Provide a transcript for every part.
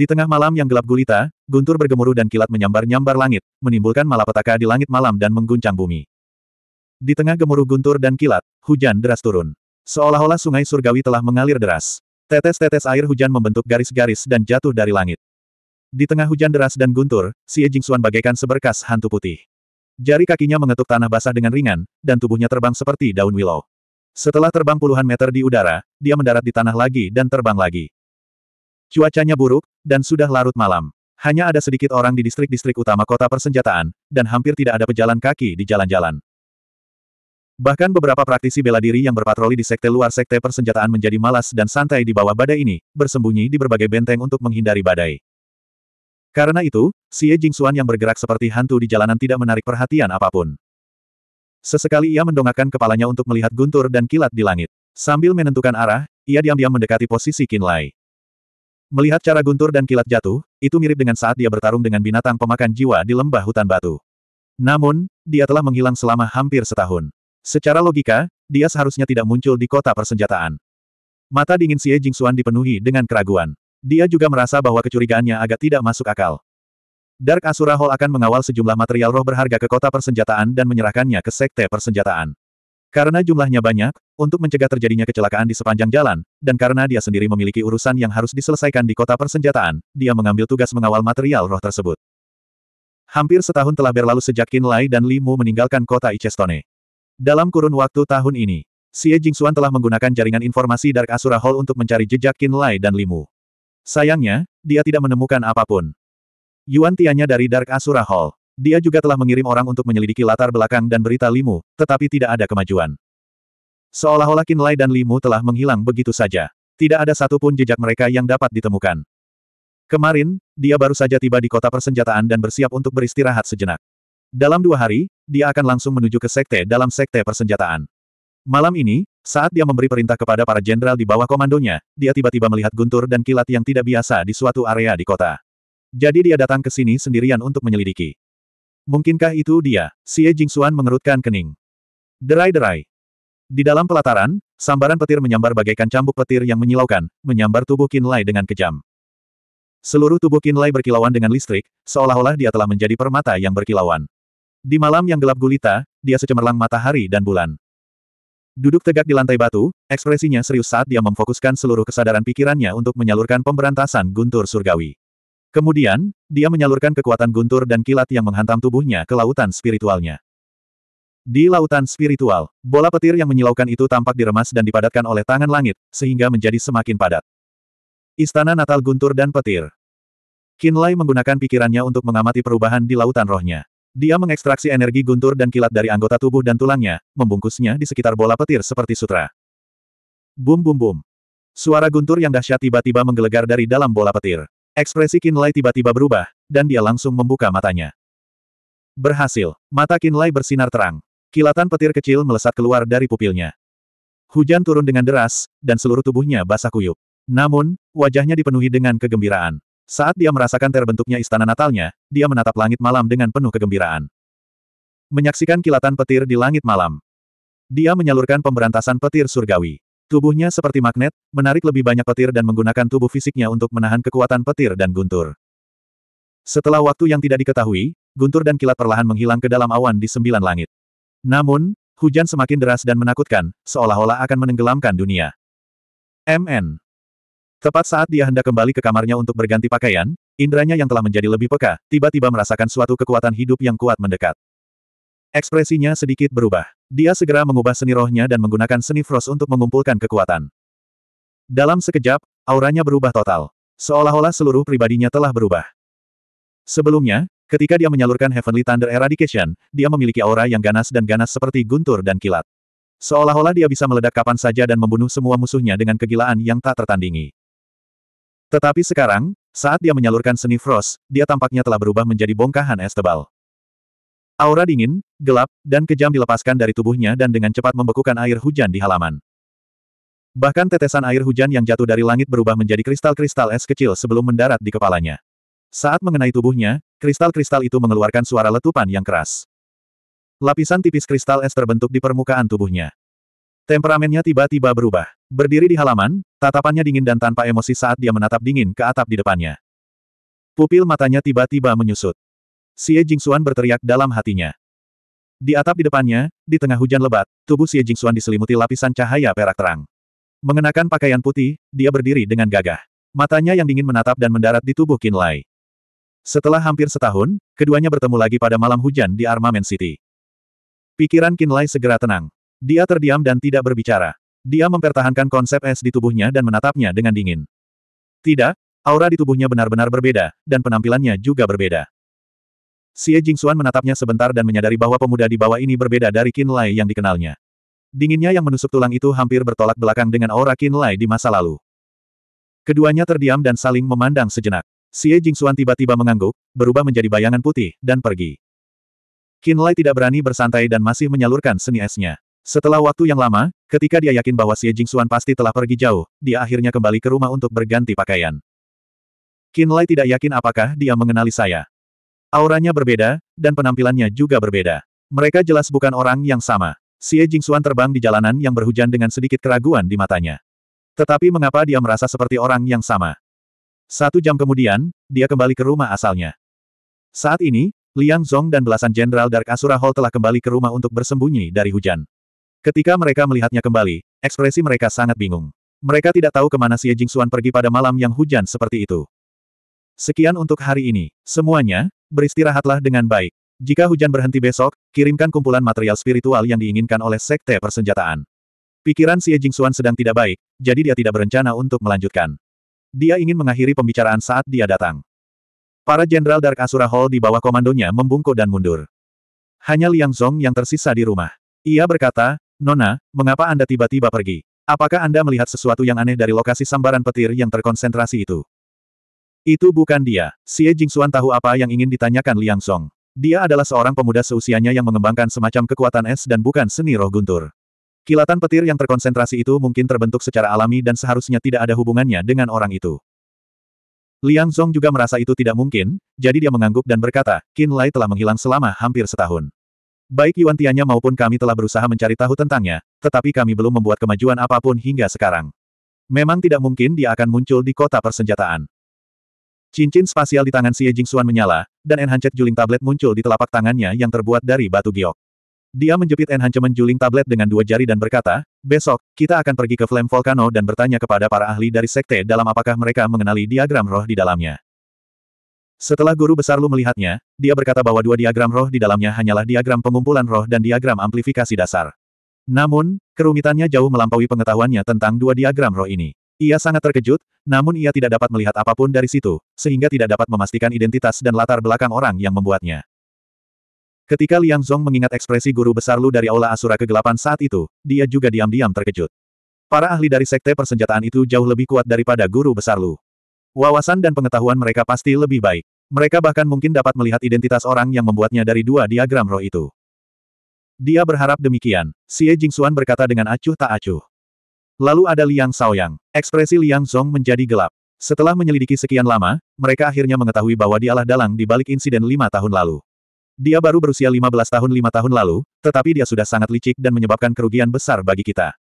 Di tengah malam yang gelap gulita, guntur bergemuruh dan kilat menyambar-nyambar langit, menimbulkan malapetaka di langit malam dan mengguncang bumi. Di tengah gemuruh guntur dan kilat, hujan deras turun. Seolah-olah sungai surgawi telah mengalir deras. Tetes-tetes air hujan membentuk garis-garis dan jatuh dari langit. Di tengah hujan deras dan guntur, si Suan bagaikan seberkas hantu putih. Jari kakinya mengetuk tanah basah dengan ringan, dan tubuhnya terbang seperti daun willow. Setelah terbang puluhan meter di udara, dia mendarat di tanah lagi dan terbang lagi. Cuacanya buruk, dan sudah larut malam. Hanya ada sedikit orang di distrik-distrik utama kota persenjataan, dan hampir tidak ada pejalan kaki di jalan-jalan. Bahkan beberapa praktisi bela diri yang berpatroli di sekte luar sekte persenjataan menjadi malas dan santai di bawah badai ini, bersembunyi di berbagai benteng untuk menghindari badai. Karena itu, si Ye Jingxuan yang bergerak seperti hantu di jalanan tidak menarik perhatian apapun. Sesekali ia mendongakkan kepalanya untuk melihat guntur dan kilat di langit. Sambil menentukan arah, ia diam-diam mendekati posisi Qin Lai. Melihat cara guntur dan kilat jatuh, itu mirip dengan saat dia bertarung dengan binatang pemakan jiwa di lembah hutan batu. Namun, dia telah menghilang selama hampir setahun. Secara logika, dia seharusnya tidak muncul di kota persenjataan. Mata dingin si Xie Jingxuan dipenuhi dengan keraguan. Dia juga merasa bahwa kecurigaannya agak tidak masuk akal. Dark Asura Hall akan mengawal sejumlah material roh berharga ke kota persenjataan dan menyerahkannya ke sekte persenjataan. Karena jumlahnya banyak, untuk mencegah terjadinya kecelakaan di sepanjang jalan, dan karena dia sendiri memiliki urusan yang harus diselesaikan di kota persenjataan, dia mengambil tugas mengawal material roh tersebut. Hampir setahun telah berlalu sejak Qin Lai dan Li Mu meninggalkan kota Icestone. Dalam kurun waktu tahun ini, Xie Jingxuan telah menggunakan jaringan informasi Dark Asura Hall untuk mencari jejak Qin Lai dan Li Mu. Sayangnya, dia tidak menemukan apapun. Yuan Tianya dari Dark Asura Hall. Dia juga telah mengirim orang untuk menyelidiki latar belakang dan berita Limu, tetapi tidak ada kemajuan. Seolah-olah Lai dan Limu telah menghilang begitu saja. Tidak ada satupun jejak mereka yang dapat ditemukan. Kemarin, dia baru saja tiba di kota persenjataan dan bersiap untuk beristirahat sejenak. Dalam dua hari, dia akan langsung menuju ke sekte dalam sekte persenjataan. Malam ini, saat dia memberi perintah kepada para jenderal di bawah komandonya, dia tiba-tiba melihat guntur dan kilat yang tidak biasa di suatu area di kota. Jadi dia datang ke sini sendirian untuk menyelidiki. Mungkinkah itu dia? Xie Jingxuan mengerutkan kening. Derai-derai. Di dalam pelataran, sambaran petir menyambar bagaikan cambuk petir yang menyilaukan, menyambar tubuh Qin Lai dengan kejam. Seluruh tubuh Qin Lai berkilauan dengan listrik, seolah-olah dia telah menjadi permata yang berkilauan. Di malam yang gelap gulita, dia secemerlang matahari dan bulan. Duduk tegak di lantai batu, ekspresinya serius saat dia memfokuskan seluruh kesadaran pikirannya untuk menyalurkan pemberantasan guntur surgawi. Kemudian, dia menyalurkan kekuatan guntur dan kilat yang menghantam tubuhnya ke lautan spiritualnya. Di lautan spiritual, bola petir yang menyilaukan itu tampak diremas dan dipadatkan oleh tangan langit, sehingga menjadi semakin padat. Istana Natal Guntur dan Petir Kinlay menggunakan pikirannya untuk mengamati perubahan di lautan rohnya. Dia mengekstraksi energi guntur dan kilat dari anggota tubuh dan tulangnya, membungkusnya di sekitar bola petir seperti sutra. Bum bum bum. Suara guntur yang dahsyat tiba-tiba menggelegar dari dalam bola petir. Ekspresi Kinlay tiba-tiba berubah, dan dia langsung membuka matanya. Berhasil. Mata Kinlay bersinar terang. Kilatan petir kecil melesat keluar dari pupilnya. Hujan turun dengan deras, dan seluruh tubuhnya basah kuyup. Namun, wajahnya dipenuhi dengan kegembiraan. Saat dia merasakan terbentuknya istana Natalnya, dia menatap langit malam dengan penuh kegembiraan. Menyaksikan kilatan petir di langit malam. Dia menyalurkan pemberantasan petir surgawi. Tubuhnya seperti magnet, menarik lebih banyak petir dan menggunakan tubuh fisiknya untuk menahan kekuatan petir dan guntur. Setelah waktu yang tidak diketahui, guntur dan kilat perlahan menghilang ke dalam awan di sembilan langit. Namun, hujan semakin deras dan menakutkan, seolah-olah akan menenggelamkan dunia. MN. Tepat saat dia hendak kembali ke kamarnya untuk berganti pakaian, indranya yang telah menjadi lebih peka, tiba-tiba merasakan suatu kekuatan hidup yang kuat mendekat. Ekspresinya sedikit berubah. Dia segera mengubah seni rohnya dan menggunakan seni frost untuk mengumpulkan kekuatan. Dalam sekejap, auranya berubah total. Seolah-olah seluruh pribadinya telah berubah. Sebelumnya, ketika dia menyalurkan Heavenly Thunder Eradication, dia memiliki aura yang ganas dan ganas seperti guntur dan kilat. Seolah-olah dia bisa meledak kapan saja dan membunuh semua musuhnya dengan kegilaan yang tak tertandingi. Tetapi sekarang, saat dia menyalurkan seni frost, dia tampaknya telah berubah menjadi bongkahan es tebal. Aura dingin, gelap, dan kejam dilepaskan dari tubuhnya dan dengan cepat membekukan air hujan di halaman. Bahkan tetesan air hujan yang jatuh dari langit berubah menjadi kristal-kristal es kecil sebelum mendarat di kepalanya. Saat mengenai tubuhnya, kristal-kristal itu mengeluarkan suara letupan yang keras. Lapisan tipis kristal es terbentuk di permukaan tubuhnya. Temperamennya tiba-tiba berubah. Berdiri di halaman, tatapannya dingin dan tanpa emosi saat dia menatap dingin ke atap di depannya. Pupil matanya tiba-tiba menyusut. Xie Jingxuan berteriak dalam hatinya. Di atap di depannya, di tengah hujan lebat, tubuh Xie Jingxuan diselimuti lapisan cahaya perak terang. Mengenakan pakaian putih, dia berdiri dengan gagah. Matanya yang dingin menatap dan mendarat di tubuh Qin Lai. Setelah hampir setahun, keduanya bertemu lagi pada malam hujan di Armament City. Pikiran Qin Lai segera tenang. Dia terdiam dan tidak berbicara. Dia mempertahankan konsep es di tubuhnya dan menatapnya dengan dingin. Tidak, aura di tubuhnya benar-benar berbeda, dan penampilannya juga berbeda. Xie Jingxuan menatapnya sebentar dan menyadari bahwa pemuda di bawah ini berbeda dari Qin Lai yang dikenalnya. Dinginnya yang menusuk tulang itu hampir bertolak belakang dengan aura Qin Lai di masa lalu. Keduanya terdiam dan saling memandang sejenak. Xie Jingxuan tiba-tiba mengangguk, berubah menjadi bayangan putih, dan pergi. Qin Lai tidak berani bersantai dan masih menyalurkan seni esnya. Setelah waktu yang lama, ketika dia yakin bahwa Xie Jingxuan pasti telah pergi jauh, dia akhirnya kembali ke rumah untuk berganti pakaian. Qin Lai tidak yakin apakah dia mengenali saya. Auranya berbeda, dan penampilannya juga berbeda. Mereka jelas bukan orang yang sama. Xie Jingxuan terbang di jalanan yang berhujan dengan sedikit keraguan di matanya. Tetapi mengapa dia merasa seperti orang yang sama? Satu jam kemudian, dia kembali ke rumah asalnya. Saat ini, Liang Zhong dan belasan Jenderal Dark Asura Hall telah kembali ke rumah untuk bersembunyi dari hujan. Ketika mereka melihatnya kembali, ekspresi mereka sangat bingung. Mereka tidak tahu kemana Xie Jingxuan pergi pada malam yang hujan seperti itu. Sekian untuk hari ini. Semuanya, beristirahatlah dengan baik. Jika hujan berhenti besok, kirimkan kumpulan material spiritual yang diinginkan oleh Sekte Persenjataan. Pikiran Xie Jingxuan sedang tidak baik, jadi dia tidak berencana untuk melanjutkan. Dia ingin mengakhiri pembicaraan saat dia datang. Para Jenderal Dark Asura Hall di bawah komandonya membungkuk dan mundur. Hanya Liang Zong yang tersisa di rumah. Ia berkata, Nona, mengapa Anda tiba-tiba pergi? Apakah Anda melihat sesuatu yang aneh dari lokasi sambaran petir yang terkonsentrasi itu? Itu bukan dia. Xie Jingxuan tahu apa yang ingin ditanyakan Liang Song. Dia adalah seorang pemuda seusianya yang mengembangkan semacam kekuatan es dan bukan seni roh guntur. Kilatan petir yang terkonsentrasi itu mungkin terbentuk secara alami dan seharusnya tidak ada hubungannya dengan orang itu. Liang Song juga merasa itu tidak mungkin, jadi dia mengangguk dan berkata, Qin Lai telah menghilang selama hampir setahun. Baik Yuan Tianya maupun kami telah berusaha mencari tahu tentangnya, tetapi kami belum membuat kemajuan apapun hingga sekarang. Memang tidak mungkin dia akan muncul di kota persenjataan. Cincin spasial di tangan Xie Jingxuan menyala, dan enhanced juling tablet muncul di telapak tangannya yang terbuat dari batu giok. Dia menjepit enhancement juling tablet dengan dua jari dan berkata, besok, kita akan pergi ke Flame Volcano dan bertanya kepada para ahli dari sekte dalam apakah mereka mengenali diagram roh di dalamnya. Setelah guru besar Lu melihatnya, dia berkata bahwa dua diagram roh di dalamnya hanyalah diagram pengumpulan roh dan diagram amplifikasi dasar. Namun, kerumitannya jauh melampaui pengetahuannya tentang dua diagram roh ini. Ia sangat terkejut, namun ia tidak dapat melihat apapun dari situ, sehingga tidak dapat memastikan identitas dan latar belakang orang yang membuatnya. Ketika Liang Zhong mengingat ekspresi guru besar Lu dari Aula Asura Kegelapan saat itu, dia juga diam-diam terkejut. Para ahli dari sekte persenjataan itu jauh lebih kuat daripada guru besar Lu. Wawasan dan pengetahuan mereka pasti lebih baik. Mereka bahkan mungkin dapat melihat identitas orang yang membuatnya dari dua diagram roh itu. Dia berharap demikian. Xie Jingxuan berkata dengan acuh tak acuh. Lalu ada Liang Saoyang. Ekspresi Liang Zhong menjadi gelap. Setelah menyelidiki sekian lama, mereka akhirnya mengetahui bahwa dialah dalang di balik insiden lima tahun lalu. Dia baru berusia 15 tahun lima tahun lalu, tetapi dia sudah sangat licik dan menyebabkan kerugian besar bagi kita.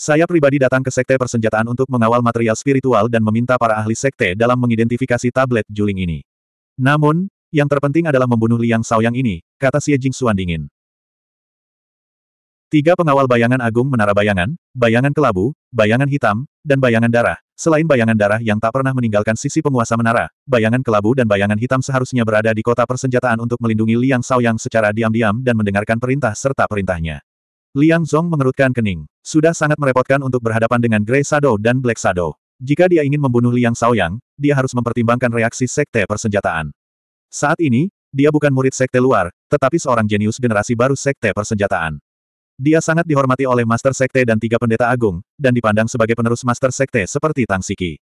Saya pribadi datang ke Sekte Persenjataan untuk mengawal material spiritual dan meminta para ahli Sekte dalam mengidentifikasi tablet juling ini. Namun, yang terpenting adalah membunuh Liang Saoyang ini, kata Xie Jing Suan dingin. Tiga pengawal bayangan agung menara bayangan, bayangan kelabu, bayangan hitam, dan bayangan darah. Selain bayangan darah yang tak pernah meninggalkan sisi penguasa menara, bayangan kelabu dan bayangan hitam seharusnya berada di kota persenjataan untuk melindungi Liang Yang secara diam-diam dan mendengarkan perintah serta perintahnya. Liang Zhong mengerutkan kening. Sudah sangat merepotkan untuk berhadapan dengan Grey Shadow dan Black Shadow. Jika dia ingin membunuh Liang Shaoyang, dia harus mempertimbangkan reaksi sekte persenjataan. Saat ini, dia bukan murid sekte luar, tetapi seorang jenius generasi baru sekte persenjataan. Dia sangat dihormati oleh Master Sekte dan tiga pendeta agung, dan dipandang sebagai penerus Master Sekte seperti Tang Siki.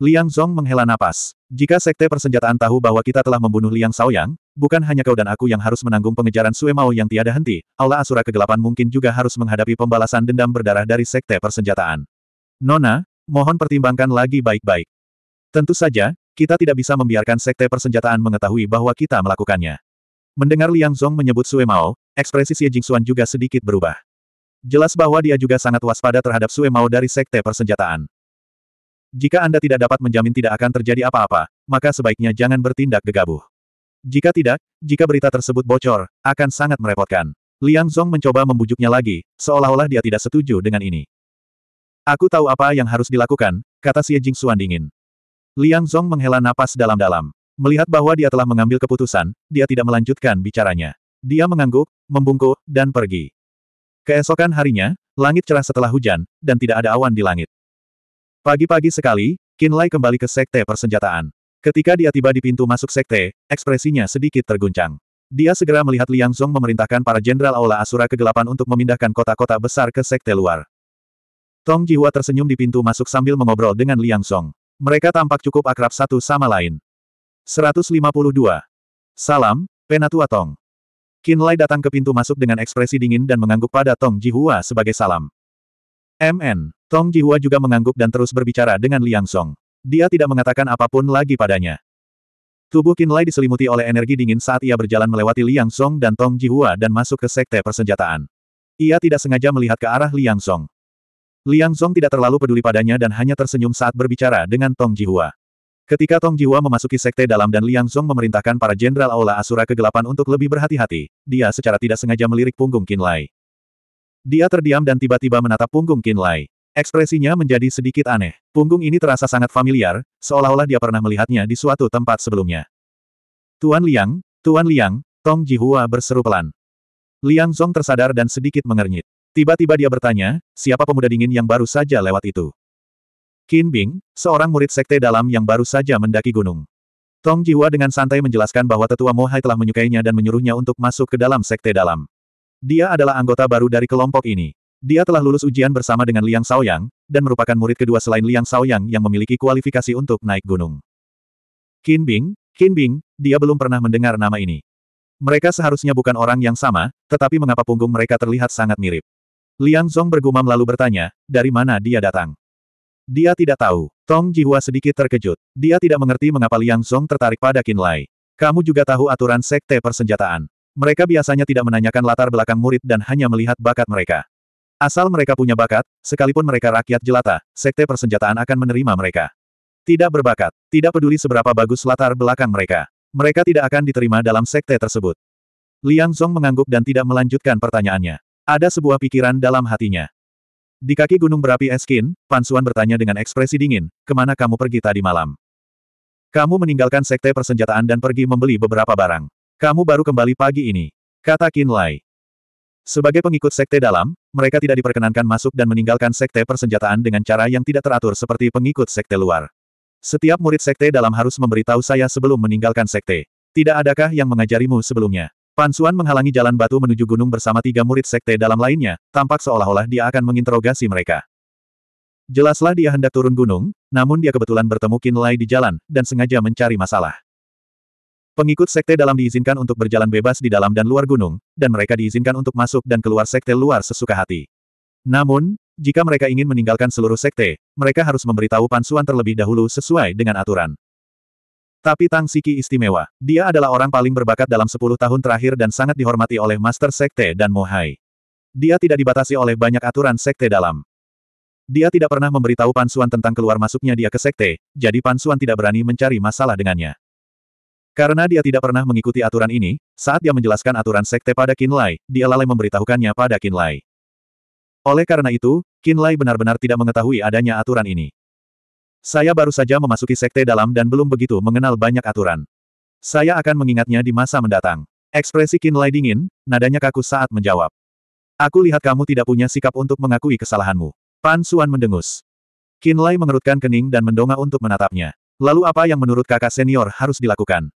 Liang Zhong menghela napas. Jika Sekte Persenjataan tahu bahwa kita telah membunuh Liang Shaoyang, bukan hanya kau dan aku yang harus menanggung pengejaran Sue Mao yang tiada henti, Allah Asura Kegelapan mungkin juga harus menghadapi pembalasan dendam berdarah dari Sekte Persenjataan. Nona, mohon pertimbangkan lagi baik-baik. Tentu saja, kita tidak bisa membiarkan Sekte Persenjataan mengetahui bahwa kita melakukannya. Mendengar Liang Zhong menyebut Sue Mao, Ekspresi Xie Jingxuan juga sedikit berubah. Jelas bahwa dia juga sangat waspada terhadap Sue Mao dari Sekte Persenjataan. Jika Anda tidak dapat menjamin tidak akan terjadi apa-apa, maka sebaiknya jangan bertindak gegabah. Jika tidak, jika berita tersebut bocor, akan sangat merepotkan. Liang Zhong mencoba membujuknya lagi, seolah-olah dia tidak setuju dengan ini. Aku tahu apa yang harus dilakukan, kata Xie Jingxuan dingin. Liang Zhong menghela napas dalam-dalam. Melihat bahwa dia telah mengambil keputusan, dia tidak melanjutkan bicaranya. Dia mengangguk, membungkuk, dan pergi. Keesokan harinya, langit cerah setelah hujan, dan tidak ada awan di langit. Pagi-pagi sekali, Kinlay kembali ke sekte persenjataan. Ketika dia tiba di pintu masuk sekte, ekspresinya sedikit terguncang. Dia segera melihat Liang Zong memerintahkan para jenderal Aula Asura kegelapan untuk memindahkan kota-kota besar ke sekte luar. Tong Jiwa tersenyum di pintu masuk sambil mengobrol dengan Liang Song. Mereka tampak cukup akrab satu sama lain. 152. Salam, Penatua Tong. Kinlay datang ke pintu masuk dengan ekspresi dingin dan mengangguk pada Tong Jihua sebagai salam. MN. Tong Jihua juga mengangguk dan terus berbicara dengan Liang Song. Dia tidak mengatakan apapun lagi padanya. Tubuh Kinlay diselimuti oleh energi dingin saat ia berjalan melewati Liang Song dan Tong Jihua dan masuk ke sekte persenjataan. Ia tidak sengaja melihat ke arah Liang Song. Liang Song tidak terlalu peduli padanya dan hanya tersenyum saat berbicara dengan Tong Jihua. Ketika Tong Jiwa memasuki sekte dalam dan Liang Zhong memerintahkan para jenderal Aula Asura Kegelapan untuk lebih berhati-hati, dia secara tidak sengaja melirik punggung Qin Lai. Dia terdiam dan tiba-tiba menatap punggung Qin Lai. Ekspresinya menjadi sedikit aneh. Punggung ini terasa sangat familiar, seolah-olah dia pernah melihatnya di suatu tempat sebelumnya. Tuan Liang, Tuan Liang, Tong Jihua berseru pelan. Liang Zong tersadar dan sedikit mengernyit. Tiba-tiba dia bertanya, siapa pemuda dingin yang baru saja lewat itu? Qin Bing, seorang murid sekte dalam yang baru saja mendaki gunung. Tong Jiwa dengan santai menjelaskan bahwa tetua Mohai telah menyukainya dan menyuruhnya untuk masuk ke dalam sekte dalam. Dia adalah anggota baru dari kelompok ini. Dia telah lulus ujian bersama dengan Liang Shaoyang dan merupakan murid kedua selain Liang Shaoyang yang memiliki kualifikasi untuk naik gunung. Qin Bing, Qin Bing, dia belum pernah mendengar nama ini. Mereka seharusnya bukan orang yang sama, tetapi mengapa punggung mereka terlihat sangat mirip? Liang Zhong bergumam lalu bertanya, dari mana dia datang? Dia tidak tahu. Tong Jihua sedikit terkejut. Dia tidak mengerti mengapa Liang Song tertarik pada Qin Lai. Kamu juga tahu aturan sekte persenjataan. Mereka biasanya tidak menanyakan latar belakang murid dan hanya melihat bakat mereka. Asal mereka punya bakat, sekalipun mereka rakyat jelata, sekte persenjataan akan menerima mereka. Tidak berbakat, tidak peduli seberapa bagus latar belakang mereka. Mereka tidak akan diterima dalam sekte tersebut. Liang Zong mengangguk dan tidak melanjutkan pertanyaannya. Ada sebuah pikiran dalam hatinya. Di kaki gunung berapi Eskin, Pansuan bertanya dengan ekspresi dingin, kemana kamu pergi tadi malam? Kamu meninggalkan sekte persenjataan dan pergi membeli beberapa barang. Kamu baru kembali pagi ini. Kata Qin Lai. Sebagai pengikut sekte dalam, mereka tidak diperkenankan masuk dan meninggalkan sekte persenjataan dengan cara yang tidak teratur seperti pengikut sekte luar. Setiap murid sekte dalam harus memberitahu saya sebelum meninggalkan sekte. Tidak adakah yang mengajarimu sebelumnya? Pansuan menghalangi jalan batu menuju gunung bersama tiga murid sekte dalam lainnya, tampak seolah-olah dia akan menginterogasi mereka. Jelaslah dia hendak turun gunung, namun dia kebetulan bertemu Qin Lai di jalan, dan sengaja mencari masalah. Pengikut sekte dalam diizinkan untuk berjalan bebas di dalam dan luar gunung, dan mereka diizinkan untuk masuk dan keluar sekte luar sesuka hati. Namun, jika mereka ingin meninggalkan seluruh sekte, mereka harus memberitahu pansuan terlebih dahulu sesuai dengan aturan. Tapi Tang Siki istimewa. Dia adalah orang paling berbakat dalam sepuluh tahun terakhir dan sangat dihormati oleh Master Sekte dan Mohai. Dia tidak dibatasi oleh banyak aturan Sekte dalam. Dia tidak pernah memberitahu Pansuan tentang keluar masuknya dia ke Sekte, jadi Pansuan tidak berani mencari masalah dengannya. Karena dia tidak pernah mengikuti aturan ini, saat dia menjelaskan aturan Sekte pada Lai, dia lalai memberitahukannya pada Lai. Oleh karena itu, Lai benar-benar tidak mengetahui adanya aturan ini. Saya baru saja memasuki sekte dalam dan belum begitu mengenal banyak aturan. Saya akan mengingatnya di masa mendatang. Ekspresi Lai dingin, nadanya kaku saat menjawab. Aku lihat kamu tidak punya sikap untuk mengakui kesalahanmu. Pan Suan mendengus. Lai mengerutkan kening dan mendongak untuk menatapnya. Lalu apa yang menurut kakak senior harus dilakukan?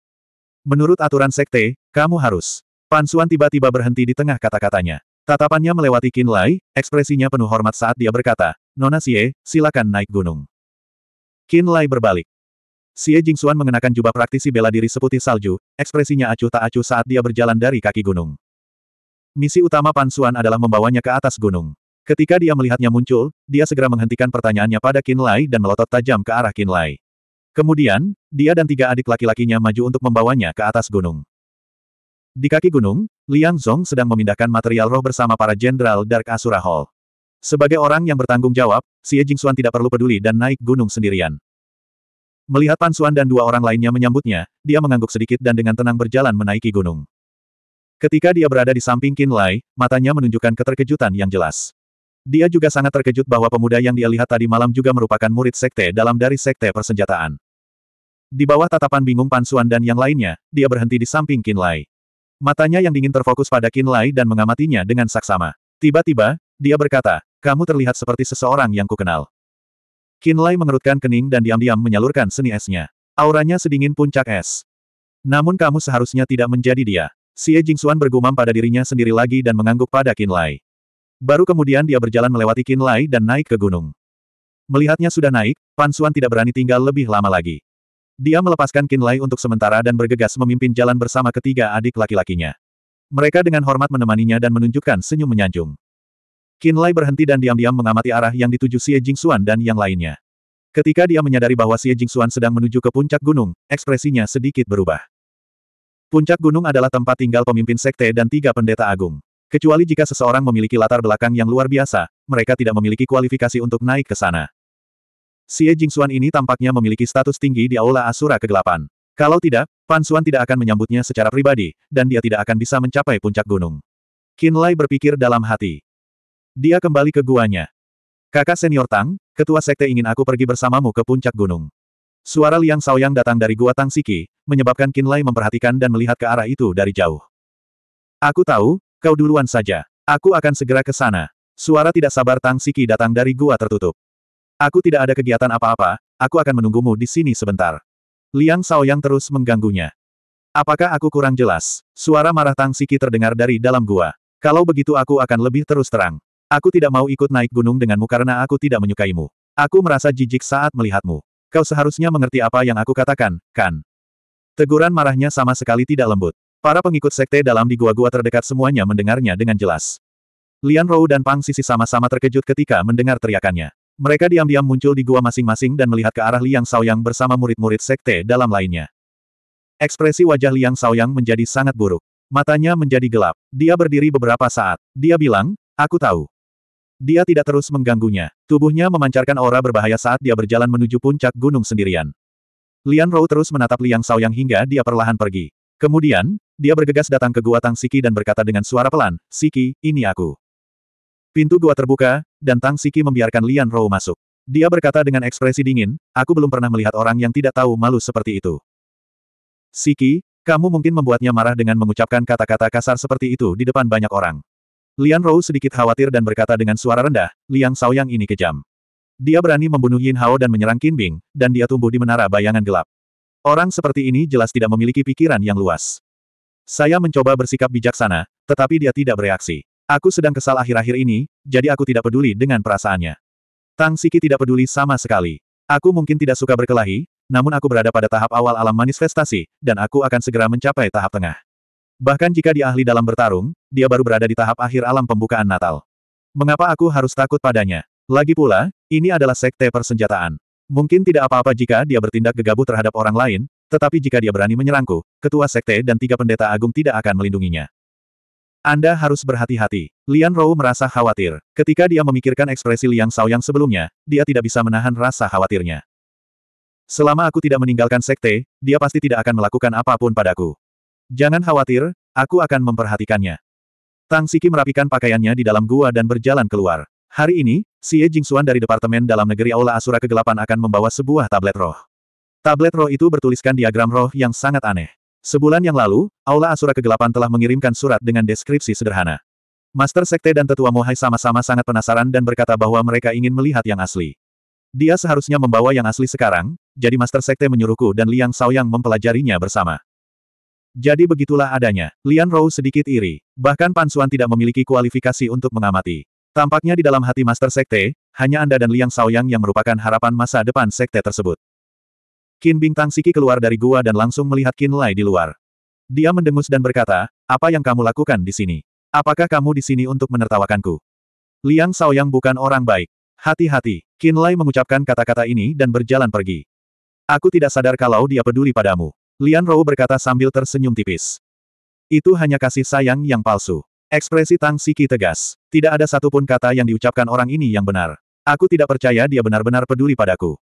Menurut aturan sekte, kamu harus. Pan Suan tiba-tiba berhenti di tengah kata-katanya. Tatapannya melewati Qin Lai, ekspresinya penuh hormat saat dia berkata, Nona Xie, silakan naik gunung. Qin Lai berbalik. Xie Jingxuan mengenakan jubah praktisi bela diri seputih salju, ekspresinya acuh tak acuh saat dia berjalan dari kaki gunung. Misi utama Pan Pansuan adalah membawanya ke atas gunung. Ketika dia melihatnya muncul, dia segera menghentikan pertanyaannya pada Qin Lai dan melotot tajam ke arah Qin Lai. Kemudian, dia dan tiga adik laki-lakinya maju untuk membawanya ke atas gunung. Di kaki gunung, Liang Zhong sedang memindahkan material roh bersama para jenderal Dark Asura Hall. Sebagai orang yang bertanggung jawab, Xie Jingxuan tidak perlu peduli dan naik gunung sendirian. Melihat Pan Xuan dan dua orang lainnya menyambutnya, dia mengangguk sedikit dan dengan tenang berjalan menaiki gunung. Ketika dia berada di samping Qin Lai, matanya menunjukkan keterkejutan yang jelas. Dia juga sangat terkejut bahwa pemuda yang dia lihat tadi malam juga merupakan murid sekte dalam dari sekte persenjataan. Di bawah tatapan bingung Pan Xuan dan yang lainnya, dia berhenti di samping Qin Lai. Matanya yang dingin terfokus pada Qin Lai dan mengamatinya dengan saksama. Tiba-tiba, dia berkata, kamu terlihat seperti seseorang yang kukenal. Lai mengerutkan kening dan diam-diam menyalurkan seni esnya. Auranya sedingin puncak es. Namun kamu seharusnya tidak menjadi dia. Xie Jingxuan bergumam pada dirinya sendiri lagi dan mengangguk pada Lai. Baru kemudian dia berjalan melewati Lai dan naik ke gunung. Melihatnya sudah naik, Pan Xuan tidak berani tinggal lebih lama lagi. Dia melepaskan Lai untuk sementara dan bergegas memimpin jalan bersama ketiga adik laki-lakinya. Mereka dengan hormat menemaninya dan menunjukkan senyum menyanjung. Lai berhenti dan diam-diam mengamati arah yang dituju Xie Jingxuan dan yang lainnya. Ketika dia menyadari bahwa Xie Jingxuan sedang menuju ke puncak gunung, ekspresinya sedikit berubah. Puncak gunung adalah tempat tinggal pemimpin sekte dan tiga pendeta agung. Kecuali jika seseorang memiliki latar belakang yang luar biasa, mereka tidak memiliki kualifikasi untuk naik ke sana. Xie Jingxuan ini tampaknya memiliki status tinggi di Aula Asura Kegelapan. Kalau tidak, Pan Xuan tidak akan menyambutnya secara pribadi, dan dia tidak akan bisa mencapai puncak gunung. Qin Lai berpikir dalam hati. Dia kembali ke guanya. Kakak senior Tang, ketua sekte ingin aku pergi bersamamu ke puncak gunung. Suara Liang Yang datang dari gua Tang Siki, menyebabkan Qin Lai memperhatikan dan melihat ke arah itu dari jauh. Aku tahu, kau duluan saja. Aku akan segera ke sana. Suara tidak sabar Tang Siki datang dari gua tertutup. Aku tidak ada kegiatan apa-apa, aku akan menunggumu di sini sebentar. Liang Yang terus mengganggunya. Apakah aku kurang jelas? Suara marah Tang Siki terdengar dari dalam gua. Kalau begitu aku akan lebih terus terang. Aku tidak mau ikut naik gunung denganmu karena aku tidak menyukaimu. Aku merasa jijik saat melihatmu. Kau seharusnya mengerti apa yang aku katakan, kan? Teguran marahnya sama sekali tidak lembut. Para pengikut sekte dalam di gua-gua terdekat semuanya mendengarnya dengan jelas. Lian Rou dan Pang Sisi sama-sama terkejut ketika mendengar teriakannya. Mereka diam-diam muncul di gua masing-masing dan melihat ke arah Liang Saoyang bersama murid-murid sekte dalam lainnya. Ekspresi wajah Liang Saoyang menjadi sangat buruk. Matanya menjadi gelap. Dia berdiri beberapa saat. Dia bilang, aku tahu. Dia tidak terus mengganggunya. Tubuhnya memancarkan aura berbahaya saat dia berjalan menuju puncak gunung sendirian. Lian Rou terus menatap Liang Saoyang hingga dia perlahan pergi. Kemudian, dia bergegas datang ke gua Tang Siki dan berkata dengan suara pelan, Siki, ini aku. Pintu gua terbuka, dan Tang Siki membiarkan Lian Rou masuk. Dia berkata dengan ekspresi dingin, aku belum pernah melihat orang yang tidak tahu malu seperti itu. Siki, kamu mungkin membuatnya marah dengan mengucapkan kata-kata kasar seperti itu di depan banyak orang. Lian Rou sedikit khawatir dan berkata dengan suara rendah, Liang Yang ini kejam. Dia berani membunuh Yin Hao dan menyerang Qin Bing, dan dia tumbuh di menara bayangan gelap. Orang seperti ini jelas tidak memiliki pikiran yang luas. Saya mencoba bersikap bijaksana, tetapi dia tidak bereaksi. Aku sedang kesal akhir-akhir ini, jadi aku tidak peduli dengan perasaannya. Tang Siki tidak peduli sama sekali. Aku mungkin tidak suka berkelahi, namun aku berada pada tahap awal alam manifestasi, dan aku akan segera mencapai tahap tengah. Bahkan jika dia ahli dalam bertarung, dia baru berada di tahap akhir alam pembukaan Natal. Mengapa aku harus takut padanya? Lagi pula, ini adalah sekte persenjataan. Mungkin tidak apa-apa jika dia bertindak gegabah terhadap orang lain, tetapi jika dia berani menyerangku, ketua sekte dan tiga pendeta agung tidak akan melindunginya. Anda harus berhati-hati. Lian Rou merasa khawatir. Ketika dia memikirkan ekspresi Liang Sao yang sebelumnya, dia tidak bisa menahan rasa khawatirnya. Selama aku tidak meninggalkan sekte, dia pasti tidak akan melakukan apapun padaku. Jangan khawatir, aku akan memperhatikannya. Tang Siki merapikan pakaiannya di dalam gua dan berjalan keluar. Hari ini, Xie Jingxuan dari Departemen Dalam Negeri Aula Asura Kegelapan akan membawa sebuah tablet roh. Tablet roh itu bertuliskan diagram roh yang sangat aneh. Sebulan yang lalu, Aula Asura Kegelapan telah mengirimkan surat dengan deskripsi sederhana. Master Sekte dan Tetua Mohai sama-sama sangat penasaran dan berkata bahwa mereka ingin melihat yang asli. Dia seharusnya membawa yang asli sekarang, jadi Master Sekte menyuruhku dan Liang Saoyang mempelajarinya bersama. Jadi begitulah adanya. Lian Rou sedikit iri. Bahkan Pansuan tidak memiliki kualifikasi untuk mengamati. Tampaknya di dalam hati Master Sekte, hanya Anda dan Liang Saoyang yang merupakan harapan masa depan Sekte tersebut. Qin Tang Siki keluar dari gua dan langsung melihat Qin Lai di luar. Dia mendengus dan berkata, apa yang kamu lakukan di sini? Apakah kamu di sini untuk menertawakanku? Liang Saoyang bukan orang baik. Hati-hati. Qin Lai mengucapkan kata-kata ini dan berjalan pergi. Aku tidak sadar kalau dia peduli padamu. Lian Rou berkata sambil tersenyum tipis. Itu hanya kasih sayang yang palsu. Ekspresi Tang Siki tegas. Tidak ada satupun kata yang diucapkan orang ini yang benar. Aku tidak percaya dia benar-benar peduli padaku.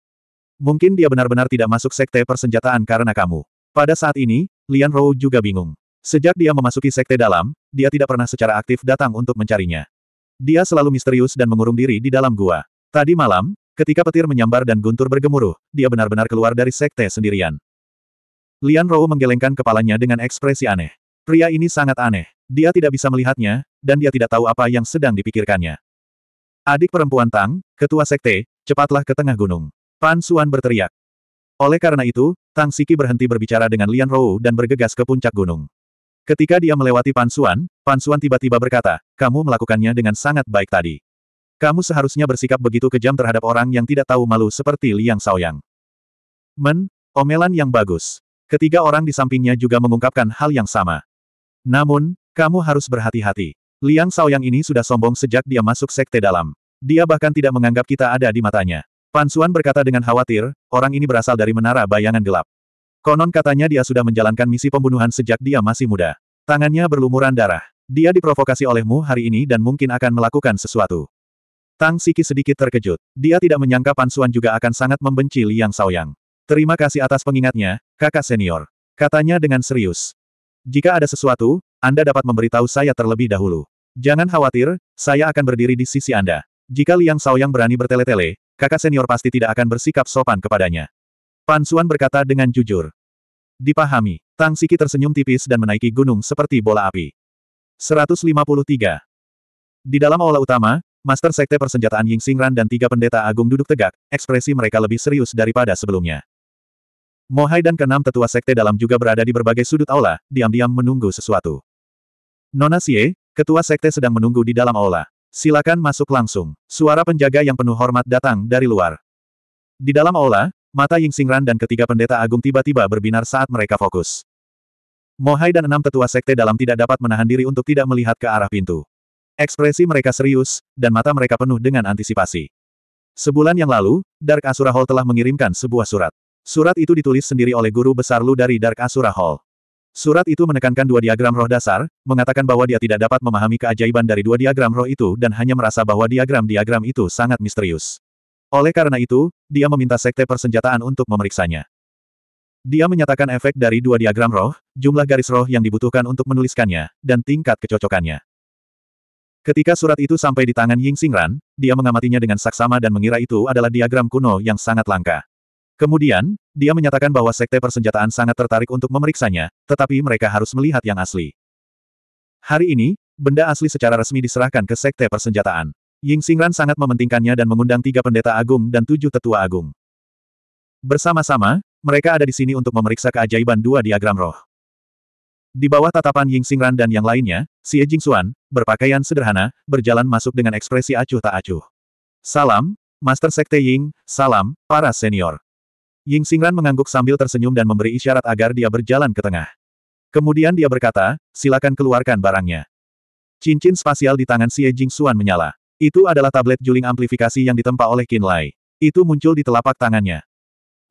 Mungkin dia benar-benar tidak masuk sekte persenjataan karena kamu. Pada saat ini, Lian Rou juga bingung. Sejak dia memasuki sekte dalam, dia tidak pernah secara aktif datang untuk mencarinya. Dia selalu misterius dan mengurung diri di dalam gua. Tadi malam, ketika petir menyambar dan guntur bergemuruh, dia benar-benar keluar dari sekte sendirian. Lian Rou menggelengkan kepalanya dengan ekspresi aneh. Pria ini sangat aneh. Dia tidak bisa melihatnya, dan dia tidak tahu apa yang sedang dipikirkannya. Adik perempuan Tang, ketua sekte, cepatlah ke tengah gunung. Pan Suan berteriak. Oleh karena itu, Tang Siki berhenti berbicara dengan Lian Rou dan bergegas ke puncak gunung. Ketika dia melewati Pan Suan, Pan Suan tiba-tiba berkata, kamu melakukannya dengan sangat baik tadi. Kamu seharusnya bersikap begitu kejam terhadap orang yang tidak tahu malu seperti Liang Saoyang. Men, omelan yang bagus. Ketiga orang di sampingnya juga mengungkapkan hal yang sama. Namun, kamu harus berhati-hati. Liang Yang ini sudah sombong sejak dia masuk sekte dalam. Dia bahkan tidak menganggap kita ada di matanya. Pansuan berkata dengan khawatir, orang ini berasal dari menara bayangan gelap. Konon katanya dia sudah menjalankan misi pembunuhan sejak dia masih muda. Tangannya berlumuran darah. Dia diprovokasi olehmu hari ini dan mungkin akan melakukan sesuatu. Tang Siki sedikit terkejut. Dia tidak menyangka Pansuan juga akan sangat membenci Liang Saoyang. Terima kasih atas pengingatnya, kakak senior. Katanya dengan serius. Jika ada sesuatu, Anda dapat memberitahu saya terlebih dahulu. Jangan khawatir, saya akan berdiri di sisi Anda. Jika Liang Yang berani bertele-tele, kakak senior pasti tidak akan bersikap sopan kepadanya. Pansuan berkata dengan jujur. Dipahami, Tang Siki tersenyum tipis dan menaiki gunung seperti bola api. 153. Di dalam aula utama, Master Sekte Persenjataan Ying Singran dan tiga pendeta agung duduk tegak, ekspresi mereka lebih serius daripada sebelumnya. Mohai dan keenam tetua sekte dalam juga berada di berbagai sudut aula, diam-diam menunggu sesuatu. Nona Sie, ketua sekte sedang menunggu di dalam aula. Silakan masuk langsung. Suara penjaga yang penuh hormat datang dari luar. Di dalam aula, mata Ying Singran dan ketiga pendeta agung tiba-tiba berbinar saat mereka fokus. Mohai dan enam tetua sekte dalam tidak dapat menahan diri untuk tidak melihat ke arah pintu. Ekspresi mereka serius, dan mata mereka penuh dengan antisipasi. Sebulan yang lalu, Dark Asura Hall telah mengirimkan sebuah surat. Surat itu ditulis sendiri oleh guru besar Lu dari Dark Asura Hall. Surat itu menekankan dua diagram roh dasar, mengatakan bahwa dia tidak dapat memahami keajaiban dari dua diagram roh itu dan hanya merasa bahwa diagram-diagram itu sangat misterius. Oleh karena itu, dia meminta sekte persenjataan untuk memeriksanya. Dia menyatakan efek dari dua diagram roh, jumlah garis roh yang dibutuhkan untuk menuliskannya, dan tingkat kecocokannya. Ketika surat itu sampai di tangan Ying Xingran, dia mengamatinya dengan saksama dan mengira itu adalah diagram kuno yang sangat langka. Kemudian, dia menyatakan bahwa sekte persenjataan sangat tertarik untuk memeriksanya, tetapi mereka harus melihat yang asli. Hari ini, benda asli secara resmi diserahkan ke sekte persenjataan. Ying Xingran sangat mementingkannya dan mengundang tiga pendeta agung dan tujuh tetua agung. Bersama-sama, mereka ada di sini untuk memeriksa keajaiban dua diagram roh. Di bawah tatapan Ying Xingran dan yang lainnya, si Jing Xuan, berpakaian sederhana, berjalan masuk dengan ekspresi acuh tak acuh. Salam, Master Sekte Ying, salam, para senior. Ying Xingran mengangguk sambil tersenyum dan memberi isyarat agar dia berjalan ke tengah. Kemudian dia berkata, silakan keluarkan barangnya. Cincin spasial di tangan Xie Jing Xuan menyala. Itu adalah tablet juling amplifikasi yang ditempa oleh Qin Lai. Itu muncul di telapak tangannya.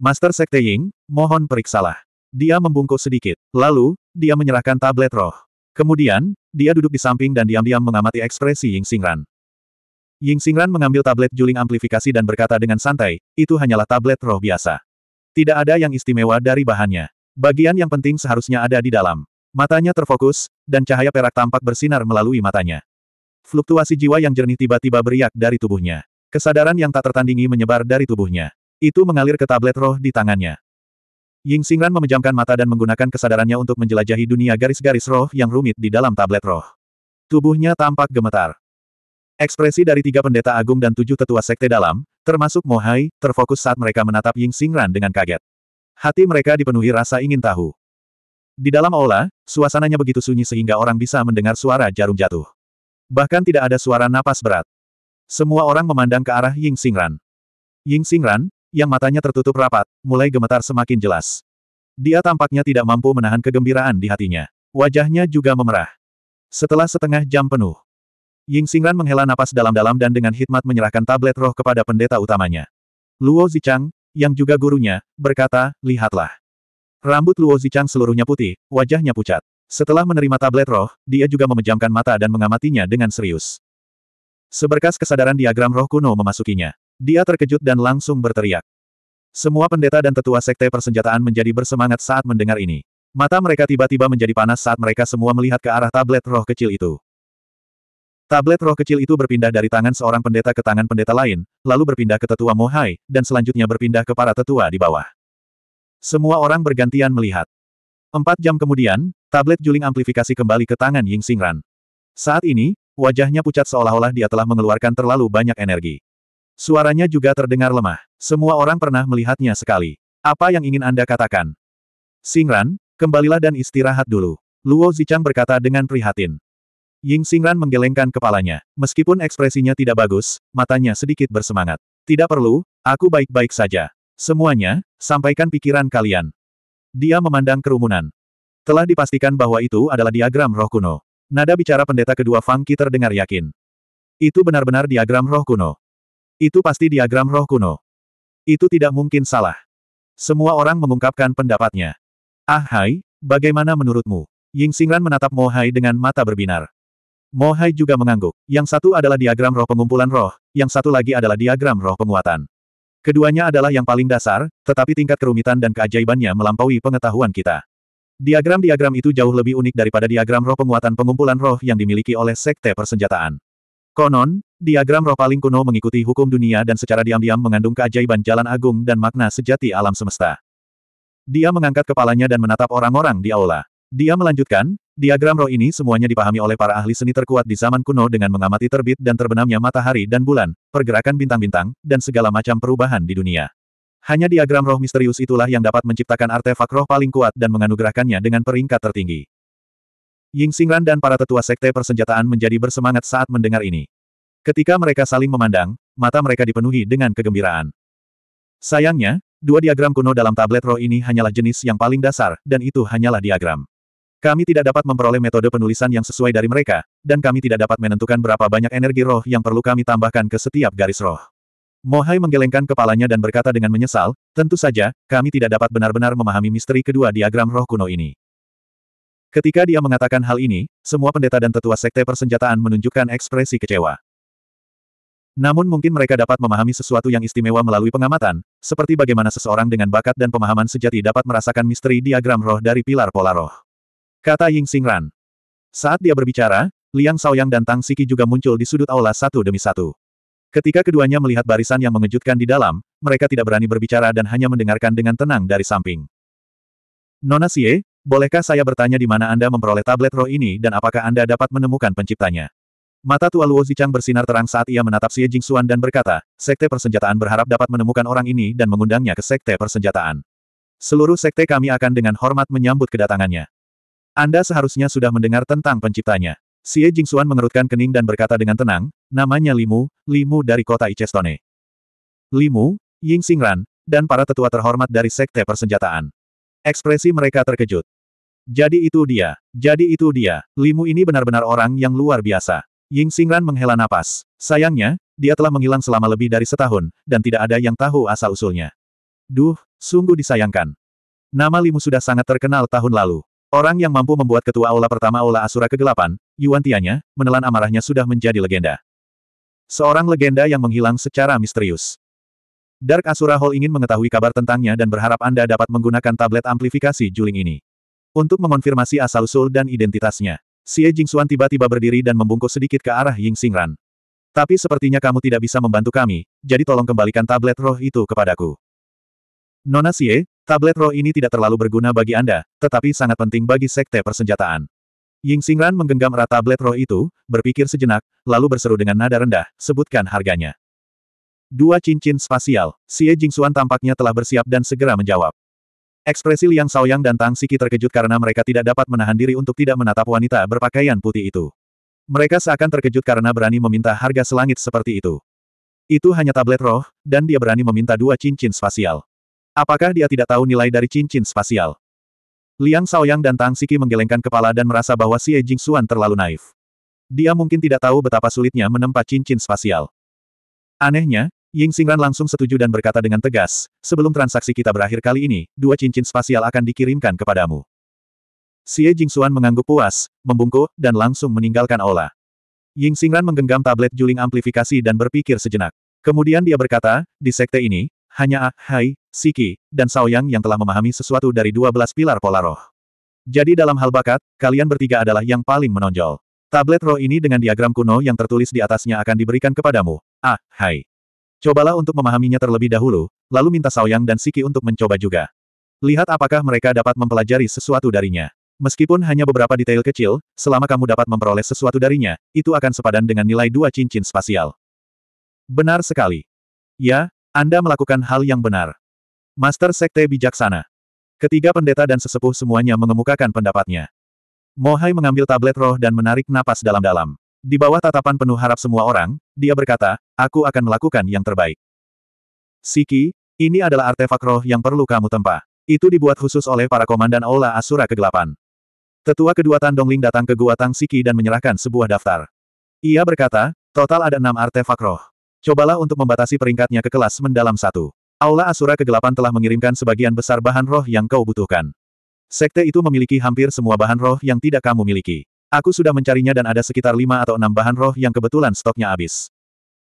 Master Sekte Ying, mohon periksalah. Dia membungkuk sedikit. Lalu, dia menyerahkan tablet roh. Kemudian, dia duduk di samping dan diam-diam mengamati ekspresi Ying Xingran. Ying Xingran mengambil tablet juling amplifikasi dan berkata dengan santai, itu hanyalah tablet roh biasa. Tidak ada yang istimewa dari bahannya. Bagian yang penting seharusnya ada di dalam. Matanya terfokus, dan cahaya perak tampak bersinar melalui matanya. Fluktuasi jiwa yang jernih tiba-tiba beriak dari tubuhnya. Kesadaran yang tak tertandingi menyebar dari tubuhnya. Itu mengalir ke tablet roh di tangannya. Ying Xingran memejamkan mata dan menggunakan kesadarannya untuk menjelajahi dunia garis-garis roh yang rumit di dalam tablet roh. Tubuhnya tampak gemetar. Ekspresi dari tiga pendeta agung dan tujuh tetua sekte dalam, termasuk Mohai, terfokus saat mereka menatap Ying Xingran dengan kaget. Hati mereka dipenuhi rasa ingin tahu. Di dalam aula, suasananya begitu sunyi sehingga orang bisa mendengar suara jarum jatuh. Bahkan tidak ada suara napas berat. Semua orang memandang ke arah Ying Xingran. Ying Xingran, yang matanya tertutup rapat, mulai gemetar semakin jelas. Dia tampaknya tidak mampu menahan kegembiraan di hatinya. Wajahnya juga memerah. Setelah setengah jam penuh, Ying Xingran menghela napas dalam-dalam dan dengan hikmat menyerahkan tablet roh kepada pendeta utamanya. Luo Zichang, yang juga gurunya, berkata, lihatlah. Rambut Luo Zichang seluruhnya putih, wajahnya pucat. Setelah menerima tablet roh, dia juga memejamkan mata dan mengamatinya dengan serius. Seberkas kesadaran diagram roh kuno memasukinya. Dia terkejut dan langsung berteriak. Semua pendeta dan tetua sekte persenjataan menjadi bersemangat saat mendengar ini. Mata mereka tiba-tiba menjadi panas saat mereka semua melihat ke arah tablet roh kecil itu. Tablet roh kecil itu berpindah dari tangan seorang pendeta ke tangan pendeta lain, lalu berpindah ke tetua Mohai, dan selanjutnya berpindah ke para tetua di bawah. Semua orang bergantian melihat. Empat jam kemudian, tablet juling amplifikasi kembali ke tangan Ying Singran. Saat ini, wajahnya pucat seolah-olah dia telah mengeluarkan terlalu banyak energi. Suaranya juga terdengar lemah. Semua orang pernah melihatnya sekali. Apa yang ingin Anda katakan? Singran? kembalilah dan istirahat dulu. Luo Zichang berkata dengan prihatin. Ying Xingran menggelengkan kepalanya. Meskipun ekspresinya tidak bagus, matanya sedikit bersemangat. Tidak perlu, aku baik-baik saja. Semuanya, sampaikan pikiran kalian. Dia memandang kerumunan. Telah dipastikan bahwa itu adalah diagram roh kuno. Nada bicara pendeta kedua Fang terdengar yakin. Itu benar-benar diagram roh kuno. Itu pasti diagram roh kuno. Itu tidak mungkin salah. Semua orang mengungkapkan pendapatnya. Ah Hai, bagaimana menurutmu? Ying Xingran menatap Mo Hai dengan mata berbinar. Mo juga mengangguk. Yang satu adalah diagram roh pengumpulan roh, yang satu lagi adalah diagram roh penguatan. Keduanya adalah yang paling dasar, tetapi tingkat kerumitan dan keajaibannya melampaui pengetahuan kita. Diagram-diagram itu jauh lebih unik daripada diagram roh penguatan pengumpulan roh yang dimiliki oleh sekte persenjataan. Konon, diagram roh paling kuno mengikuti hukum dunia dan secara diam-diam mengandung keajaiban jalan agung dan makna sejati alam semesta. Dia mengangkat kepalanya dan menatap orang-orang di aula. Dia melanjutkan, Diagram roh ini semuanya dipahami oleh para ahli seni terkuat di zaman kuno dengan mengamati terbit dan terbenamnya matahari dan bulan, pergerakan bintang-bintang, dan segala macam perubahan di dunia. Hanya diagram roh misterius itulah yang dapat menciptakan artefak roh paling kuat dan menganugerahkannya dengan peringkat tertinggi. Ying Xingran dan para tetua sekte persenjataan menjadi bersemangat saat mendengar ini. Ketika mereka saling memandang, mata mereka dipenuhi dengan kegembiraan. Sayangnya, dua diagram kuno dalam tablet roh ini hanyalah jenis yang paling dasar, dan itu hanyalah diagram. Kami tidak dapat memperoleh metode penulisan yang sesuai dari mereka, dan kami tidak dapat menentukan berapa banyak energi roh yang perlu kami tambahkan ke setiap garis roh. Mohai menggelengkan kepalanya dan berkata dengan menyesal, tentu saja, kami tidak dapat benar-benar memahami misteri kedua diagram roh kuno ini. Ketika dia mengatakan hal ini, semua pendeta dan tetua sekte persenjataan menunjukkan ekspresi kecewa. Namun mungkin mereka dapat memahami sesuatu yang istimewa melalui pengamatan, seperti bagaimana seseorang dengan bakat dan pemahaman sejati dapat merasakan misteri diagram roh dari pilar pola roh. Kata Ying Xingran. Saat dia berbicara, Liang Saoyang dan Tang Siki juga muncul di sudut aula satu demi satu. Ketika keduanya melihat barisan yang mengejutkan di dalam, mereka tidak berani berbicara dan hanya mendengarkan dengan tenang dari samping. Nona Xie, bolehkah saya bertanya di mana Anda memperoleh tablet roh ini dan apakah Anda dapat menemukan penciptanya? Mata tua Luo Zichang bersinar terang saat ia menatap Xie Jingxuan dan berkata, Sekte Persenjataan berharap dapat menemukan orang ini dan mengundangnya ke Sekte Persenjataan. Seluruh sekte kami akan dengan hormat menyambut kedatangannya. Anda seharusnya sudah mendengar tentang penciptanya. Xie Jingxuan mengerutkan kening dan berkata dengan tenang, namanya Limu, Limu dari kota Icestone. Limu, Ying Xingran, dan para tetua terhormat dari sekte persenjataan. Ekspresi mereka terkejut. Jadi itu dia, jadi itu dia, Limu ini benar-benar orang yang luar biasa. Ying Xingran menghela napas. Sayangnya, dia telah menghilang selama lebih dari setahun, dan tidak ada yang tahu asal-usulnya. Duh, sungguh disayangkan. Nama Limu sudah sangat terkenal tahun lalu. Orang yang mampu membuat ketua aula pertama aula Asura kegelapan, Yuan Tianya, menelan amarahnya sudah menjadi legenda. Seorang legenda yang menghilang secara misterius. Dark Asura Hall ingin mengetahui kabar tentangnya dan berharap Anda dapat menggunakan tablet amplifikasi Juling ini. Untuk mengonfirmasi asal-usul dan identitasnya, Xie Jingxuan tiba-tiba berdiri dan membungkuk sedikit ke arah Ying Xingran. Tapi sepertinya kamu tidak bisa membantu kami, jadi tolong kembalikan tablet roh itu kepadaku. Nona Xie, Tablet roh ini tidak terlalu berguna bagi Anda, tetapi sangat penting bagi sekte persenjataan. Ying Xingran menggenggam rata tablet roh itu, berpikir sejenak, lalu berseru dengan nada rendah, sebutkan harganya. Dua cincin spasial, Xie Jingxuan tampaknya telah bersiap dan segera menjawab. Ekspresi Liang Saoyang dan Tang Siki terkejut karena mereka tidak dapat menahan diri untuk tidak menatap wanita berpakaian putih itu. Mereka seakan terkejut karena berani meminta harga selangit seperti itu. Itu hanya tablet roh, dan dia berani meminta dua cincin spasial. Apakah dia tidak tahu nilai dari cincin spasial? Liang Shaoyang dan Tang Siki menggelengkan kepala dan merasa bahwa Xie Jingxuan terlalu naif. Dia mungkin tidak tahu betapa sulitnya menempa cincin spasial. Anehnya, Ying Xingran langsung setuju dan berkata dengan tegas, sebelum transaksi kita berakhir kali ini, dua cincin spasial akan dikirimkan kepadamu. Xie Jingxuan mengangguk puas, membungkuk, dan langsung meninggalkan aula. Ying Xingran menggenggam tablet juling amplifikasi dan berpikir sejenak. Kemudian dia berkata, di sekte ini, hanya A, ah, Hai, Siki, dan Saoyang yang telah memahami sesuatu dari dua belas pilar pola roh. Jadi dalam hal bakat, kalian bertiga adalah yang paling menonjol. Tablet roh ini dengan diagram kuno yang tertulis di atasnya akan diberikan kepadamu. A, ah, Hai. Cobalah untuk memahaminya terlebih dahulu, lalu minta Saoyang dan Siki untuk mencoba juga. Lihat apakah mereka dapat mempelajari sesuatu darinya. Meskipun hanya beberapa detail kecil, selama kamu dapat memperoleh sesuatu darinya, itu akan sepadan dengan nilai dua cincin spasial. Benar sekali. Ya, anda melakukan hal yang benar. Master Sekte Bijaksana. Ketiga pendeta dan sesepuh semuanya mengemukakan pendapatnya. Mohai mengambil tablet roh dan menarik napas dalam-dalam. Di bawah tatapan penuh harap semua orang, dia berkata, aku akan melakukan yang terbaik. Siki, ini adalah artefak roh yang perlu kamu tempa. Itu dibuat khusus oleh para komandan Aula Asura Kegelapan. Tetua kedua Tan Dongling datang ke Gua Tang Siki dan menyerahkan sebuah daftar. Ia berkata, total ada enam artefak roh. Cobalah untuk membatasi peringkatnya ke kelas mendalam satu. Aula Asura Kegelapan telah mengirimkan sebagian besar bahan roh yang kau butuhkan. Sekte itu memiliki hampir semua bahan roh yang tidak kamu miliki. Aku sudah mencarinya dan ada sekitar lima atau enam bahan roh yang kebetulan stoknya habis.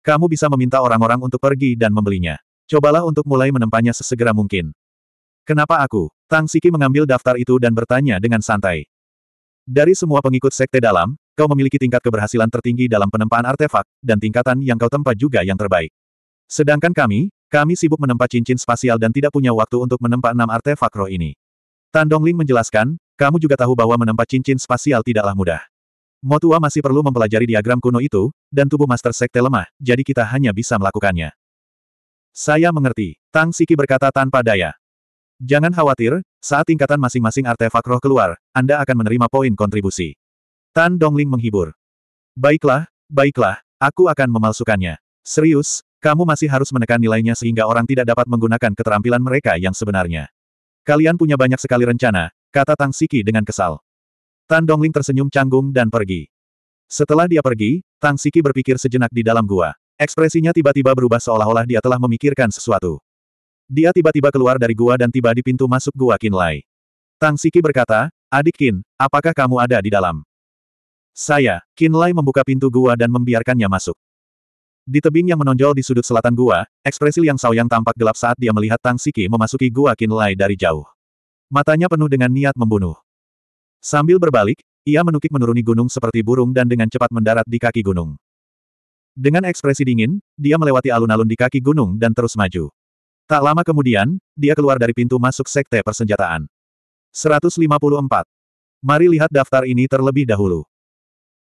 Kamu bisa meminta orang-orang untuk pergi dan membelinya. Cobalah untuk mulai menempanya sesegera mungkin. Kenapa aku? Tang Siki mengambil daftar itu dan bertanya dengan santai. Dari semua pengikut sekte dalam, Kau memiliki tingkat keberhasilan tertinggi dalam penempaan artefak, dan tingkatan yang kau tempa juga yang terbaik. Sedangkan kami, kami sibuk menempa cincin spasial dan tidak punya waktu untuk menempa enam artefak roh ini. Tan Ling menjelaskan, kamu juga tahu bahwa menempa cincin spasial tidaklah mudah. Motua masih perlu mempelajari diagram kuno itu, dan tubuh Master Sekte lemah, jadi kita hanya bisa melakukannya. Saya mengerti, Tang Siki berkata tanpa daya. Jangan khawatir, saat tingkatan masing-masing artefak roh keluar, Anda akan menerima poin kontribusi. Tan Dongling menghibur. Baiklah, baiklah, aku akan memalsukannya. Serius, kamu masih harus menekan nilainya sehingga orang tidak dapat menggunakan keterampilan mereka yang sebenarnya. Kalian punya banyak sekali rencana, kata Tang Siki dengan kesal. Tan Dongling tersenyum canggung dan pergi. Setelah dia pergi, Tang Siki berpikir sejenak di dalam gua. Ekspresinya tiba-tiba berubah seolah-olah dia telah memikirkan sesuatu. Dia tiba-tiba keluar dari gua dan tiba di pintu masuk gua Kinlai. Tang Siki berkata, Adik Kin, apakah kamu ada di dalam? Saya, Kinlay, membuka pintu gua dan membiarkannya masuk. Di tebing yang menonjol di sudut selatan gua, ekspresi Liang yang tampak gelap saat dia melihat Tang Siki memasuki gua Kinlay dari jauh. Matanya penuh dengan niat membunuh. Sambil berbalik, ia menukik menuruni gunung seperti burung dan dengan cepat mendarat di kaki gunung. Dengan ekspresi dingin, dia melewati alun-alun di kaki gunung dan terus maju. Tak lama kemudian, dia keluar dari pintu masuk sekte persenjataan. 154. Mari lihat daftar ini terlebih dahulu.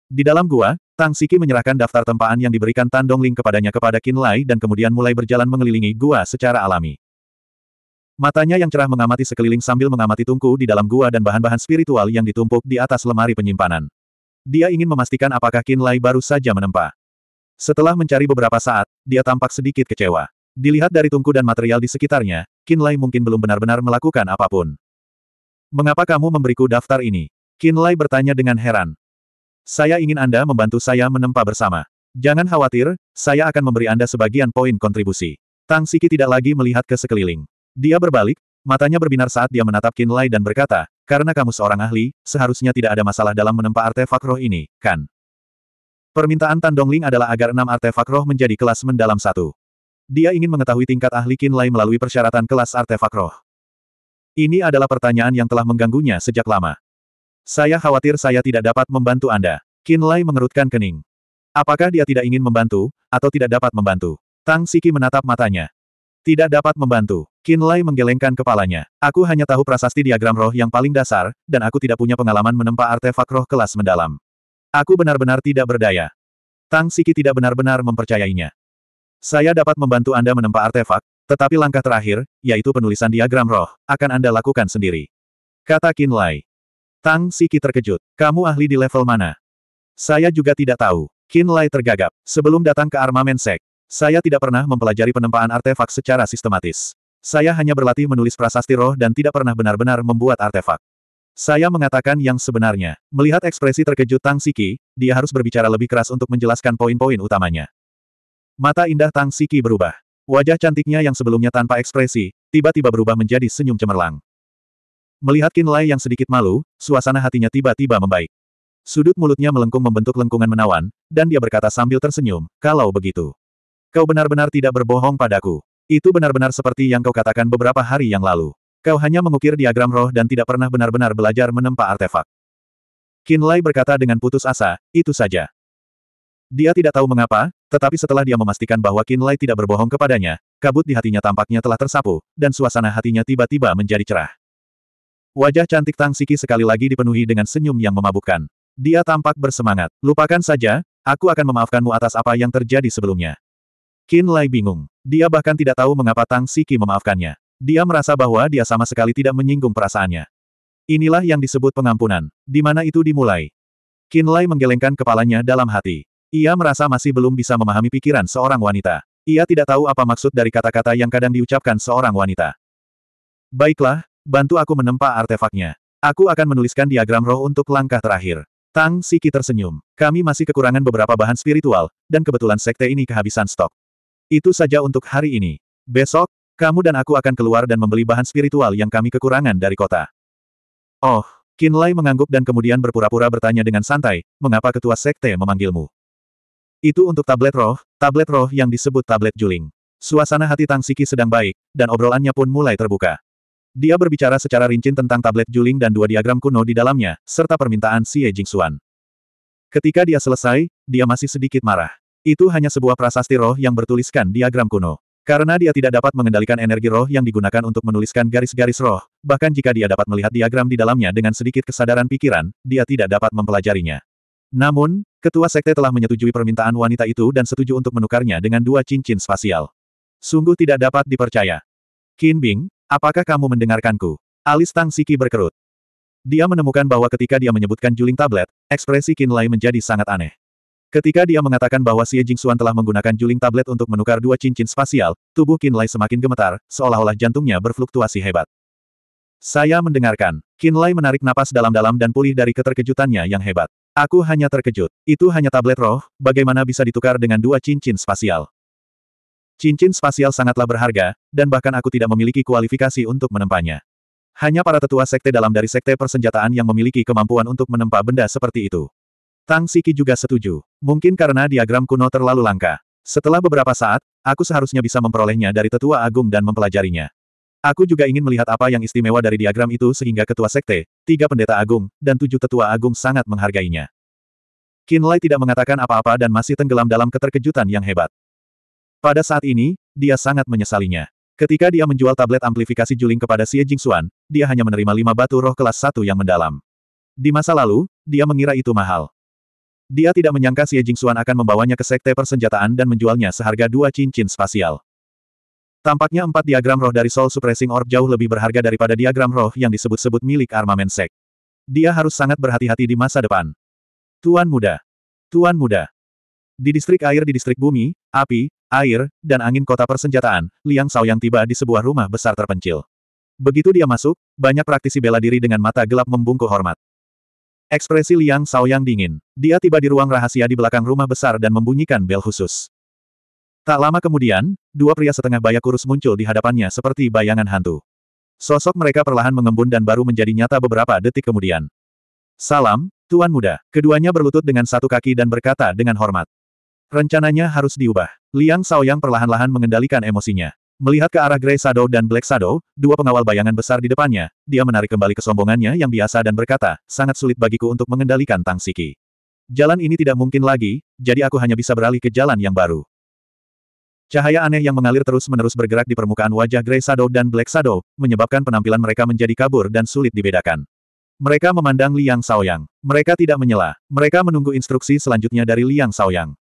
Di dalam gua, Tang Siki menyerahkan daftar tempaan yang diberikan Tan Dongling kepadanya kepada Qin Lai dan kemudian mulai berjalan mengelilingi gua secara alami. Matanya yang cerah mengamati sekeliling sambil mengamati tungku di dalam gua dan bahan-bahan spiritual yang ditumpuk di atas lemari penyimpanan. Dia ingin memastikan apakah Qin Lai baru saja menempa. Setelah mencari beberapa saat, dia tampak sedikit kecewa. Dilihat dari tungku dan material di sekitarnya, Qin Lai mungkin belum benar-benar melakukan apapun. Mengapa kamu memberiku daftar ini? Qin Lai bertanya dengan heran. Saya ingin Anda membantu saya menempa bersama. Jangan khawatir, saya akan memberi Anda sebagian poin kontribusi. Tang Siki tidak lagi melihat ke sekeliling. Dia berbalik, matanya berbinar saat dia menatap Qin Lai dan berkata, karena kamu seorang ahli, seharusnya tidak ada masalah dalam menempa artefak roh ini, kan? Permintaan Tan Dongling adalah agar enam artefak roh menjadi kelas mendalam satu. Dia ingin mengetahui tingkat ahli Qin Lai melalui persyaratan kelas artefak roh. Ini adalah pertanyaan yang telah mengganggunya sejak lama. Saya khawatir saya tidak dapat membantu Anda. Qin Lai mengerutkan kening. Apakah dia tidak ingin membantu, atau tidak dapat membantu? Tang Siki menatap matanya. Tidak dapat membantu. Qin Lai menggelengkan kepalanya. Aku hanya tahu prasasti diagram roh yang paling dasar, dan aku tidak punya pengalaman menempa artefak roh kelas mendalam. Aku benar-benar tidak berdaya. Tang Siki tidak benar-benar mempercayainya. Saya dapat membantu Anda menempa artefak, tetapi langkah terakhir, yaitu penulisan diagram roh, akan Anda lakukan sendiri. Kata Qin Lai. Tang Siki terkejut. Kamu ahli di level mana? Saya juga tidak tahu. Qin Lai tergagap. Sebelum datang ke Armamen Sek, saya tidak pernah mempelajari penempaan artefak secara sistematis. Saya hanya berlatih menulis prasasti roh dan tidak pernah benar-benar membuat artefak. Saya mengatakan yang sebenarnya. Melihat ekspresi terkejut Tang Siki, dia harus berbicara lebih keras untuk menjelaskan poin-poin utamanya. Mata indah Tang Siki berubah. Wajah cantiknya yang sebelumnya tanpa ekspresi, tiba-tiba berubah menjadi senyum cemerlang. Melihat Kinlay yang sedikit malu, suasana hatinya tiba-tiba membaik. Sudut mulutnya melengkung membentuk lengkungan menawan, dan dia berkata sambil tersenyum, kalau begitu. Kau benar-benar tidak berbohong padaku. Itu benar-benar seperti yang kau katakan beberapa hari yang lalu. Kau hanya mengukir diagram roh dan tidak pernah benar-benar belajar menempa artefak. Kinlay berkata dengan putus asa, itu saja. Dia tidak tahu mengapa, tetapi setelah dia memastikan bahwa Kinlay tidak berbohong kepadanya, kabut di hatinya tampaknya telah tersapu, dan suasana hatinya tiba-tiba menjadi cerah. Wajah cantik Tang Siki sekali lagi dipenuhi dengan senyum yang memabukkan. Dia tampak bersemangat. Lupakan saja, aku akan memaafkanmu atas apa yang terjadi sebelumnya. Qin Lai bingung. Dia bahkan tidak tahu mengapa Tang Siki memaafkannya. Dia merasa bahwa dia sama sekali tidak menyinggung perasaannya. Inilah yang disebut pengampunan. Di mana itu dimulai? Qin Lai menggelengkan kepalanya dalam hati. Ia merasa masih belum bisa memahami pikiran seorang wanita. Ia tidak tahu apa maksud dari kata-kata yang kadang diucapkan seorang wanita. Baiklah, Bantu aku menempa artefaknya. Aku akan menuliskan diagram roh untuk langkah terakhir. Tang Siki tersenyum. Kami masih kekurangan beberapa bahan spiritual, dan kebetulan sekte ini kehabisan stok. Itu saja untuk hari ini. Besok, kamu dan aku akan keluar dan membeli bahan spiritual yang kami kekurangan dari kota. Oh, Lai mengangguk dan kemudian berpura-pura bertanya dengan santai, mengapa ketua sekte memanggilmu? Itu untuk tablet roh, tablet roh yang disebut tablet juling. Suasana hati Tang Siki sedang baik, dan obrolannya pun mulai terbuka. Dia berbicara secara rincin tentang tablet Juling dan dua diagram kuno di dalamnya, serta permintaan Xie Jingxuan. Ketika dia selesai, dia masih sedikit marah. Itu hanya sebuah prasasti roh yang bertuliskan diagram kuno. Karena dia tidak dapat mengendalikan energi roh yang digunakan untuk menuliskan garis-garis roh, bahkan jika dia dapat melihat diagram di dalamnya dengan sedikit kesadaran pikiran, dia tidak dapat mempelajarinya. Namun, ketua sekte telah menyetujui permintaan wanita itu dan setuju untuk menukarnya dengan dua cincin spasial. Sungguh tidak dapat dipercaya. Qin Bing, Apakah kamu mendengarkanku? Alis Tang Siki berkerut. Dia menemukan bahwa ketika dia menyebutkan juling tablet, ekspresi Qin Lai menjadi sangat aneh. Ketika dia mengatakan bahwa Xie Jingxuan telah menggunakan juling tablet untuk menukar dua cincin spasial, tubuh Qin Lai semakin gemetar, seolah-olah jantungnya berfluktuasi hebat. Saya mendengarkan. Qin Lai menarik napas dalam-dalam dan pulih dari keterkejutannya yang hebat. Aku hanya terkejut. Itu hanya tablet roh, bagaimana bisa ditukar dengan dua cincin spasial? Cincin spasial sangatlah berharga, dan bahkan aku tidak memiliki kualifikasi untuk menempanya. Hanya para tetua sekte dalam dari sekte persenjataan yang memiliki kemampuan untuk menempa benda seperti itu. Tang Siki juga setuju. Mungkin karena diagram kuno terlalu langka. Setelah beberapa saat, aku seharusnya bisa memperolehnya dari tetua agung dan mempelajarinya. Aku juga ingin melihat apa yang istimewa dari diagram itu sehingga ketua sekte, tiga pendeta agung, dan tujuh tetua agung sangat menghargainya. Kinlay tidak mengatakan apa-apa dan masih tenggelam dalam keterkejutan yang hebat. Pada saat ini, dia sangat menyesalinya. Ketika dia menjual tablet amplifikasi Juling kepada Xie Jingxuan, dia hanya menerima lima batu roh kelas satu yang mendalam. Di masa lalu, dia mengira itu mahal. Dia tidak menyangka Xie Jingxuan akan membawanya ke sekte persenjataan dan menjualnya seharga dua cincin spasial. Tampaknya empat diagram roh dari Soul Suppressing Orb jauh lebih berharga daripada diagram roh yang disebut-sebut milik armamen sek. Dia harus sangat berhati-hati di masa depan. Tuan muda. Tuan muda. Di distrik air di distrik bumi, api, air, dan angin kota persenjataan, Liang Sao yang tiba di sebuah rumah besar terpencil. Begitu dia masuk, banyak praktisi bela diri dengan mata gelap membungkuk hormat. Ekspresi Liang Sao yang dingin. Dia tiba di ruang rahasia di belakang rumah besar dan membunyikan bel khusus. Tak lama kemudian, dua pria setengah bayak kurus muncul di hadapannya seperti bayangan hantu. Sosok mereka perlahan mengembun dan baru menjadi nyata beberapa detik kemudian. Salam, Tuan Muda. Keduanya berlutut dengan satu kaki dan berkata dengan hormat. Rencananya harus diubah. Liang yang perlahan-lahan mengendalikan emosinya. Melihat ke arah Grey Shadow dan Black Shadow, dua pengawal bayangan besar di depannya, dia menarik kembali kesombongannya yang biasa dan berkata, sangat sulit bagiku untuk mengendalikan Tang Siki. Jalan ini tidak mungkin lagi, jadi aku hanya bisa beralih ke jalan yang baru. Cahaya aneh yang mengalir terus-menerus bergerak di permukaan wajah Grey Shadow dan Black Shadow, menyebabkan penampilan mereka menjadi kabur dan sulit dibedakan. Mereka memandang Liang Shaoyang. Mereka tidak menyela. Mereka menunggu instruksi selanjutnya dari Liang Shaoyang.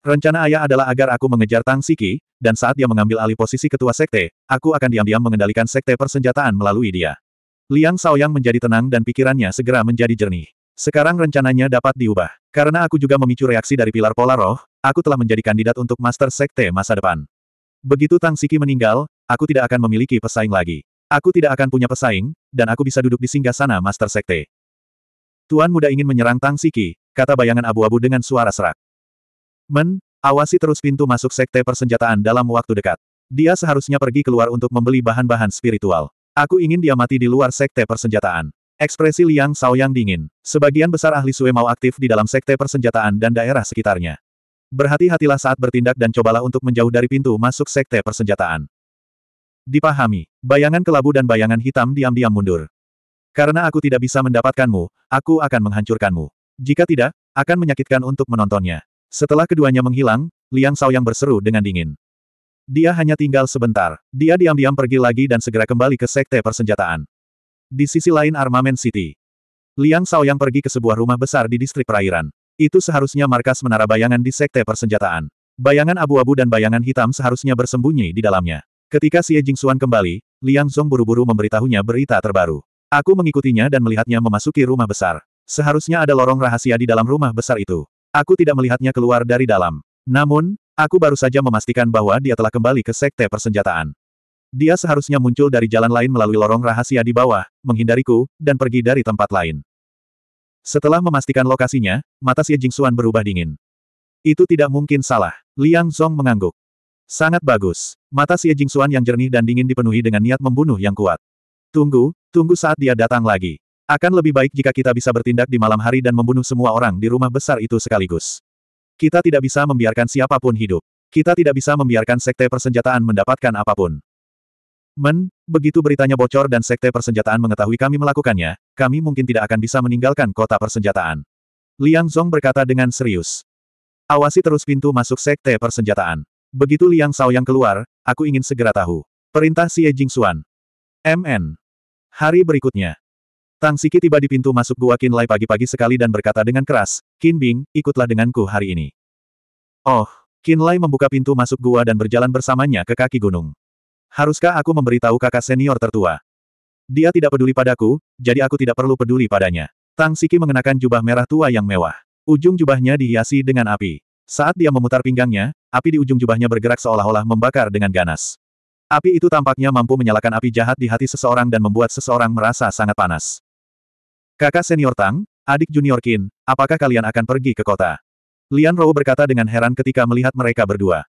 Rencana ayah adalah agar aku mengejar Tang Siki, dan saat dia mengambil alih posisi ketua sekte, aku akan diam-diam mengendalikan sekte persenjataan melalui dia. Liang Saoyang menjadi tenang dan pikirannya segera menjadi jernih. Sekarang rencananya dapat diubah. Karena aku juga memicu reaksi dari pilar pola roh, aku telah menjadi kandidat untuk master sekte masa depan. Begitu Tang Siki meninggal, aku tidak akan memiliki pesaing lagi. Aku tidak akan punya pesaing, dan aku bisa duduk di singgah sana master sekte. Tuan muda ingin menyerang Tang Siki, kata bayangan abu-abu dengan suara serak. Men, awasi terus pintu masuk sekte persenjataan dalam waktu dekat. Dia seharusnya pergi keluar untuk membeli bahan-bahan spiritual. Aku ingin dia mati di luar sekte persenjataan. Ekspresi Liang Yang dingin. Sebagian besar ahli Sue mau aktif di dalam sekte persenjataan dan daerah sekitarnya. Berhati-hatilah saat bertindak dan cobalah untuk menjauh dari pintu masuk sekte persenjataan. Dipahami. Bayangan kelabu dan bayangan hitam diam-diam mundur. Karena aku tidak bisa mendapatkanmu, aku akan menghancurkanmu. Jika tidak, akan menyakitkan untuk menontonnya. Setelah keduanya menghilang, Liang Yang berseru dengan dingin. Dia hanya tinggal sebentar. Dia diam-diam pergi lagi dan segera kembali ke sekte persenjataan. Di sisi lain Armament City. Liang Yang pergi ke sebuah rumah besar di distrik perairan. Itu seharusnya markas menara bayangan di sekte persenjataan. Bayangan abu-abu dan bayangan hitam seharusnya bersembunyi di dalamnya. Ketika si Xie Jingxuan kembali, Liang Zong buru-buru memberitahunya berita terbaru. Aku mengikutinya dan melihatnya memasuki rumah besar. Seharusnya ada lorong rahasia di dalam rumah besar itu. Aku tidak melihatnya keluar dari dalam. Namun, aku baru saja memastikan bahwa dia telah kembali ke sekte persenjataan. Dia seharusnya muncul dari jalan lain melalui lorong rahasia di bawah, menghindariku, dan pergi dari tempat lain. Setelah memastikan lokasinya, mata Xie Jingxuan berubah dingin. Itu tidak mungkin salah. Liang Zong mengangguk. Sangat bagus. Mata Xie Jingxuan yang jernih dan dingin dipenuhi dengan niat membunuh yang kuat. Tunggu, tunggu saat dia datang lagi. Akan lebih baik jika kita bisa bertindak di malam hari dan membunuh semua orang di rumah besar itu sekaligus. Kita tidak bisa membiarkan siapapun hidup. Kita tidak bisa membiarkan sekte persenjataan mendapatkan apapun. Men, begitu beritanya bocor dan sekte persenjataan mengetahui kami melakukannya, kami mungkin tidak akan bisa meninggalkan kota persenjataan. Liang Zhong berkata dengan serius. Awasi terus pintu masuk sekte persenjataan. Begitu Liang Yang keluar, aku ingin segera tahu. Perintah Xie Xuan. MN. Hari berikutnya, Tang Siki tiba di pintu masuk gua Qin Lai pagi-pagi sekali dan berkata dengan keras, Qin Bing, ikutlah denganku hari ini. Oh, Qin Lai membuka pintu masuk gua dan berjalan bersamanya ke kaki gunung. Haruskah aku memberitahu kakak senior tertua? Dia tidak peduli padaku, jadi aku tidak perlu peduli padanya. Tang Siki mengenakan jubah merah tua yang mewah. Ujung jubahnya dihiasi dengan api. Saat dia memutar pinggangnya, api di ujung jubahnya bergerak seolah-olah membakar dengan ganas. Api itu tampaknya mampu menyalakan api jahat di hati seseorang dan membuat seseorang merasa sangat panas. Kakak senior Tang, adik junior Qin, apakah kalian akan pergi ke kota? Lian Rou berkata dengan heran ketika melihat mereka berdua.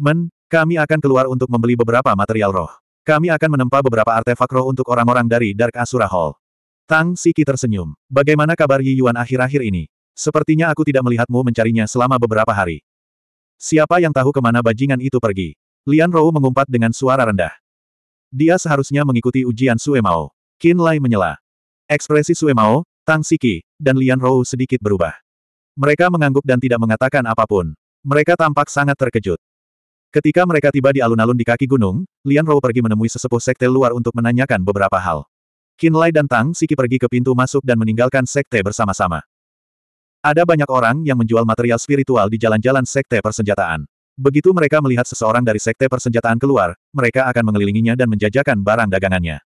Men, kami akan keluar untuk membeli beberapa material roh. Kami akan menempa beberapa artefak roh untuk orang-orang dari Dark Asura Hall. Tang Siki tersenyum. Bagaimana kabar Yi Yuan akhir-akhir ini? Sepertinya aku tidak melihatmu mencarinya selama beberapa hari. Siapa yang tahu kemana bajingan itu pergi? Lian Rou mengumpat dengan suara rendah. Dia seharusnya mengikuti ujian Sue Mao. Qin Lai menyela. Ekspresi Sue Mao, Tang Siki, dan Lian Rou sedikit berubah. Mereka mengangguk dan tidak mengatakan apapun. Mereka tampak sangat terkejut. Ketika mereka tiba di alun-alun di kaki gunung, Lian Rou pergi menemui sesepuh sekte luar untuk menanyakan beberapa hal. Qin Lai dan Tang Siki pergi ke pintu masuk dan meninggalkan sekte bersama-sama. Ada banyak orang yang menjual material spiritual di jalan-jalan sekte persenjataan. Begitu mereka melihat seseorang dari sekte persenjataan keluar, mereka akan mengelilinginya dan menjajakan barang dagangannya.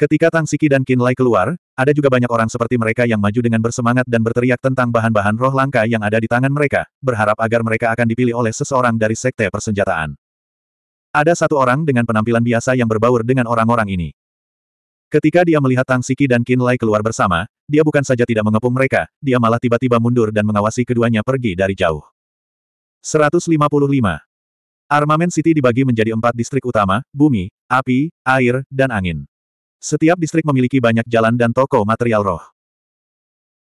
Ketika Tang Siki dan Qin Lai keluar, ada juga banyak orang seperti mereka yang maju dengan bersemangat dan berteriak tentang bahan-bahan roh langka yang ada di tangan mereka, berharap agar mereka akan dipilih oleh seseorang dari sekte persenjataan. Ada satu orang dengan penampilan biasa yang berbaur dengan orang-orang ini. Ketika dia melihat Tang Siki dan Qin Lai keluar bersama, dia bukan saja tidak mengepung mereka, dia malah tiba-tiba mundur dan mengawasi keduanya pergi dari jauh. 155. Armamen City dibagi menjadi empat distrik utama, bumi, api, air, dan angin. Setiap distrik memiliki banyak jalan dan toko material roh.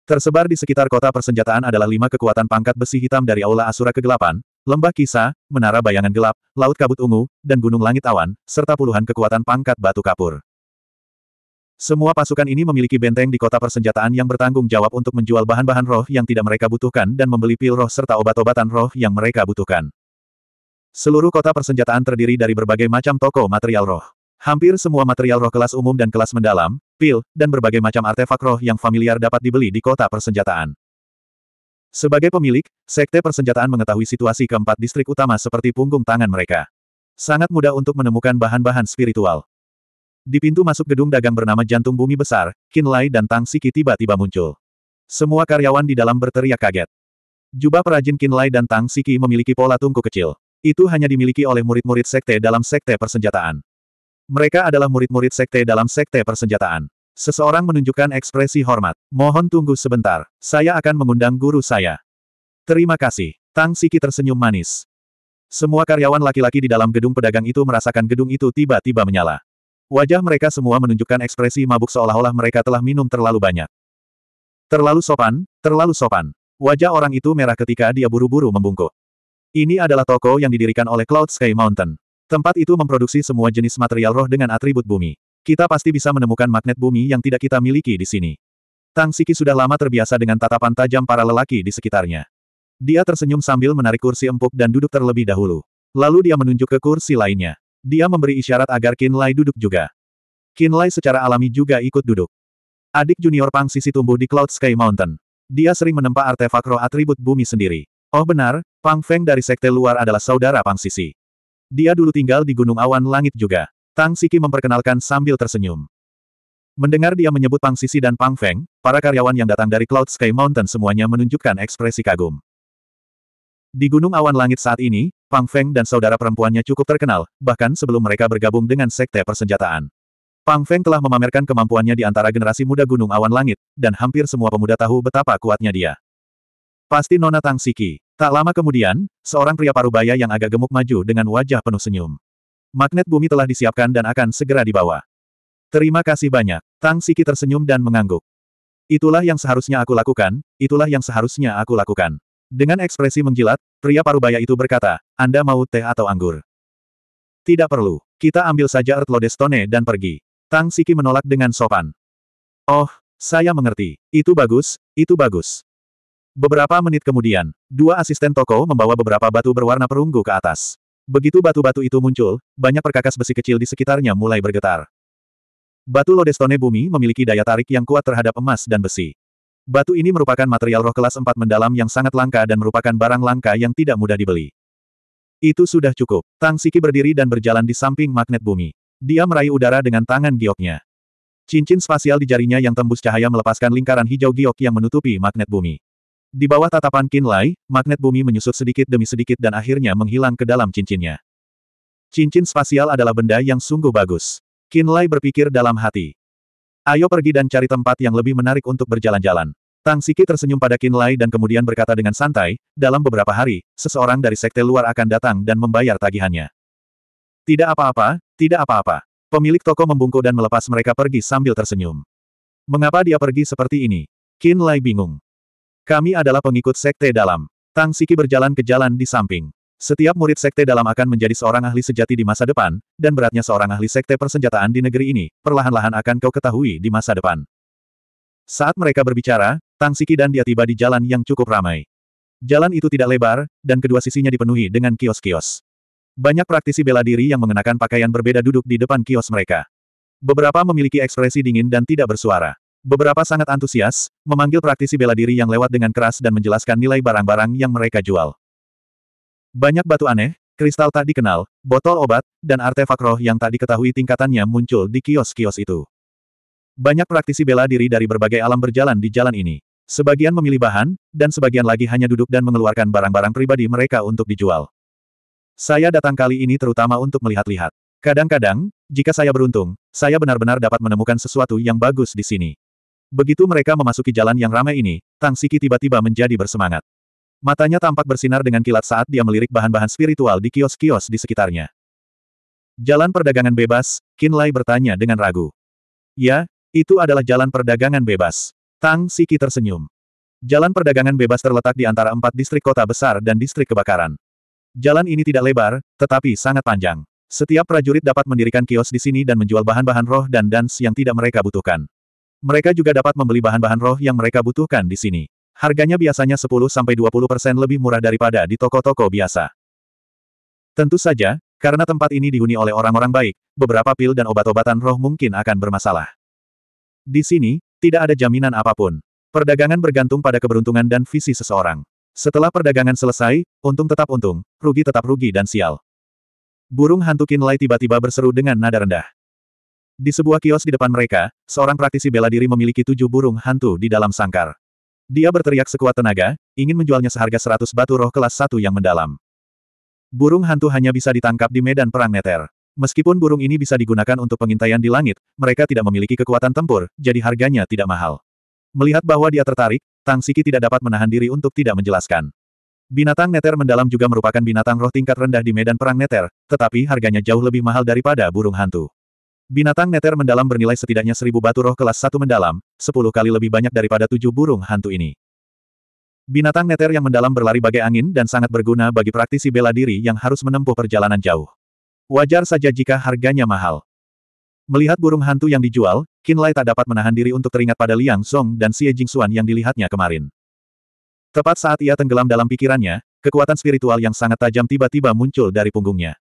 Tersebar di sekitar kota persenjataan adalah lima kekuatan pangkat besi hitam dari Aula Asura Kegelapan, Lembah Kisah, Menara Bayangan Gelap, Laut Kabut Ungu, dan Gunung Langit Awan, serta puluhan kekuatan pangkat batu kapur. Semua pasukan ini memiliki benteng di kota persenjataan yang bertanggung jawab untuk menjual bahan-bahan roh yang tidak mereka butuhkan dan membeli pil roh serta obat-obatan roh yang mereka butuhkan. Seluruh kota persenjataan terdiri dari berbagai macam toko material roh. Hampir semua material roh kelas umum dan kelas mendalam, pil, dan berbagai macam artefak roh yang familiar dapat dibeli di kota persenjataan. Sebagai pemilik, Sekte Persenjataan mengetahui situasi keempat distrik utama seperti punggung tangan mereka. Sangat mudah untuk menemukan bahan-bahan spiritual. Di pintu masuk gedung dagang bernama Jantung Bumi Besar, Kinlai dan Tang Siki tiba-tiba muncul. Semua karyawan di dalam berteriak kaget. Jubah perajin Kinlai dan Tang Siki memiliki pola tungku kecil. Itu hanya dimiliki oleh murid-murid sekte dalam sekte persenjataan. Mereka adalah murid-murid sekte dalam sekte persenjataan. Seseorang menunjukkan ekspresi hormat. Mohon tunggu sebentar, saya akan mengundang guru saya. Terima kasih. Tang Siki tersenyum manis. Semua karyawan laki-laki di dalam gedung pedagang itu merasakan gedung itu tiba-tiba menyala. Wajah mereka semua menunjukkan ekspresi mabuk seolah-olah mereka telah minum terlalu banyak. Terlalu sopan, terlalu sopan. Wajah orang itu merah ketika dia buru-buru membungkuk. Ini adalah toko yang didirikan oleh Cloud Sky Mountain. Tempat itu memproduksi semua jenis material roh dengan atribut bumi. Kita pasti bisa menemukan magnet bumi yang tidak kita miliki di sini. Tang Siki sudah lama terbiasa dengan tatapan tajam para lelaki di sekitarnya. Dia tersenyum sambil menarik kursi empuk dan duduk terlebih dahulu. Lalu dia menunjuk ke kursi lainnya. Dia memberi isyarat agar Qin Lai duduk juga. Qin Lai secara alami juga ikut duduk. Adik junior Pang Sisi tumbuh di Cloud Sky Mountain. Dia sering menempa artefak roh atribut bumi sendiri. Oh benar, Pang Feng dari sekte luar adalah saudara Pang Sisi. Dia dulu tinggal di Gunung Awan Langit juga. Tang Siki memperkenalkan sambil tersenyum. Mendengar dia menyebut Pang Sisi dan Pang Feng, para karyawan yang datang dari Cloud Sky Mountain semuanya menunjukkan ekspresi kagum. Di Gunung Awan Langit saat ini, Pang Feng dan saudara perempuannya cukup terkenal, bahkan sebelum mereka bergabung dengan Sekte Persenjataan. Pang Feng telah memamerkan kemampuannya di antara generasi muda Gunung Awan Langit, dan hampir semua pemuda tahu betapa kuatnya dia. Pasti Nona Tang Siki. Tak lama kemudian, seorang pria parubaya yang agak gemuk maju dengan wajah penuh senyum. Magnet bumi telah disiapkan dan akan segera dibawa. Terima kasih banyak. Tang Siki tersenyum dan mengangguk. Itulah yang seharusnya aku lakukan, itulah yang seharusnya aku lakukan. Dengan ekspresi menjilat, pria parubaya itu berkata, Anda mau teh atau anggur? Tidak perlu. Kita ambil saja Lodestone dan pergi. Tang Siki menolak dengan sopan. Oh, saya mengerti. Itu bagus, itu bagus. Beberapa menit kemudian, dua asisten toko membawa beberapa batu berwarna perunggu ke atas. Begitu batu-batu itu muncul, banyak perkakas besi kecil di sekitarnya mulai bergetar. Batu lodestone bumi memiliki daya tarik yang kuat terhadap emas dan besi. Batu ini merupakan material roh kelas 4 mendalam yang sangat langka dan merupakan barang langka yang tidak mudah dibeli. Itu sudah cukup. Tang Siki berdiri dan berjalan di samping magnet bumi. Dia meraih udara dengan tangan gioknya. Cincin spasial di jarinya yang tembus cahaya melepaskan lingkaran hijau giok yang menutupi magnet bumi. Di bawah tatapan Kinlay, magnet bumi menyusut sedikit demi sedikit dan akhirnya menghilang ke dalam cincinnya. Cincin spasial adalah benda yang sungguh bagus. Kinlay berpikir dalam hati. Ayo pergi dan cari tempat yang lebih menarik untuk berjalan-jalan. Tang Siki tersenyum pada Kinlay dan kemudian berkata dengan santai, dalam beberapa hari, seseorang dari sekte luar akan datang dan membayar tagihannya. Tidak apa-apa, tidak apa-apa. Pemilik toko membungkuk dan melepas mereka pergi sambil tersenyum. Mengapa dia pergi seperti ini? Kinlay bingung. Kami adalah pengikut sekte dalam. Tang Siki berjalan ke jalan di samping. Setiap murid sekte dalam akan menjadi seorang ahli sejati di masa depan, dan beratnya seorang ahli sekte persenjataan di negeri ini, perlahan-lahan akan kau ketahui di masa depan. Saat mereka berbicara, Tang Siki dan dia tiba di jalan yang cukup ramai. Jalan itu tidak lebar, dan kedua sisinya dipenuhi dengan kios-kios. Banyak praktisi bela diri yang mengenakan pakaian berbeda duduk di depan kios mereka. Beberapa memiliki ekspresi dingin dan tidak bersuara. Beberapa sangat antusias, memanggil praktisi bela diri yang lewat dengan keras dan menjelaskan nilai barang-barang yang mereka jual. Banyak batu aneh, kristal tak dikenal, botol obat, dan artefak roh yang tak diketahui tingkatannya muncul di kios-kios itu. Banyak praktisi bela diri dari berbagai alam berjalan di jalan ini. Sebagian memilih bahan, dan sebagian lagi hanya duduk dan mengeluarkan barang-barang pribadi mereka untuk dijual. Saya datang kali ini terutama untuk melihat-lihat. Kadang-kadang, jika saya beruntung, saya benar-benar dapat menemukan sesuatu yang bagus di sini. Begitu mereka memasuki jalan yang ramai ini, Tang Siki tiba-tiba menjadi bersemangat. Matanya tampak bersinar dengan kilat saat dia melirik bahan-bahan spiritual di kios-kios di sekitarnya. Jalan perdagangan bebas, Qin Lai bertanya dengan ragu. Ya, itu adalah jalan perdagangan bebas. Tang Siki tersenyum. Jalan perdagangan bebas terletak di antara empat distrik kota besar dan distrik kebakaran. Jalan ini tidak lebar, tetapi sangat panjang. Setiap prajurit dapat mendirikan kios di sini dan menjual bahan-bahan roh dan dance yang tidak mereka butuhkan. Mereka juga dapat membeli bahan-bahan roh yang mereka butuhkan di sini. Harganya biasanya 10-20% lebih murah daripada di toko-toko biasa. Tentu saja, karena tempat ini dihuni oleh orang-orang baik, beberapa pil dan obat-obatan roh mungkin akan bermasalah. Di sini, tidak ada jaminan apapun. Perdagangan bergantung pada keberuntungan dan visi seseorang. Setelah perdagangan selesai, untung tetap untung, rugi tetap rugi dan sial. Burung hantu Kinlay tiba-tiba berseru dengan nada rendah. Di sebuah kios di depan mereka, seorang praktisi bela diri memiliki tujuh burung hantu di dalam sangkar. Dia berteriak sekuat tenaga, ingin menjualnya seharga seratus batu roh kelas satu yang mendalam. Burung hantu hanya bisa ditangkap di medan perang neter. Meskipun burung ini bisa digunakan untuk pengintaian di langit, mereka tidak memiliki kekuatan tempur, jadi harganya tidak mahal. Melihat bahwa dia tertarik, Tang Siki tidak dapat menahan diri untuk tidak menjelaskan. Binatang neter mendalam juga merupakan binatang roh tingkat rendah di medan perang neter, tetapi harganya jauh lebih mahal daripada burung hantu. Binatang neter mendalam bernilai setidaknya seribu batu roh kelas satu mendalam, sepuluh kali lebih banyak daripada tujuh burung hantu ini. Binatang neter yang mendalam berlari bagai angin dan sangat berguna bagi praktisi bela diri yang harus menempuh perjalanan jauh. Wajar saja jika harganya mahal. Melihat burung hantu yang dijual, Kinlay tak dapat menahan diri untuk teringat pada Liang Song dan Xie Jingxuan yang dilihatnya kemarin. Tepat saat ia tenggelam dalam pikirannya, kekuatan spiritual yang sangat tajam tiba-tiba muncul dari punggungnya.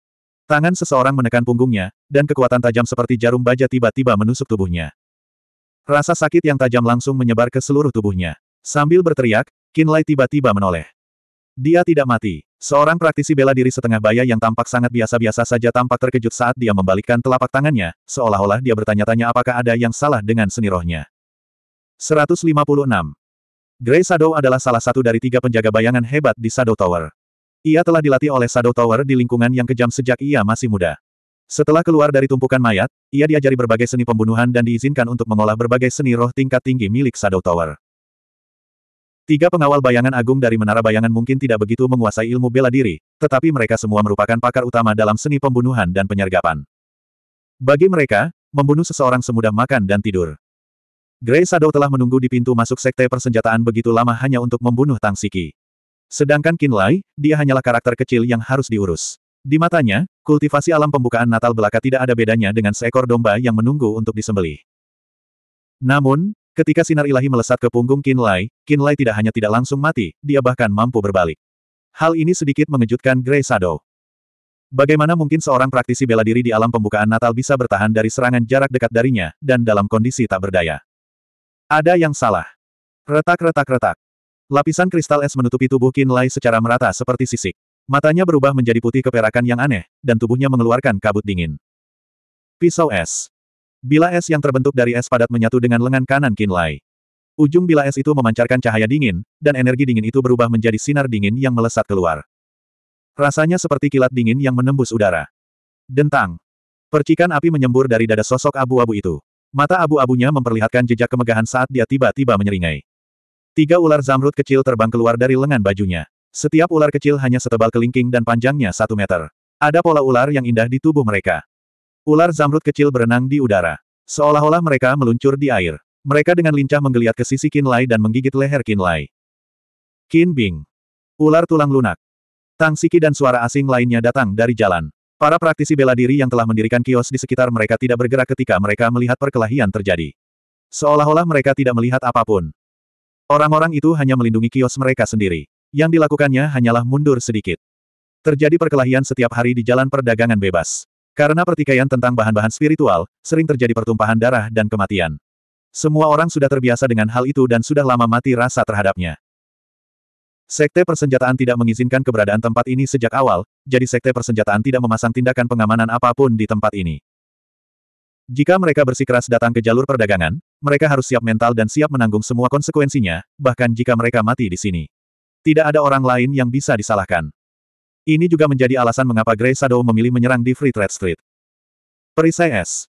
Tangan seseorang menekan punggungnya, dan kekuatan tajam seperti jarum baja tiba-tiba menusuk tubuhnya. Rasa sakit yang tajam langsung menyebar ke seluruh tubuhnya. Sambil berteriak, Kinlay tiba-tiba menoleh. Dia tidak mati. Seorang praktisi bela diri setengah baya yang tampak sangat biasa-biasa saja tampak terkejut saat dia membalikkan telapak tangannya, seolah-olah dia bertanya-tanya apakah ada yang salah dengan seni rohnya. 156. Grey Shadow adalah salah satu dari tiga penjaga bayangan hebat di Shadow Tower. Ia telah dilatih oleh Shadow Tower di lingkungan yang kejam sejak ia masih muda. Setelah keluar dari tumpukan mayat, ia diajari berbagai seni pembunuhan dan diizinkan untuk mengolah berbagai seni roh tingkat tinggi milik Shadow Tower. Tiga pengawal bayangan agung dari menara bayangan mungkin tidak begitu menguasai ilmu bela diri, tetapi mereka semua merupakan pakar utama dalam seni pembunuhan dan penyergapan. Bagi mereka, membunuh seseorang semudah makan dan tidur. Grey Shadow telah menunggu di pintu masuk sekte persenjataan begitu lama hanya untuk membunuh Tang Siki. Sedangkan Kinlay, dia hanyalah karakter kecil yang harus diurus. Di matanya, kultivasi alam pembukaan Natal belaka tidak ada bedanya dengan seekor domba yang menunggu untuk disembelih. Namun, ketika sinar ilahi melesat ke punggung Kinlay, Kinlay tidak hanya tidak langsung mati, dia bahkan mampu berbalik. Hal ini sedikit mengejutkan Grey Shadow. Bagaimana mungkin seorang praktisi bela diri di alam pembukaan Natal bisa bertahan dari serangan jarak dekat darinya, dan dalam kondisi tak berdaya? Ada yang salah. Retak-retak-retak. Lapisan kristal es menutupi tubuh Qin Lai secara merata seperti sisik. Matanya berubah menjadi putih keperakan yang aneh, dan tubuhnya mengeluarkan kabut dingin. Pisau es. Bila es yang terbentuk dari es padat menyatu dengan lengan kanan Qin Lai. Ujung bila es itu memancarkan cahaya dingin, dan energi dingin itu berubah menjadi sinar dingin yang melesat keluar. Rasanya seperti kilat dingin yang menembus udara. Dentang. Percikan api menyembur dari dada sosok abu-abu itu. Mata abu-abunya memperlihatkan jejak kemegahan saat dia tiba-tiba menyeringai. Tiga ular zamrud kecil terbang keluar dari lengan bajunya. Setiap ular kecil hanya setebal kelingking dan panjangnya satu meter. Ada pola ular yang indah di tubuh mereka. Ular zamrud kecil berenang di udara. Seolah-olah mereka meluncur di air. Mereka dengan lincah menggeliat ke sisi Kinlai dan menggigit leher Kinlai. Qin Bing. Ular tulang lunak. Tang Siki dan suara asing lainnya datang dari jalan. Para praktisi bela diri yang telah mendirikan kios di sekitar mereka tidak bergerak ketika mereka melihat perkelahian terjadi. Seolah-olah mereka tidak melihat apapun. Orang-orang itu hanya melindungi kios mereka sendiri. Yang dilakukannya hanyalah mundur sedikit. Terjadi perkelahian setiap hari di jalan perdagangan bebas. Karena pertikaian tentang bahan-bahan spiritual, sering terjadi pertumpahan darah dan kematian. Semua orang sudah terbiasa dengan hal itu dan sudah lama mati rasa terhadapnya. Sekte persenjataan tidak mengizinkan keberadaan tempat ini sejak awal, jadi sekte persenjataan tidak memasang tindakan pengamanan apapun di tempat ini. Jika mereka bersikeras datang ke jalur perdagangan, mereka harus siap mental dan siap menanggung semua konsekuensinya, bahkan jika mereka mati di sini. Tidak ada orang lain yang bisa disalahkan. Ini juga menjadi alasan mengapa Grey Shadow memilih menyerang di Free Trade Street. Perisai es.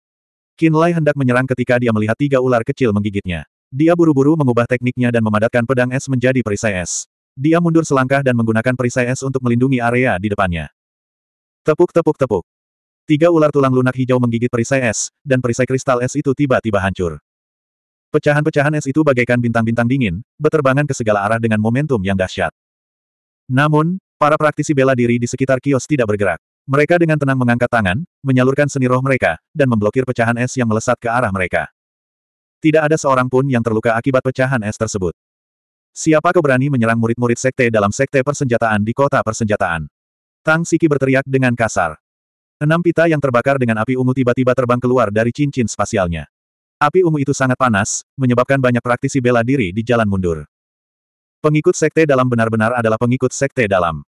Kinlay hendak menyerang ketika dia melihat tiga ular kecil menggigitnya. Dia buru-buru mengubah tekniknya dan memadatkan pedang es menjadi perisai es. Dia mundur selangkah dan menggunakan perisai es untuk melindungi area di depannya. Tepuk-tepuk-tepuk. Tiga ular tulang lunak hijau menggigit perisai es, dan perisai kristal es itu tiba-tiba hancur. Pecahan-pecahan es itu bagaikan bintang-bintang dingin, beterbangan ke segala arah dengan momentum yang dahsyat. Namun, para praktisi bela diri di sekitar kios tidak bergerak. Mereka dengan tenang mengangkat tangan, menyalurkan seni roh mereka, dan memblokir pecahan es yang melesat ke arah mereka. Tidak ada seorang pun yang terluka akibat pecahan es tersebut. Siapa keberani menyerang murid-murid sekte dalam sekte persenjataan di kota persenjataan? Tang Siki berteriak dengan kasar. Enam pita yang terbakar dengan api ungu tiba-tiba terbang keluar dari cincin spasialnya. Api ungu itu sangat panas, menyebabkan banyak praktisi bela diri di jalan mundur. Pengikut sekte dalam benar-benar adalah pengikut sekte dalam.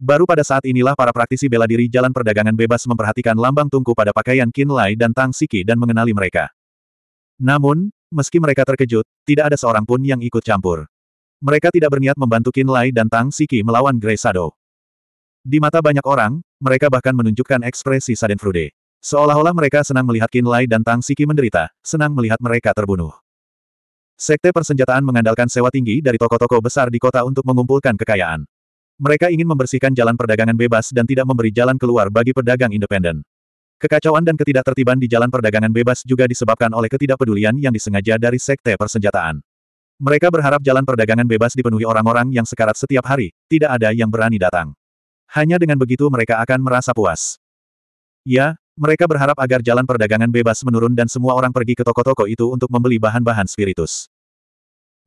Baru pada saat inilah para praktisi bela diri jalan perdagangan bebas memperhatikan lambang tungku pada pakaian Kinlay dan Tang Siki dan mengenali mereka. Namun, meski mereka terkejut, tidak ada seorang pun yang ikut campur. Mereka tidak berniat membantu Kinlay dan Tang Siki melawan Grey Shadow. Di mata banyak orang, mereka bahkan menunjukkan ekspresi saden Sadenfrude. Seolah-olah mereka senang melihat Lai dan Tang Siki menderita, senang melihat mereka terbunuh. Sekte persenjataan mengandalkan sewa tinggi dari toko-toko besar di kota untuk mengumpulkan kekayaan. Mereka ingin membersihkan jalan perdagangan bebas dan tidak memberi jalan keluar bagi pedagang independen. Kekacauan dan ketidaktertiban di jalan perdagangan bebas juga disebabkan oleh ketidakpedulian yang disengaja dari sekte persenjataan. Mereka berharap jalan perdagangan bebas dipenuhi orang-orang yang sekarat setiap hari, tidak ada yang berani datang. Hanya dengan begitu mereka akan merasa puas. Ya, mereka berharap agar jalan perdagangan bebas menurun dan semua orang pergi ke toko-toko itu untuk membeli bahan-bahan spiritus.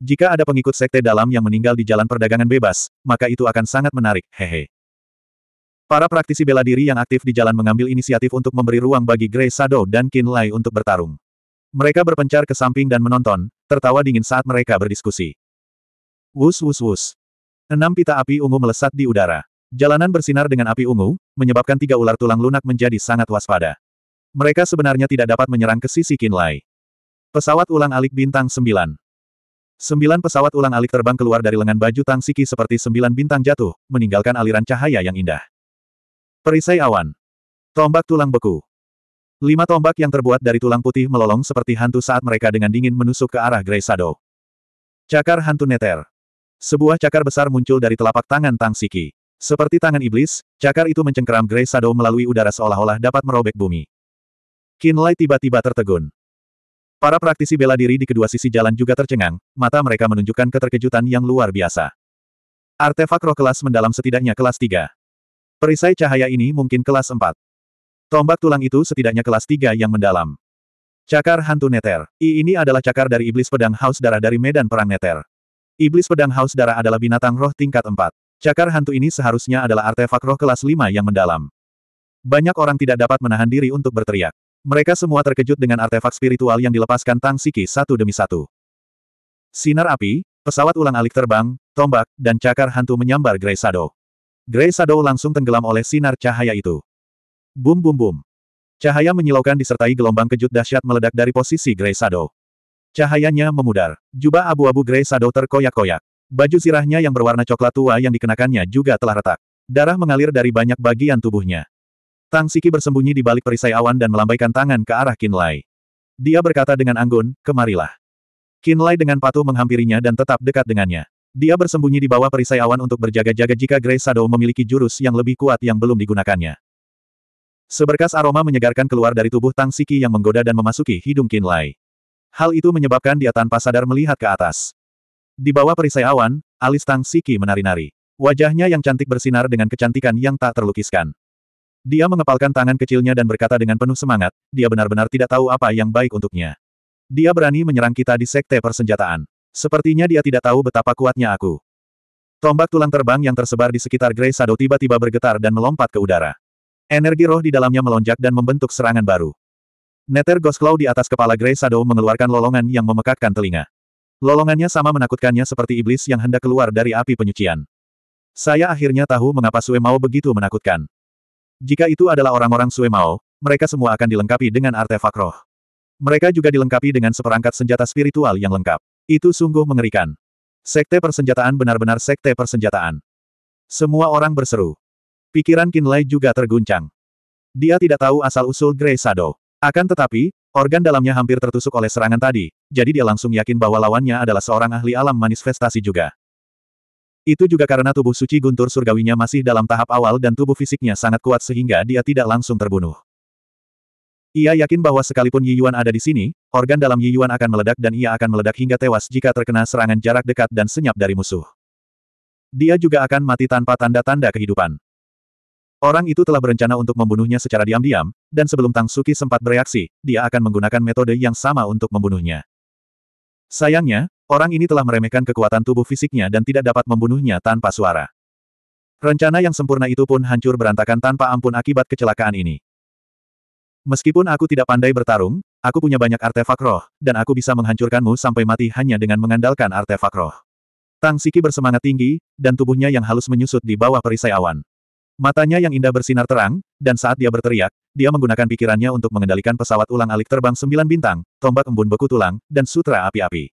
Jika ada pengikut sekte dalam yang meninggal di jalan perdagangan bebas, maka itu akan sangat menarik, hehe. Para praktisi bela diri yang aktif di jalan mengambil inisiatif untuk memberi ruang bagi Grey Shadow dan Kinlay Lai untuk bertarung. Mereka berpencar ke samping dan menonton, tertawa dingin saat mereka berdiskusi. Wus wus wus. Enam pita api ungu melesat di udara. Jalanan bersinar dengan api ungu, menyebabkan tiga ular tulang lunak menjadi sangat waspada. Mereka sebenarnya tidak dapat menyerang ke sisi Kinlay. Pesawat ulang-alik bintang 9 Sembilan pesawat ulang-alik terbang keluar dari lengan baju Tang Siki seperti sembilan bintang jatuh, meninggalkan aliran cahaya yang indah. Perisai awan. Tombak tulang beku. Lima tombak yang terbuat dari tulang putih melolong seperti hantu saat mereka dengan dingin menusuk ke arah Grey Shadow. Cakar hantu neter. Sebuah cakar besar muncul dari telapak tangan Tang Siki. Seperti tangan iblis, cakar itu mencengkeram Grey Shadow melalui udara seolah-olah dapat merobek bumi. Kinlay tiba-tiba tertegun. Para praktisi bela diri di kedua sisi jalan juga tercengang, mata mereka menunjukkan keterkejutan yang luar biasa. Artefak roh kelas mendalam setidaknya kelas 3. Perisai cahaya ini mungkin kelas 4. Tombak tulang itu setidaknya kelas 3 yang mendalam. Cakar hantu neter. I ini adalah cakar dari iblis pedang haus darah dari medan perang neter. Iblis pedang haus darah adalah binatang roh tingkat 4. Cakar hantu ini seharusnya adalah artefak roh kelas 5 yang mendalam. Banyak orang tidak dapat menahan diri untuk berteriak. Mereka semua terkejut dengan artefak spiritual yang dilepaskan Tang Siki satu demi satu. Sinar api, pesawat ulang alik terbang, tombak, dan cakar hantu menyambar Grey Shadow. Grey Shadow langsung tenggelam oleh sinar cahaya itu. Bum bum bum. Cahaya menyilaukan disertai gelombang kejut dahsyat meledak dari posisi Grey Shadow. Cahayanya memudar. Jubah abu-abu Grey Shadow terkoyak-koyak. Baju sirahnya yang berwarna coklat tua yang dikenakannya juga telah retak. Darah mengalir dari banyak bagian tubuhnya. Tang Siki bersembunyi di balik perisai awan dan melambaikan tangan ke arah Lai. Dia berkata dengan anggun, kemarilah. Lai dengan patuh menghampirinya dan tetap dekat dengannya. Dia bersembunyi di bawah perisai awan untuk berjaga-jaga jika Grey Shadow memiliki jurus yang lebih kuat yang belum digunakannya. Seberkas aroma menyegarkan keluar dari tubuh Tang Siki yang menggoda dan memasuki hidung Lai. Hal itu menyebabkan dia tanpa sadar melihat ke atas. Di bawah perisai awan, alis Tang Siki menari-nari. Wajahnya yang cantik bersinar dengan kecantikan yang tak terlukiskan. Dia mengepalkan tangan kecilnya dan berkata dengan penuh semangat, dia benar-benar tidak tahu apa yang baik untuknya. Dia berani menyerang kita di sekte persenjataan. Sepertinya dia tidak tahu betapa kuatnya aku. Tombak tulang terbang yang tersebar di sekitar Grey Shadow tiba-tiba bergetar dan melompat ke udara. Energi roh di dalamnya melonjak dan membentuk serangan baru. Nether Ghost Gosclaw di atas kepala Grey Shadow mengeluarkan lolongan yang memekakkan telinga. Lolongannya sama menakutkannya seperti iblis yang hendak keluar dari api penyucian. Saya akhirnya tahu mengapa Sue Mao begitu menakutkan. Jika itu adalah orang-orang Sue Mao, mereka semua akan dilengkapi dengan artefak roh. Mereka juga dilengkapi dengan seperangkat senjata spiritual yang lengkap. Itu sungguh mengerikan. Sekte persenjataan benar-benar sekte persenjataan. Semua orang berseru. Pikiran Kinlay juga terguncang. Dia tidak tahu asal-usul Grey Shadow. Akan tetapi, Organ dalamnya hampir tertusuk oleh serangan tadi, jadi dia langsung yakin bahwa lawannya adalah seorang ahli alam manifestasi juga. Itu juga karena tubuh suci guntur surgawinya masih dalam tahap awal dan tubuh fisiknya sangat kuat sehingga dia tidak langsung terbunuh. Ia yakin bahwa sekalipun Yi Yuan ada di sini, organ dalam Yi Yuan akan meledak dan ia akan meledak hingga tewas jika terkena serangan jarak dekat dan senyap dari musuh. Dia juga akan mati tanpa tanda-tanda kehidupan. Orang itu telah berencana untuk membunuhnya secara diam-diam, dan sebelum Tang Suki sempat bereaksi, dia akan menggunakan metode yang sama untuk membunuhnya. Sayangnya, orang ini telah meremehkan kekuatan tubuh fisiknya dan tidak dapat membunuhnya tanpa suara. Rencana yang sempurna itu pun hancur berantakan tanpa ampun akibat kecelakaan ini. Meskipun aku tidak pandai bertarung, aku punya banyak artefak roh, dan aku bisa menghancurkanmu sampai mati hanya dengan mengandalkan artefak roh. Tang Siki bersemangat tinggi, dan tubuhnya yang halus menyusut di bawah perisai awan. Matanya yang indah bersinar terang, dan saat dia berteriak, dia menggunakan pikirannya untuk mengendalikan pesawat ulang alik terbang sembilan bintang, tombak embun beku tulang, dan sutra api-api.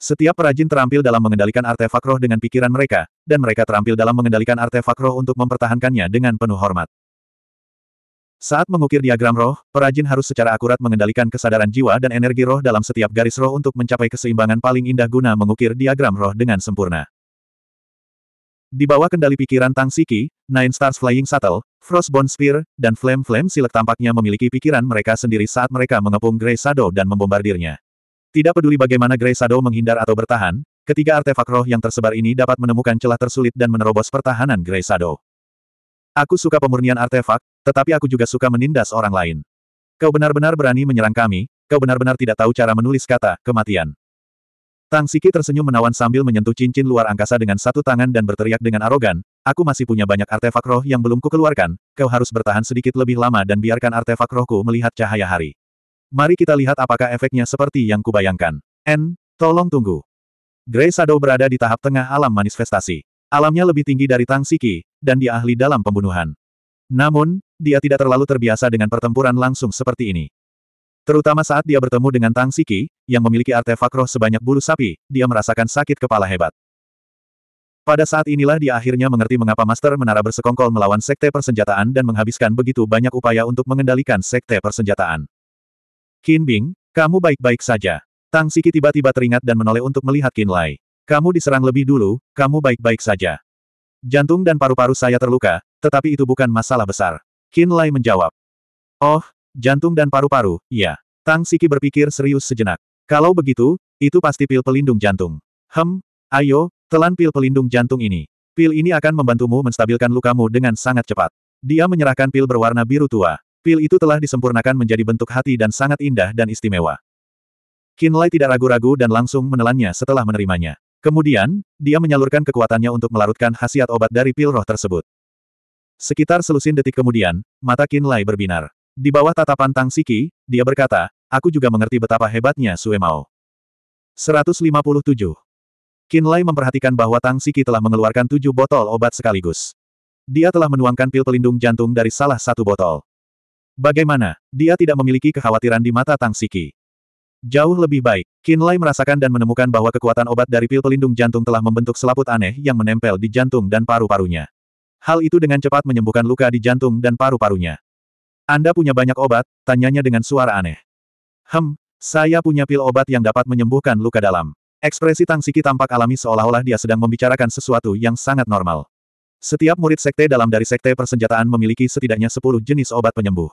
Setiap perajin terampil dalam mengendalikan artefak roh dengan pikiran mereka, dan mereka terampil dalam mengendalikan artefak roh untuk mempertahankannya dengan penuh hormat. Saat mengukir diagram roh, perajin harus secara akurat mengendalikan kesadaran jiwa dan energi roh dalam setiap garis roh untuk mencapai keseimbangan paling indah guna mengukir diagram roh dengan sempurna. Di bawah kendali pikiran Tang Siki, Nine Stars Flying Shuttle, Frostbone Spear, dan Flame Flame Silek tampaknya memiliki pikiran mereka sendiri saat mereka mengepung Grey Shadow dan membombardirnya. Tidak peduli bagaimana Grey Shadow menghindar atau bertahan, ketiga artefak roh yang tersebar ini dapat menemukan celah tersulit dan menerobos pertahanan Grey Shadow. Aku suka pemurnian artefak, tetapi aku juga suka menindas orang lain. Kau benar-benar berani menyerang kami, kau benar-benar tidak tahu cara menulis kata, kematian. Tang Siki tersenyum menawan sambil menyentuh cincin luar angkasa dengan satu tangan dan berteriak dengan arogan, aku masih punya banyak artefak roh yang belum kukeluarkan, kau harus bertahan sedikit lebih lama dan biarkan artefak rohku melihat cahaya hari. Mari kita lihat apakah efeknya seperti yang kubayangkan. N, tolong tunggu. Grey Shadow berada di tahap tengah alam manifestasi. Alamnya lebih tinggi dari Tang Siki, dan dia ahli dalam pembunuhan. Namun, dia tidak terlalu terbiasa dengan pertempuran langsung seperti ini. Terutama saat dia bertemu dengan Tang Siki, yang memiliki artefak roh sebanyak bulu sapi, dia merasakan sakit kepala hebat. Pada saat inilah dia akhirnya mengerti mengapa Master Menara bersekongkol melawan Sekte Persenjataan dan menghabiskan begitu banyak upaya untuk mengendalikan Sekte Persenjataan. Qin Bing, kamu baik-baik saja. Tang Siki tiba-tiba teringat dan menoleh untuk melihat Qin Lai. Kamu diserang lebih dulu, kamu baik-baik saja. Jantung dan paru-paru saya terluka, tetapi itu bukan masalah besar. Qin Lai menjawab. Oh, Jantung dan paru-paru, ya. Tang Siki berpikir serius sejenak. Kalau begitu, itu pasti pil pelindung jantung. Hem, ayo, telan pil pelindung jantung ini. Pil ini akan membantumu menstabilkan lukamu dengan sangat cepat. Dia menyerahkan pil berwarna biru tua. Pil itu telah disempurnakan menjadi bentuk hati dan sangat indah dan istimewa. Kinlay tidak ragu-ragu dan langsung menelannya setelah menerimanya. Kemudian, dia menyalurkan kekuatannya untuk melarutkan khasiat obat dari pil roh tersebut. Sekitar selusin detik kemudian, mata Kinlay berbinar. Di bawah tatapan Tang Siki, dia berkata, aku juga mengerti betapa hebatnya Sue Mao. 157. Lai memperhatikan bahwa Tang Siki telah mengeluarkan tujuh botol obat sekaligus. Dia telah menuangkan pil pelindung jantung dari salah satu botol. Bagaimana, dia tidak memiliki kekhawatiran di mata Tang Siki. Jauh lebih baik, Lai merasakan dan menemukan bahwa kekuatan obat dari pil pelindung jantung telah membentuk selaput aneh yang menempel di jantung dan paru-parunya. Hal itu dengan cepat menyembuhkan luka di jantung dan paru-parunya. Anda punya banyak obat, tanyanya dengan suara aneh. Hem, saya punya pil obat yang dapat menyembuhkan luka dalam. Ekspresi Tang Siki tampak alami seolah-olah dia sedang membicarakan sesuatu yang sangat normal. Setiap murid sekte dalam dari sekte persenjataan memiliki setidaknya 10 jenis obat penyembuh.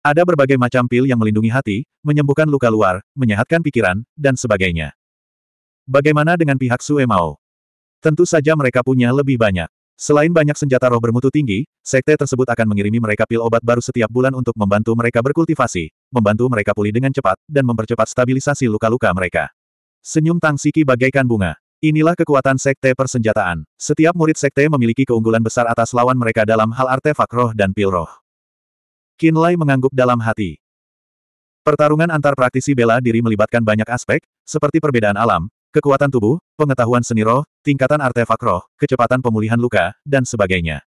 Ada berbagai macam pil yang melindungi hati, menyembuhkan luka luar, menyehatkan pikiran, dan sebagainya. Bagaimana dengan pihak Sue Mao? Tentu saja mereka punya lebih banyak. Selain banyak senjata roh bermutu tinggi, sekte tersebut akan mengirimi mereka pil obat baru setiap bulan untuk membantu mereka berkultivasi, membantu mereka pulih dengan cepat, dan mempercepat stabilisasi luka-luka mereka. Senyum Tang Siki bagaikan bunga. Inilah kekuatan sekte persenjataan. Setiap murid sekte memiliki keunggulan besar atas lawan mereka dalam hal artefak roh dan pil roh. Kinlay mengangguk dalam hati. Pertarungan antar praktisi bela diri melibatkan banyak aspek, seperti perbedaan alam, Kekuatan tubuh, pengetahuan seni roh, tingkatan artefak roh, kecepatan pemulihan luka, dan sebagainya.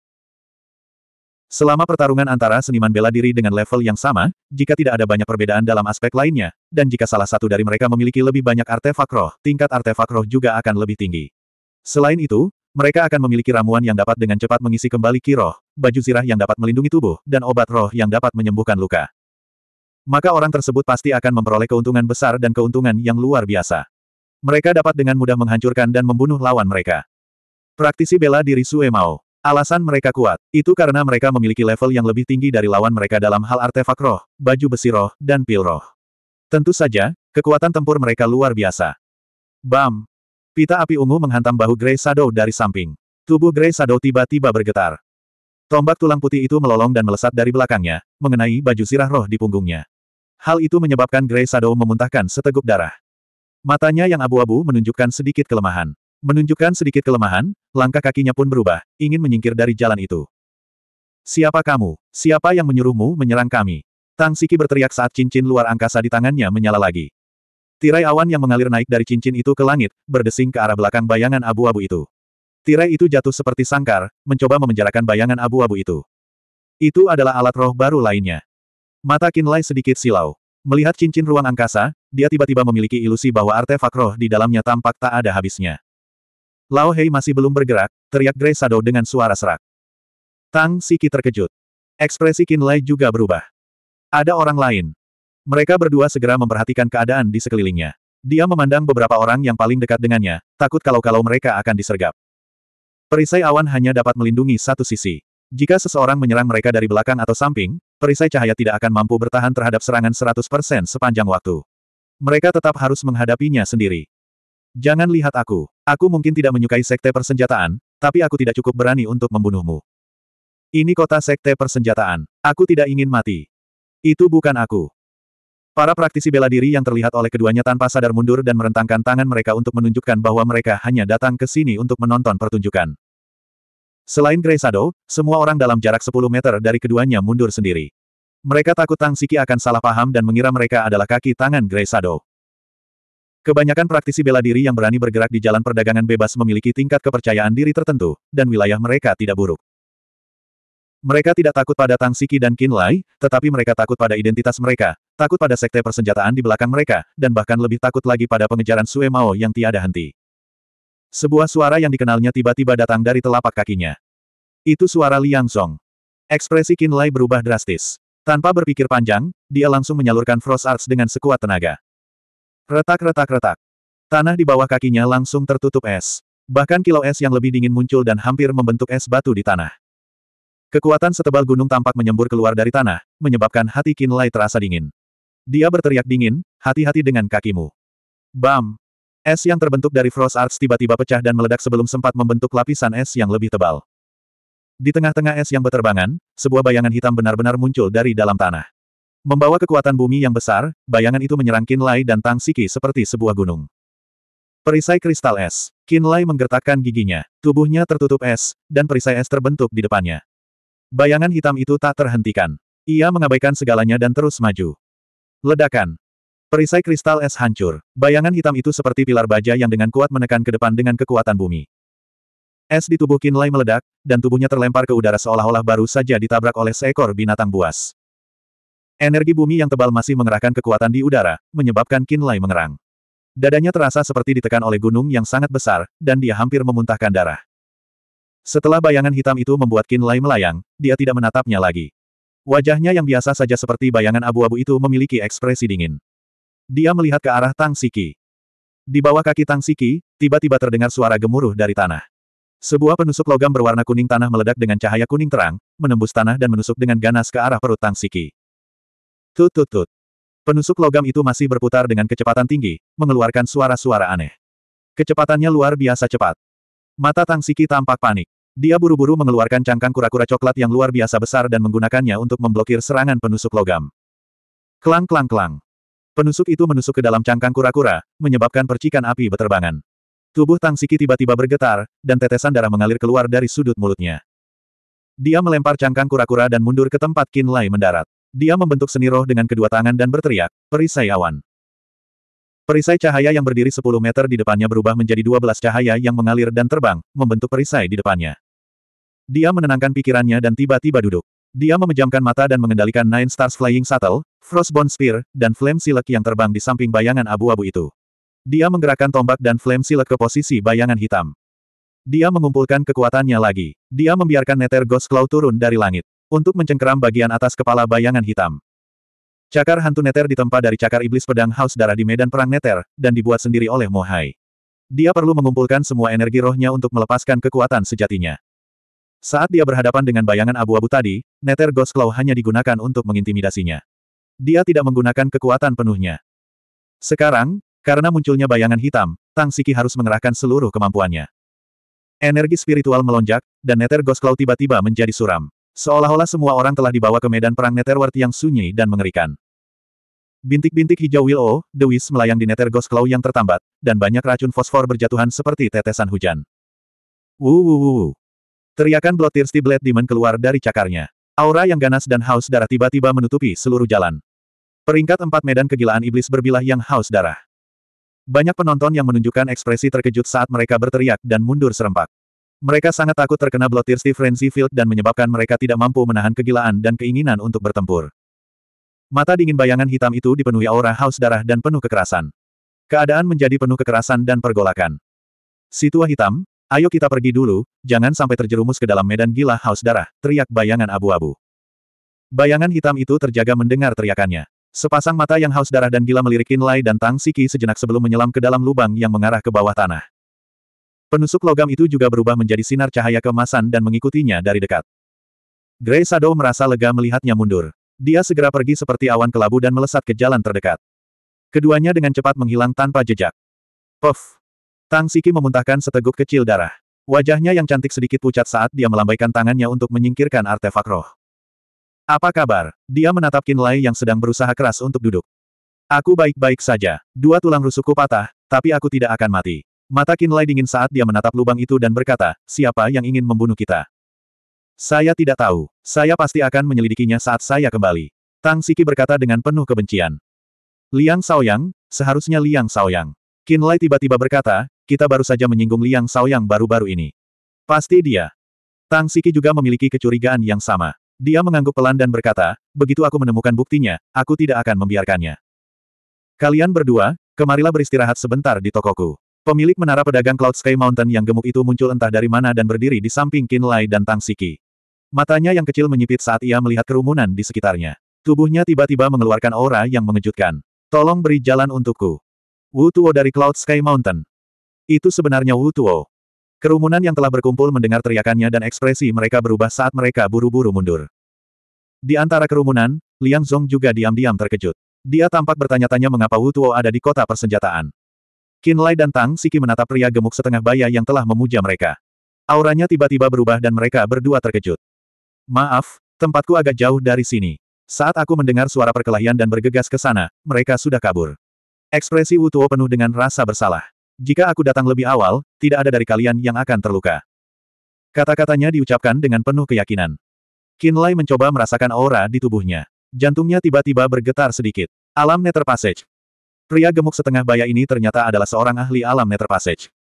Selama pertarungan antara seniman bela diri dengan level yang sama, jika tidak ada banyak perbedaan dalam aspek lainnya, dan jika salah satu dari mereka memiliki lebih banyak artefak roh, tingkat artefak roh juga akan lebih tinggi. Selain itu, mereka akan memiliki ramuan yang dapat dengan cepat mengisi kembali ki roh, baju zirah yang dapat melindungi tubuh, dan obat roh yang dapat menyembuhkan luka. Maka orang tersebut pasti akan memperoleh keuntungan besar dan keuntungan yang luar biasa mereka dapat dengan mudah menghancurkan dan membunuh lawan mereka. Praktisi bela diri Sue Mao. Alasan mereka kuat, itu karena mereka memiliki level yang lebih tinggi dari lawan mereka dalam hal artefak roh, baju besi roh, dan pil roh. Tentu saja, kekuatan tempur mereka luar biasa. Bam! Pita api ungu menghantam bahu Grey Shadow dari samping. Tubuh Grey Shadow tiba-tiba bergetar. Tombak tulang putih itu melolong dan melesat dari belakangnya, mengenai baju sirah roh di punggungnya. Hal itu menyebabkan Grey Shadow memuntahkan seteguk darah. Matanya yang abu-abu menunjukkan sedikit kelemahan. Menunjukkan sedikit kelemahan, langkah kakinya pun berubah, ingin menyingkir dari jalan itu. Siapa kamu? Siapa yang menyuruhmu menyerang kami? Tang Siki berteriak saat cincin luar angkasa di tangannya menyala lagi. Tirai awan yang mengalir naik dari cincin itu ke langit, berdesing ke arah belakang bayangan abu-abu itu. Tirai itu jatuh seperti sangkar, mencoba memenjarakan bayangan abu-abu itu. Itu adalah alat roh baru lainnya. Mata Kinlay sedikit silau. Melihat cincin ruang angkasa, dia tiba-tiba memiliki ilusi bahwa artefak roh di dalamnya tampak tak ada habisnya. Lao Hei masih belum bergerak, teriak Grey Shadow dengan suara serak. Tang Siki terkejut. Ekspresi Qin Lai juga berubah. Ada orang lain. Mereka berdua segera memperhatikan keadaan di sekelilingnya. Dia memandang beberapa orang yang paling dekat dengannya, takut kalau-kalau mereka akan disergap. Perisai awan hanya dapat melindungi satu sisi. Jika seseorang menyerang mereka dari belakang atau samping, perisai cahaya tidak akan mampu bertahan terhadap serangan 100% sepanjang waktu. Mereka tetap harus menghadapinya sendiri. Jangan lihat aku. Aku mungkin tidak menyukai sekte persenjataan, tapi aku tidak cukup berani untuk membunuhmu. Ini kota sekte persenjataan. Aku tidak ingin mati. Itu bukan aku. Para praktisi bela diri yang terlihat oleh keduanya tanpa sadar mundur dan merentangkan tangan mereka untuk menunjukkan bahwa mereka hanya datang ke sini untuk menonton pertunjukan. Selain Grey Shadow, semua orang dalam jarak 10 meter dari keduanya mundur sendiri. Mereka takut Tang Siki akan salah paham dan mengira mereka adalah kaki tangan Grey Shadow. Kebanyakan praktisi bela diri yang berani bergerak di jalan perdagangan bebas memiliki tingkat kepercayaan diri tertentu, dan wilayah mereka tidak buruk. Mereka tidak takut pada Tang Siki dan Qin Lai, tetapi mereka takut pada identitas mereka, takut pada sekte persenjataan di belakang mereka, dan bahkan lebih takut lagi pada pengejaran Sue Mao yang tiada henti. Sebuah suara yang dikenalnya tiba-tiba datang dari telapak kakinya. Itu suara Liang Song. Ekspresi Qin Lai berubah drastis. Tanpa berpikir panjang, dia langsung menyalurkan Frost Arts dengan sekuat tenaga. Retak-retak-retak. Tanah di bawah kakinya langsung tertutup es. Bahkan kilau es yang lebih dingin muncul dan hampir membentuk es batu di tanah. Kekuatan setebal gunung tampak menyembur keluar dari tanah, menyebabkan hati Qin Lai terasa dingin. Dia berteriak dingin, hati-hati dengan kakimu. Bam! Es yang terbentuk dari Frost Arts tiba-tiba pecah dan meledak sebelum sempat membentuk lapisan es yang lebih tebal. Di tengah-tengah es yang berterbangan, sebuah bayangan hitam benar-benar muncul dari dalam tanah. Membawa kekuatan bumi yang besar, bayangan itu menyerang Lai dan Tang Siki seperti sebuah gunung. Perisai kristal es. Lai menggertakkan giginya, tubuhnya tertutup es, dan perisai es terbentuk di depannya. Bayangan hitam itu tak terhentikan. Ia mengabaikan segalanya dan terus maju. Ledakan. Perisai kristal es hancur. Bayangan hitam itu seperti pilar baja yang dengan kuat menekan ke depan dengan kekuatan bumi. Es di tubuh Kinlay meledak, dan tubuhnya terlempar ke udara seolah-olah baru saja ditabrak oleh seekor binatang buas. Energi bumi yang tebal masih mengerahkan kekuatan di udara, menyebabkan Kinlay mengerang. Dadanya terasa seperti ditekan oleh gunung yang sangat besar, dan dia hampir memuntahkan darah. Setelah bayangan hitam itu membuat Kinlay melayang, dia tidak menatapnya lagi. Wajahnya yang biasa saja seperti bayangan abu-abu itu memiliki ekspresi dingin. Dia melihat ke arah Tang Siki. Di bawah kaki Tang Siki, tiba-tiba terdengar suara gemuruh dari tanah. Sebuah penusuk logam berwarna kuning tanah meledak dengan cahaya kuning terang, menembus tanah dan menusuk dengan ganas ke arah perut Tang Siki. Tut tut tut. Penusuk logam itu masih berputar dengan kecepatan tinggi, mengeluarkan suara-suara aneh. Kecepatannya luar biasa cepat. Mata Tang Siki tampak panik. Dia buru-buru mengeluarkan cangkang kura-kura coklat yang luar biasa besar dan menggunakannya untuk memblokir serangan penusuk logam. Klang-klang-klang. Penusuk itu menusuk ke dalam cangkang kura-kura, menyebabkan percikan api beterbangan. Tubuh Tang Siki tiba-tiba bergetar, dan tetesan darah mengalir keluar dari sudut mulutnya. Dia melempar cangkang kura-kura dan mundur ke tempat Qin Lai mendarat. Dia membentuk seni roh dengan kedua tangan dan berteriak, perisai awan. Perisai cahaya yang berdiri 10 meter di depannya berubah menjadi 12 cahaya yang mengalir dan terbang, membentuk perisai di depannya. Dia menenangkan pikirannya dan tiba-tiba duduk. Dia memejamkan mata dan mengendalikan Nine Stars Flying Shuttle, Frostbone Spear, dan Flame Silek yang terbang di samping bayangan abu-abu itu. Dia menggerakkan tombak dan Flame Silek ke posisi bayangan hitam. Dia mengumpulkan kekuatannya lagi. Dia membiarkan Nether Ghost Claw turun dari langit. Untuk mencengkeram bagian atas kepala bayangan hitam. Cakar hantu Nether ditempa dari cakar iblis pedang haus darah di medan perang Nether, dan dibuat sendiri oleh Mohai. Dia perlu mengumpulkan semua energi rohnya untuk melepaskan kekuatan sejatinya. Saat dia berhadapan dengan bayangan abu-abu tadi, Nether Ghost Claw hanya digunakan untuk mengintimidasinya dia tidak menggunakan kekuatan penuhnya. Sekarang, karena munculnya bayangan hitam, Tang Siki harus mengerahkan seluruh kemampuannya. Energi spiritual melonjak, dan Nether Ghost Cloud tiba-tiba menjadi suram. Seolah-olah semua orang telah dibawa ke medan perang Netherworld yang sunyi dan mengerikan. Bintik-bintik hijau Willow, Dewis melayang di Nether Ghost Cloud yang tertambat, dan banyak racun fosfor berjatuhan seperti tetesan hujan. Wuuuuh! Teriakan Blood Thirsty Blade Demon keluar dari cakarnya. Aura yang ganas dan haus darah tiba-tiba menutupi seluruh jalan. Peringkat empat medan kegilaan iblis berbilah yang haus darah. Banyak penonton yang menunjukkan ekspresi terkejut saat mereka berteriak dan mundur serempak. Mereka sangat takut terkena Steve frenzy field dan menyebabkan mereka tidak mampu menahan kegilaan dan keinginan untuk bertempur. Mata dingin bayangan hitam itu dipenuhi aura haus darah dan penuh kekerasan. Keadaan menjadi penuh kekerasan dan pergolakan. Situa hitam, Ayo kita pergi dulu, jangan sampai terjerumus ke dalam medan gila haus darah, teriak bayangan abu-abu. Bayangan hitam itu terjaga mendengar teriakannya. Sepasang mata yang haus darah dan gila melirikin Lai dan Tang Siki sejenak sebelum menyelam ke dalam lubang yang mengarah ke bawah tanah. Penusuk logam itu juga berubah menjadi sinar cahaya kemasan dan mengikutinya dari dekat. Grey Shadow merasa lega melihatnya mundur. Dia segera pergi seperti awan kelabu dan melesat ke jalan terdekat. Keduanya dengan cepat menghilang tanpa jejak. Puff! Tang Siki memuntahkan seteguk kecil darah. Wajahnya yang cantik sedikit pucat saat dia melambaikan tangannya untuk menyingkirkan artefak roh. Apa kabar? Dia menatap Lai yang sedang berusaha keras untuk duduk. Aku baik-baik saja. Dua tulang rusukku patah, tapi aku tidak akan mati. Mata Lai dingin saat dia menatap lubang itu dan berkata, siapa yang ingin membunuh kita? Saya tidak tahu. Saya pasti akan menyelidikinya saat saya kembali. Tang Siki berkata dengan penuh kebencian. Liang Saoyang, seharusnya Liang Saoyang. Lai tiba-tiba berkata, kita baru saja menyinggung Liang Yang baru-baru ini. Pasti dia. Tang Siki juga memiliki kecurigaan yang sama. Dia mengangguk pelan dan berkata, begitu aku menemukan buktinya, aku tidak akan membiarkannya. Kalian berdua, kemarilah beristirahat sebentar di tokoku. Pemilik menara pedagang Cloud Sky Mountain yang gemuk itu muncul entah dari mana dan berdiri di samping Qin Lai dan Tang Siki. Matanya yang kecil menyipit saat ia melihat kerumunan di sekitarnya. Tubuhnya tiba-tiba mengeluarkan aura yang mengejutkan. Tolong beri jalan untukku. Wu Tuo dari Cloud Sky Mountain. Itu sebenarnya Wu Tuo. Kerumunan yang telah berkumpul mendengar teriakannya dan ekspresi mereka berubah saat mereka buru-buru mundur. Di antara kerumunan, Liang Zhong juga diam-diam terkejut. Dia tampak bertanya-tanya mengapa Wu Tuo ada di kota persenjataan. Qin Lai dan Tang Siki menatap pria gemuk setengah baya yang telah memuja mereka. Auranya tiba-tiba berubah dan mereka berdua terkejut. Maaf, tempatku agak jauh dari sini. Saat aku mendengar suara perkelahian dan bergegas ke sana, mereka sudah kabur. Ekspresi Wu Tuo penuh dengan rasa bersalah. Jika aku datang lebih awal, tidak ada dari kalian yang akan terluka. Kata-katanya diucapkan dengan penuh keyakinan. Lai mencoba merasakan aura di tubuhnya. Jantungnya tiba-tiba bergetar sedikit. Alam Nether Passage. Pria gemuk setengah baya ini ternyata adalah seorang ahli alam Nether Passage.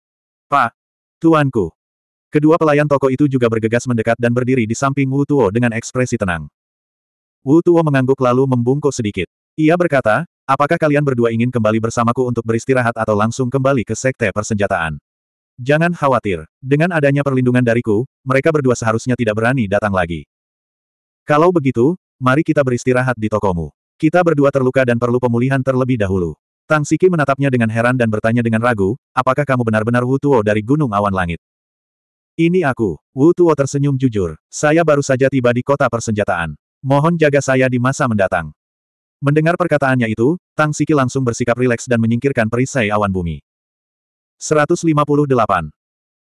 Pak. Tuanku. Kedua pelayan toko itu juga bergegas mendekat dan berdiri di samping Wu Tuo dengan ekspresi tenang. Wu Tuo mengangguk lalu membungkuk sedikit. Ia berkata, Apakah kalian berdua ingin kembali bersamaku untuk beristirahat atau langsung kembali ke sekte persenjataan? Jangan khawatir. Dengan adanya perlindungan dariku, mereka berdua seharusnya tidak berani datang lagi. Kalau begitu, mari kita beristirahat di tokomu. Kita berdua terluka dan perlu pemulihan terlebih dahulu. Tang Siki menatapnya dengan heran dan bertanya dengan ragu, apakah kamu benar-benar Wu Tuo dari Gunung Awan Langit? Ini aku. Wu Tuo tersenyum jujur. Saya baru saja tiba di kota persenjataan. Mohon jaga saya di masa mendatang. Mendengar perkataannya itu, Tang Siki langsung bersikap rileks dan menyingkirkan perisai awan bumi. 158.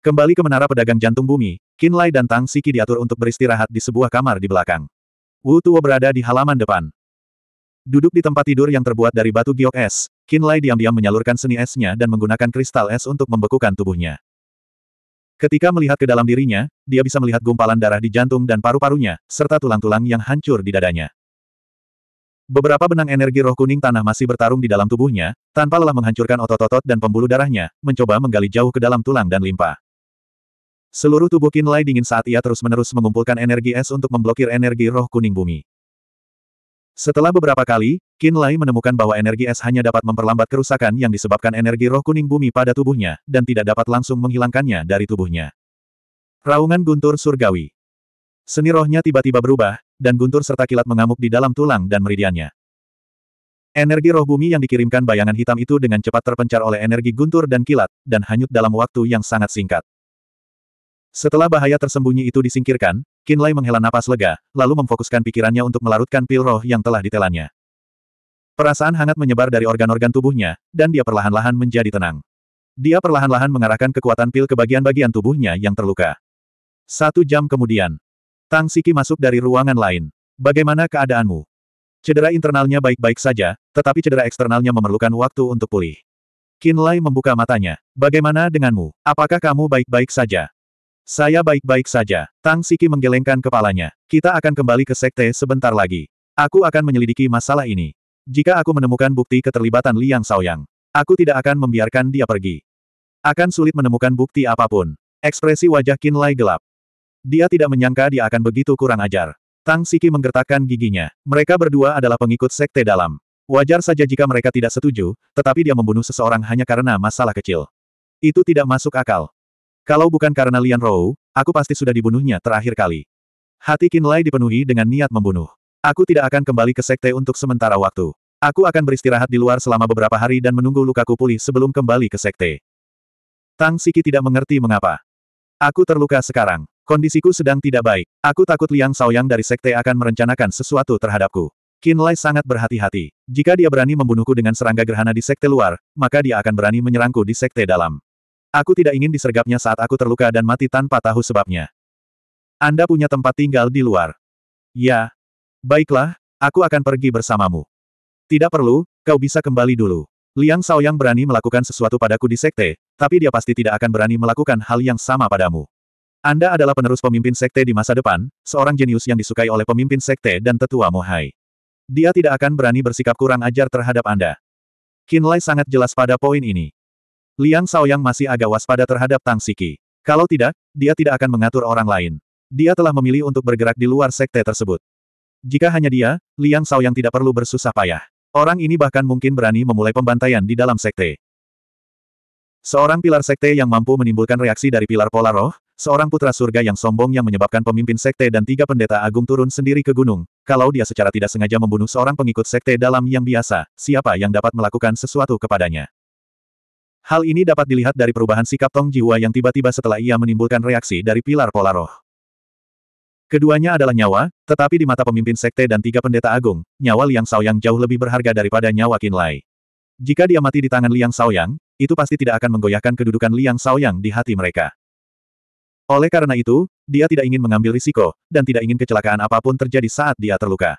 Kembali ke menara pedagang jantung bumi, Qin Lai dan Tang Siki diatur untuk beristirahat di sebuah kamar di belakang. Wu Tuo berada di halaman depan. Duduk di tempat tidur yang terbuat dari batu giok es, Qin Lai diam-diam menyalurkan seni esnya dan menggunakan kristal es untuk membekukan tubuhnya. Ketika melihat ke dalam dirinya, dia bisa melihat gumpalan darah di jantung dan paru-parunya, serta tulang-tulang yang hancur di dadanya. Beberapa benang energi roh kuning tanah masih bertarung di dalam tubuhnya, tanpa lelah menghancurkan otot-otot dan pembuluh darahnya, mencoba menggali jauh ke dalam tulang dan limpa. Seluruh tubuh Kinlay dingin saat ia terus-menerus mengumpulkan energi es untuk memblokir energi roh kuning bumi. Setelah beberapa kali, Kinlay menemukan bahwa energi es hanya dapat memperlambat kerusakan yang disebabkan energi roh kuning bumi pada tubuhnya, dan tidak dapat langsung menghilangkannya dari tubuhnya. Raungan Guntur Surgawi Seni rohnya tiba-tiba berubah, dan guntur serta kilat mengamuk di dalam tulang dan meridiannya. Energi roh bumi yang dikirimkan bayangan hitam itu dengan cepat terpencar oleh energi guntur dan kilat, dan hanyut dalam waktu yang sangat singkat. Setelah bahaya tersembunyi itu disingkirkan, Kinlay menghela napas lega, lalu memfokuskan pikirannya untuk melarutkan pil roh yang telah ditelannya. Perasaan hangat menyebar dari organ-organ tubuhnya, dan dia perlahan-lahan menjadi tenang. Dia perlahan-lahan mengarahkan kekuatan pil ke bagian-bagian tubuhnya yang terluka. Satu jam kemudian, Tang Siki masuk dari ruangan lain. Bagaimana keadaanmu? Cedera internalnya baik-baik saja, tetapi cedera eksternalnya memerlukan waktu untuk pulih. Qin Lai membuka matanya. Bagaimana denganmu? Apakah kamu baik-baik saja? Saya baik-baik saja. Tang Siki menggelengkan kepalanya. Kita akan kembali ke sekte sebentar lagi. Aku akan menyelidiki masalah ini. Jika aku menemukan bukti keterlibatan Liang Saoyang, aku tidak akan membiarkan dia pergi. Akan sulit menemukan bukti apapun. Ekspresi wajah Qin Lai gelap. Dia tidak menyangka dia akan begitu kurang ajar. Tang Siki menggertakkan giginya. Mereka berdua adalah pengikut sekte dalam. Wajar saja jika mereka tidak setuju, tetapi dia membunuh seseorang hanya karena masalah kecil. Itu tidak masuk akal. Kalau bukan karena Lian Rou, aku pasti sudah dibunuhnya terakhir kali. Hati Lai dipenuhi dengan niat membunuh. Aku tidak akan kembali ke sekte untuk sementara waktu. Aku akan beristirahat di luar selama beberapa hari dan menunggu lukaku pulih sebelum kembali ke sekte. Tang Siki tidak mengerti mengapa. Aku terluka sekarang. Kondisiku sedang tidak baik. Aku takut Liang Yang dari sekte akan merencanakan sesuatu terhadapku. Lai sangat berhati-hati. Jika dia berani membunuhku dengan serangga gerhana di sekte luar, maka dia akan berani menyerangku di sekte dalam. Aku tidak ingin disergapnya saat aku terluka dan mati tanpa tahu sebabnya. Anda punya tempat tinggal di luar. Ya. Baiklah, aku akan pergi bersamamu. Tidak perlu, kau bisa kembali dulu. Liang Yang berani melakukan sesuatu padaku di sekte, tapi dia pasti tidak akan berani melakukan hal yang sama padamu. Anda adalah penerus pemimpin sekte di masa depan, seorang jenius yang disukai oleh pemimpin sekte dan tetua Mohai. Dia tidak akan berani bersikap kurang ajar terhadap Anda. Kinlay sangat jelas pada poin ini. Liang yang masih agak waspada terhadap Tang Siki. Kalau tidak, dia tidak akan mengatur orang lain. Dia telah memilih untuk bergerak di luar sekte tersebut. Jika hanya dia, Liang yang tidak perlu bersusah payah. Orang ini bahkan mungkin berani memulai pembantaian di dalam sekte. Seorang pilar sekte yang mampu menimbulkan reaksi dari pilar polar roh, seorang putra surga yang sombong yang menyebabkan pemimpin sekte dan tiga pendeta agung turun sendiri ke gunung, kalau dia secara tidak sengaja membunuh seorang pengikut sekte dalam yang biasa, siapa yang dapat melakukan sesuatu kepadanya? Hal ini dapat dilihat dari perubahan sikap Tong Jiwa yang tiba-tiba setelah ia menimbulkan reaksi dari pilar pola roh. Keduanya adalah nyawa, tetapi di mata pemimpin sekte dan tiga pendeta agung, nyawa Liang Yang jauh lebih berharga daripada nyawa Qin Lai. Jika dia mati di tangan Liang Yang, itu pasti tidak akan menggoyahkan kedudukan Liang Yang di hati mereka. Oleh karena itu, dia tidak ingin mengambil risiko, dan tidak ingin kecelakaan apapun terjadi saat dia terluka.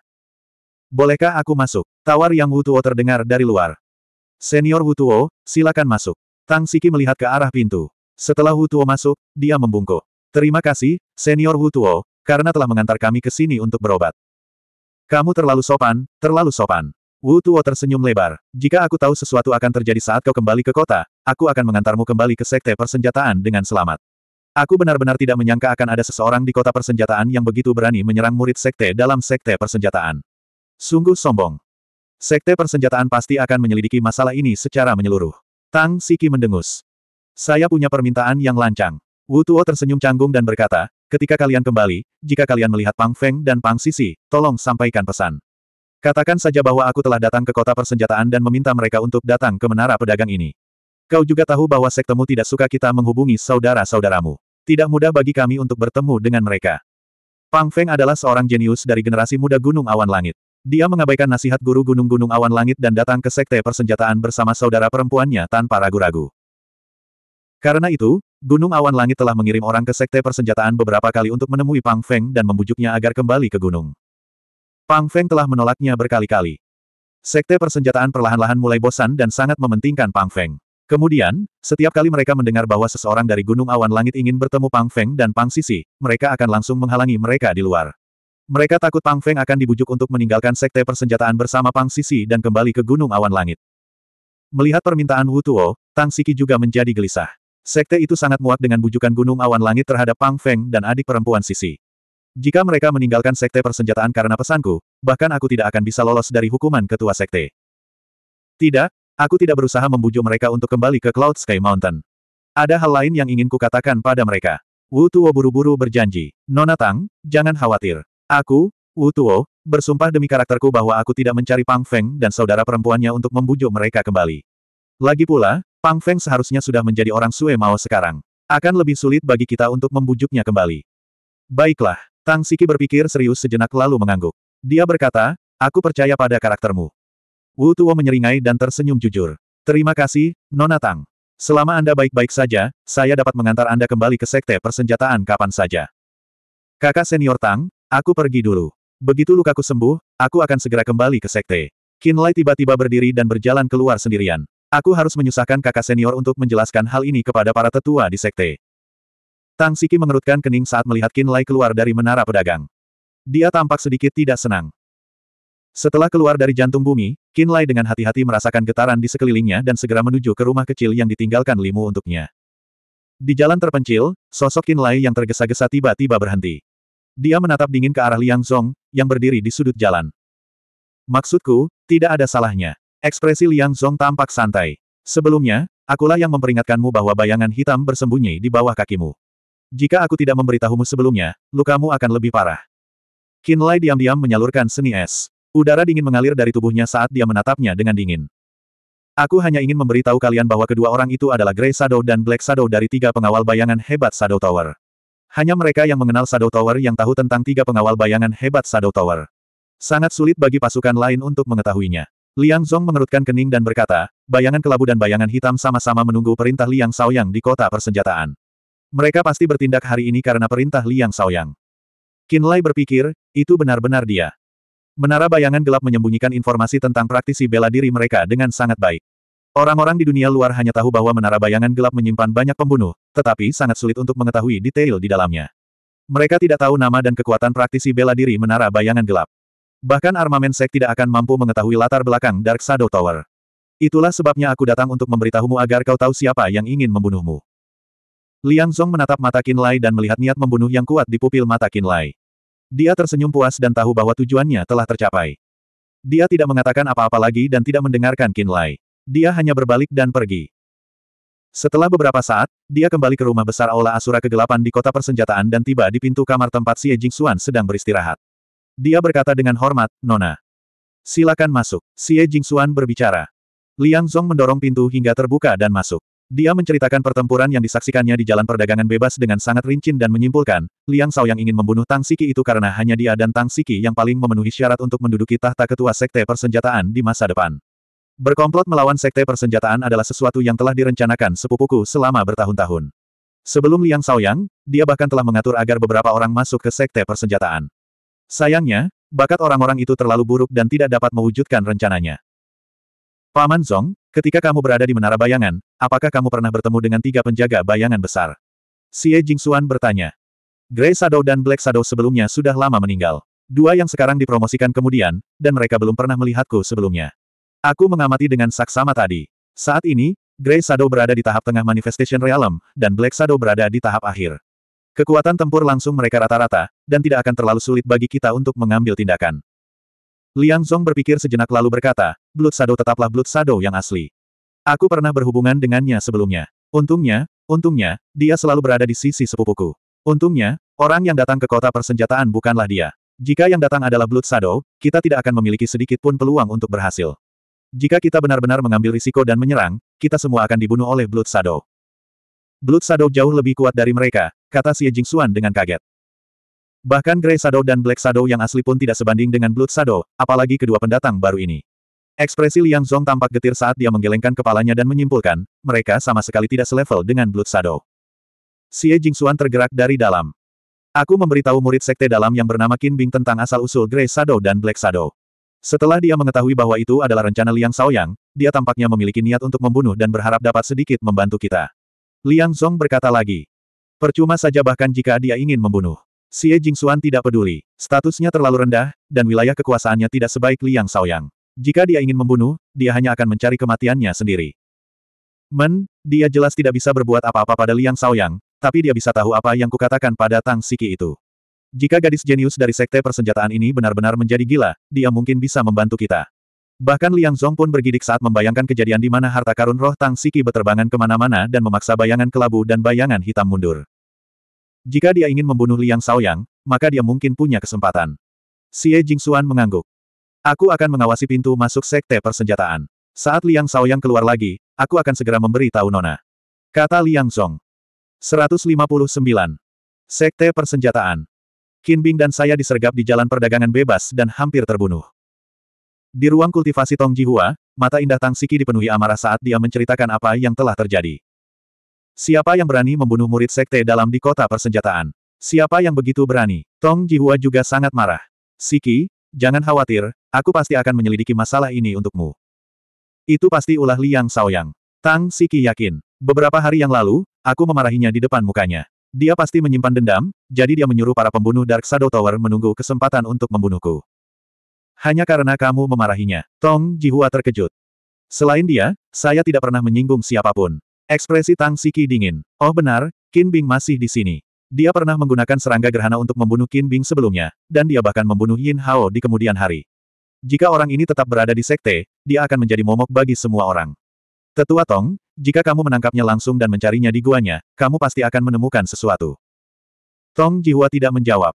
Bolehkah aku masuk? Tawar Yang Wutuo terdengar dari luar. Senior Wutuo, silakan masuk. Tang Siki melihat ke arah pintu. Setelah Wutuo masuk, dia membungkuk. Terima kasih, Senior Wutuo, karena telah mengantar kami ke sini untuk berobat. Kamu terlalu sopan, terlalu sopan. Wutuo tersenyum lebar. Jika aku tahu sesuatu akan terjadi saat kau kembali ke kota, aku akan mengantarmu kembali ke sekte persenjataan dengan selamat. Aku benar-benar tidak menyangka akan ada seseorang di kota persenjataan yang begitu berani menyerang murid sekte dalam sekte persenjataan. Sungguh sombong. Sekte persenjataan pasti akan menyelidiki masalah ini secara menyeluruh. Tang Siki mendengus. Saya punya permintaan yang lancang. Wu Tuo tersenyum canggung dan berkata, ketika kalian kembali, jika kalian melihat Pang Feng dan Pang Sisi, tolong sampaikan pesan. Katakan saja bahwa aku telah datang ke kota persenjataan dan meminta mereka untuk datang ke menara pedagang ini. Kau juga tahu bahwa sektemu tidak suka kita menghubungi saudara-saudaramu. Tidak mudah bagi kami untuk bertemu dengan mereka. Pang Feng adalah seorang jenius dari generasi muda Gunung Awan Langit. Dia mengabaikan nasihat guru Gunung-Gunung Awan Langit dan datang ke Sekte Persenjataan bersama saudara perempuannya tanpa ragu-ragu. Karena itu, Gunung Awan Langit telah mengirim orang ke Sekte Persenjataan beberapa kali untuk menemui Pang Feng dan membujuknya agar kembali ke gunung. Pang Feng telah menolaknya berkali-kali. Sekte Persenjataan perlahan-lahan mulai bosan dan sangat mementingkan Pang Feng. Kemudian, setiap kali mereka mendengar bahwa seseorang dari Gunung Awan Langit ingin bertemu Pang Feng dan Pang Sisi, mereka akan langsung menghalangi mereka di luar. Mereka takut Pang Feng akan dibujuk untuk meninggalkan sekte persenjataan bersama Pang Sisi dan kembali ke Gunung Awan Langit. Melihat permintaan Wu Tuo, Tang Siki juga menjadi gelisah. Sekte itu sangat muak dengan bujukan Gunung Awan Langit terhadap Pang Feng dan adik perempuan Sisi. Jika mereka meninggalkan sekte persenjataan karena pesanku, bahkan aku tidak akan bisa lolos dari hukuman ketua sekte. Tidak, Aku tidak berusaha membujuk mereka untuk kembali ke Cloud Sky Mountain. Ada hal lain yang ingin kukatakan pada mereka. Wu Tuo buru-buru berjanji. Nona Tang, jangan khawatir. Aku, Wu Tuo, bersumpah demi karakterku bahwa aku tidak mencari Pang Feng dan saudara perempuannya untuk membujuk mereka kembali. Lagi pula, Pang Feng seharusnya sudah menjadi orang Sue Mao sekarang. Akan lebih sulit bagi kita untuk membujuknya kembali. Baiklah, Tang Siki berpikir serius sejenak lalu mengangguk. Dia berkata, aku percaya pada karaktermu. Wu Tuo menyeringai dan tersenyum jujur. Terima kasih, Nona Tang. Selama Anda baik-baik saja, saya dapat mengantar Anda kembali ke Sekte Persenjataan kapan saja. Kakak senior Tang, aku pergi dulu. Begitu lukaku sembuh, aku akan segera kembali ke Sekte. Kinlay tiba-tiba berdiri dan berjalan keluar sendirian. Aku harus menyusahkan kakak senior untuk menjelaskan hal ini kepada para tetua di Sekte. Tang Siki mengerutkan kening saat melihat Kinlay keluar dari menara pedagang. Dia tampak sedikit tidak senang. Setelah keluar dari jantung bumi, Qin Lai dengan hati-hati merasakan getaran di sekelilingnya dan segera menuju ke rumah kecil yang ditinggalkan Limu untuknya. Di jalan terpencil, sosok Qin Lai yang tergesa-gesa tiba-tiba berhenti. Dia menatap dingin ke arah Liang Zong, yang berdiri di sudut jalan. Maksudku, tidak ada salahnya. Ekspresi Liang Zong tampak santai. Sebelumnya, akulah yang memperingatkanmu bahwa bayangan hitam bersembunyi di bawah kakimu. Jika aku tidak memberitahumu sebelumnya, lukamu akan lebih parah. Qin Lai diam-diam menyalurkan seni es. Udara dingin mengalir dari tubuhnya saat dia menatapnya dengan dingin. Aku hanya ingin memberitahu kalian bahwa kedua orang itu adalah Grey Shadow dan Black Shadow dari tiga pengawal bayangan hebat Shadow Tower. Hanya mereka yang mengenal Shadow Tower yang tahu tentang tiga pengawal bayangan hebat Shadow Tower. Sangat sulit bagi pasukan lain untuk mengetahuinya. Liang Zhong mengerutkan kening dan berkata, bayangan kelabu dan bayangan hitam sama-sama menunggu perintah Liang Saoyang di kota persenjataan. Mereka pasti bertindak hari ini karena perintah Liang Saoyang. Qin Lai berpikir, itu benar-benar dia. Menara bayangan gelap menyembunyikan informasi tentang praktisi bela diri mereka dengan sangat baik. Orang-orang di dunia luar hanya tahu bahwa menara bayangan gelap menyimpan banyak pembunuh, tetapi sangat sulit untuk mengetahui detail di dalamnya. Mereka tidak tahu nama dan kekuatan praktisi bela diri menara bayangan gelap. Bahkan armamen sek tidak akan mampu mengetahui latar belakang Dark Shadow Tower. Itulah sebabnya aku datang untuk memberitahumu agar kau tahu siapa yang ingin membunuhmu. Liang Zong menatap mata Qin Lai dan melihat niat membunuh yang kuat di pupil mata Qin Lai. Dia tersenyum puas dan tahu bahwa tujuannya telah tercapai. Dia tidak mengatakan apa-apa lagi dan tidak mendengarkan Lai. Dia hanya berbalik dan pergi. Setelah beberapa saat, dia kembali ke rumah besar Aula Asura Kegelapan di kota persenjataan dan tiba di pintu kamar tempat Xie Jingxuan sedang beristirahat. Dia berkata dengan hormat, Nona. Silakan masuk. Xie Jingxuan berbicara. Liang Zhong mendorong pintu hingga terbuka dan masuk. Dia menceritakan pertempuran yang disaksikannya di jalan perdagangan bebas dengan sangat rinci dan menyimpulkan, Liang Shao yang ingin membunuh Tang Siki itu karena hanya dia dan Tang Siki yang paling memenuhi syarat untuk menduduki tahta ketua sekte persenjataan di masa depan. Berkomplot melawan sekte persenjataan adalah sesuatu yang telah direncanakan sepupuku selama bertahun-tahun. Sebelum Liang Shaoyang, dia bahkan telah mengatur agar beberapa orang masuk ke sekte persenjataan. Sayangnya, bakat orang-orang itu terlalu buruk dan tidak dapat mewujudkan rencananya. Paman Zong, Ketika kamu berada di menara bayangan, apakah kamu pernah bertemu dengan tiga penjaga bayangan besar? Xie Jingxuan bertanya. Grey Shadow dan Black Shadow sebelumnya sudah lama meninggal. Dua yang sekarang dipromosikan kemudian, dan mereka belum pernah melihatku sebelumnya. Aku mengamati dengan saksama tadi. Saat ini, Grey Shadow berada di tahap tengah Manifestation Realm, dan Black Shadow berada di tahap akhir. Kekuatan tempur langsung mereka rata-rata, dan tidak akan terlalu sulit bagi kita untuk mengambil tindakan. Liang Zhong berpikir sejenak lalu berkata, Blood Shadow tetaplah Blood Shadow yang asli. Aku pernah berhubungan dengannya sebelumnya. Untungnya, untungnya, dia selalu berada di sisi sepupuku. Untungnya, orang yang datang ke kota persenjataan bukanlah dia. Jika yang datang adalah Blood Shadow, kita tidak akan memiliki sedikit pun peluang untuk berhasil. Jika kita benar-benar mengambil risiko dan menyerang, kita semua akan dibunuh oleh Blood Shadow. Blood Shadow jauh lebih kuat dari mereka, kata Xie Jingxuan dengan kaget. Bahkan Grey Shadow dan Black Shadow yang asli pun tidak sebanding dengan Blood Shadow, apalagi kedua pendatang baru ini. Ekspresi Liang Zhong tampak getir saat dia menggelengkan kepalanya dan menyimpulkan, mereka sama sekali tidak selevel dengan Blood Shadow. Xie Jingxuan tergerak dari dalam. Aku memberitahu murid sekte dalam yang bernama Qin Bing tentang asal-usul Grey Shadow dan Black Shadow. Setelah dia mengetahui bahwa itu adalah rencana Liang Shaoyang, dia tampaknya memiliki niat untuk membunuh dan berharap dapat sedikit membantu kita. Liang Zhong berkata lagi. Percuma saja bahkan jika dia ingin membunuh. Xie Jingxuan tidak peduli, statusnya terlalu rendah, dan wilayah kekuasaannya tidak sebaik Liang Saoyang. Jika dia ingin membunuh, dia hanya akan mencari kematiannya sendiri. Men, dia jelas tidak bisa berbuat apa-apa pada Liang Saoyang, tapi dia bisa tahu apa yang kukatakan pada Tang Siki itu. Jika gadis jenius dari sekte persenjataan ini benar-benar menjadi gila, dia mungkin bisa membantu kita. Bahkan Liang Zong pun bergidik saat membayangkan kejadian di mana harta karun roh Tang Siki beterbangan kemana-mana dan memaksa bayangan kelabu dan bayangan hitam mundur. Jika dia ingin membunuh Liang Shaoyang, maka dia mungkin punya kesempatan. Xie Jingxuan mengangguk. Aku akan mengawasi pintu masuk sekte persenjataan. Saat Liang Shaoyang keluar lagi, aku akan segera memberi tahu Nona. Kata Liang Song. 159. Sekte persenjataan. Qin Bing dan saya disergap di jalan perdagangan bebas dan hampir terbunuh. Di ruang kultivasi Tong Jihua, mata indah Tang Siki dipenuhi amarah saat dia menceritakan apa yang telah terjadi. Siapa yang berani membunuh murid sekte dalam di kota persenjataan? Siapa yang begitu berani? Tong Jihua juga sangat marah. Siki, jangan khawatir, aku pasti akan menyelidiki masalah ini untukmu. Itu pasti ulah Liang Saoyang. Tang Siki yakin. Beberapa hari yang lalu, aku memarahinya di depan mukanya. Dia pasti menyimpan dendam, jadi dia menyuruh para pembunuh Dark Shadow Tower menunggu kesempatan untuk membunuhku. Hanya karena kamu memarahinya, Tong Jihua terkejut. Selain dia, saya tidak pernah menyinggung siapapun. Ekspresi Tang Siki dingin. Oh benar, Qin Bing masih di sini. Dia pernah menggunakan serangga gerhana untuk membunuh Qin Bing sebelumnya, dan dia bahkan membunuh Yin Hao di kemudian hari. Jika orang ini tetap berada di sekte, dia akan menjadi momok bagi semua orang. Tetua Tong, jika kamu menangkapnya langsung dan mencarinya di guanya, kamu pasti akan menemukan sesuatu. Tong Jihua tidak menjawab.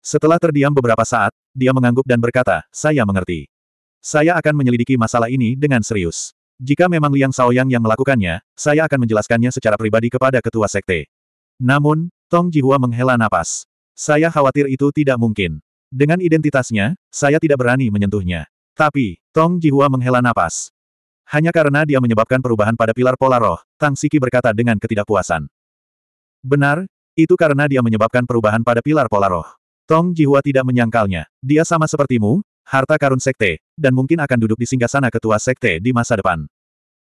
Setelah terdiam beberapa saat, dia mengangguk dan berkata, saya mengerti. Saya akan menyelidiki masalah ini dengan serius. Jika memang Liang Shaoyang yang melakukannya, saya akan menjelaskannya secara pribadi kepada ketua sekte. Namun, Tong Jihua menghela napas. Saya khawatir itu tidak mungkin. Dengan identitasnya, saya tidak berani menyentuhnya. Tapi, Tong Jihua menghela napas. Hanya karena dia menyebabkan perubahan pada pilar pola roh, Tang Siki berkata dengan ketidakpuasan. Benar, itu karena dia menyebabkan perubahan pada pilar pola roh. Tong Jihua tidak menyangkalnya. Dia sama sepertimu, harta karun sekte, dan mungkin akan duduk di singgah sana ketua sekte di masa depan.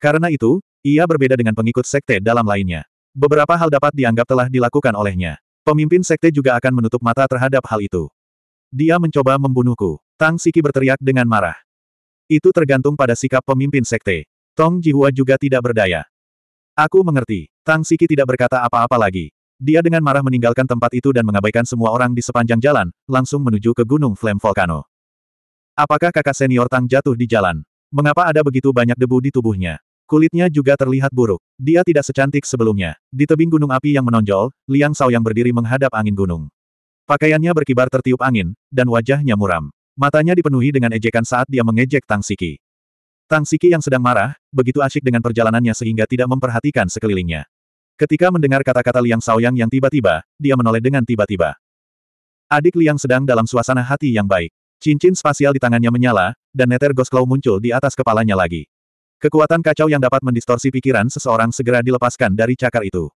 Karena itu, ia berbeda dengan pengikut sekte dalam lainnya. Beberapa hal dapat dianggap telah dilakukan olehnya. Pemimpin sekte juga akan menutup mata terhadap hal itu. Dia mencoba membunuhku. Tang Siki berteriak dengan marah. Itu tergantung pada sikap pemimpin sekte. Tong Jihua juga tidak berdaya. Aku mengerti. Tang Siki tidak berkata apa-apa lagi. Dia dengan marah meninggalkan tempat itu dan mengabaikan semua orang di sepanjang jalan, langsung menuju ke Gunung Flame Volcano. Apakah kakak senior Tang jatuh di jalan? Mengapa ada begitu banyak debu di tubuhnya? Kulitnya juga terlihat buruk. Dia tidak secantik sebelumnya. Di tebing gunung api yang menonjol, Liang Sao yang berdiri menghadap angin gunung. Pakaiannya berkibar tertiup angin, dan wajahnya muram. Matanya dipenuhi dengan ejekan saat dia mengejek Tang Siki. Tang Siki yang sedang marah, begitu asyik dengan perjalanannya sehingga tidak memperhatikan sekelilingnya. Ketika mendengar kata-kata Liang Saoyang yang tiba-tiba, dia menoleh dengan tiba-tiba. Adik Liang sedang dalam suasana hati yang baik. Cincin spasial di tangannya menyala, dan neter Claw muncul di atas kepalanya lagi. Kekuatan kacau yang dapat mendistorsi pikiran seseorang segera dilepaskan dari cakar itu.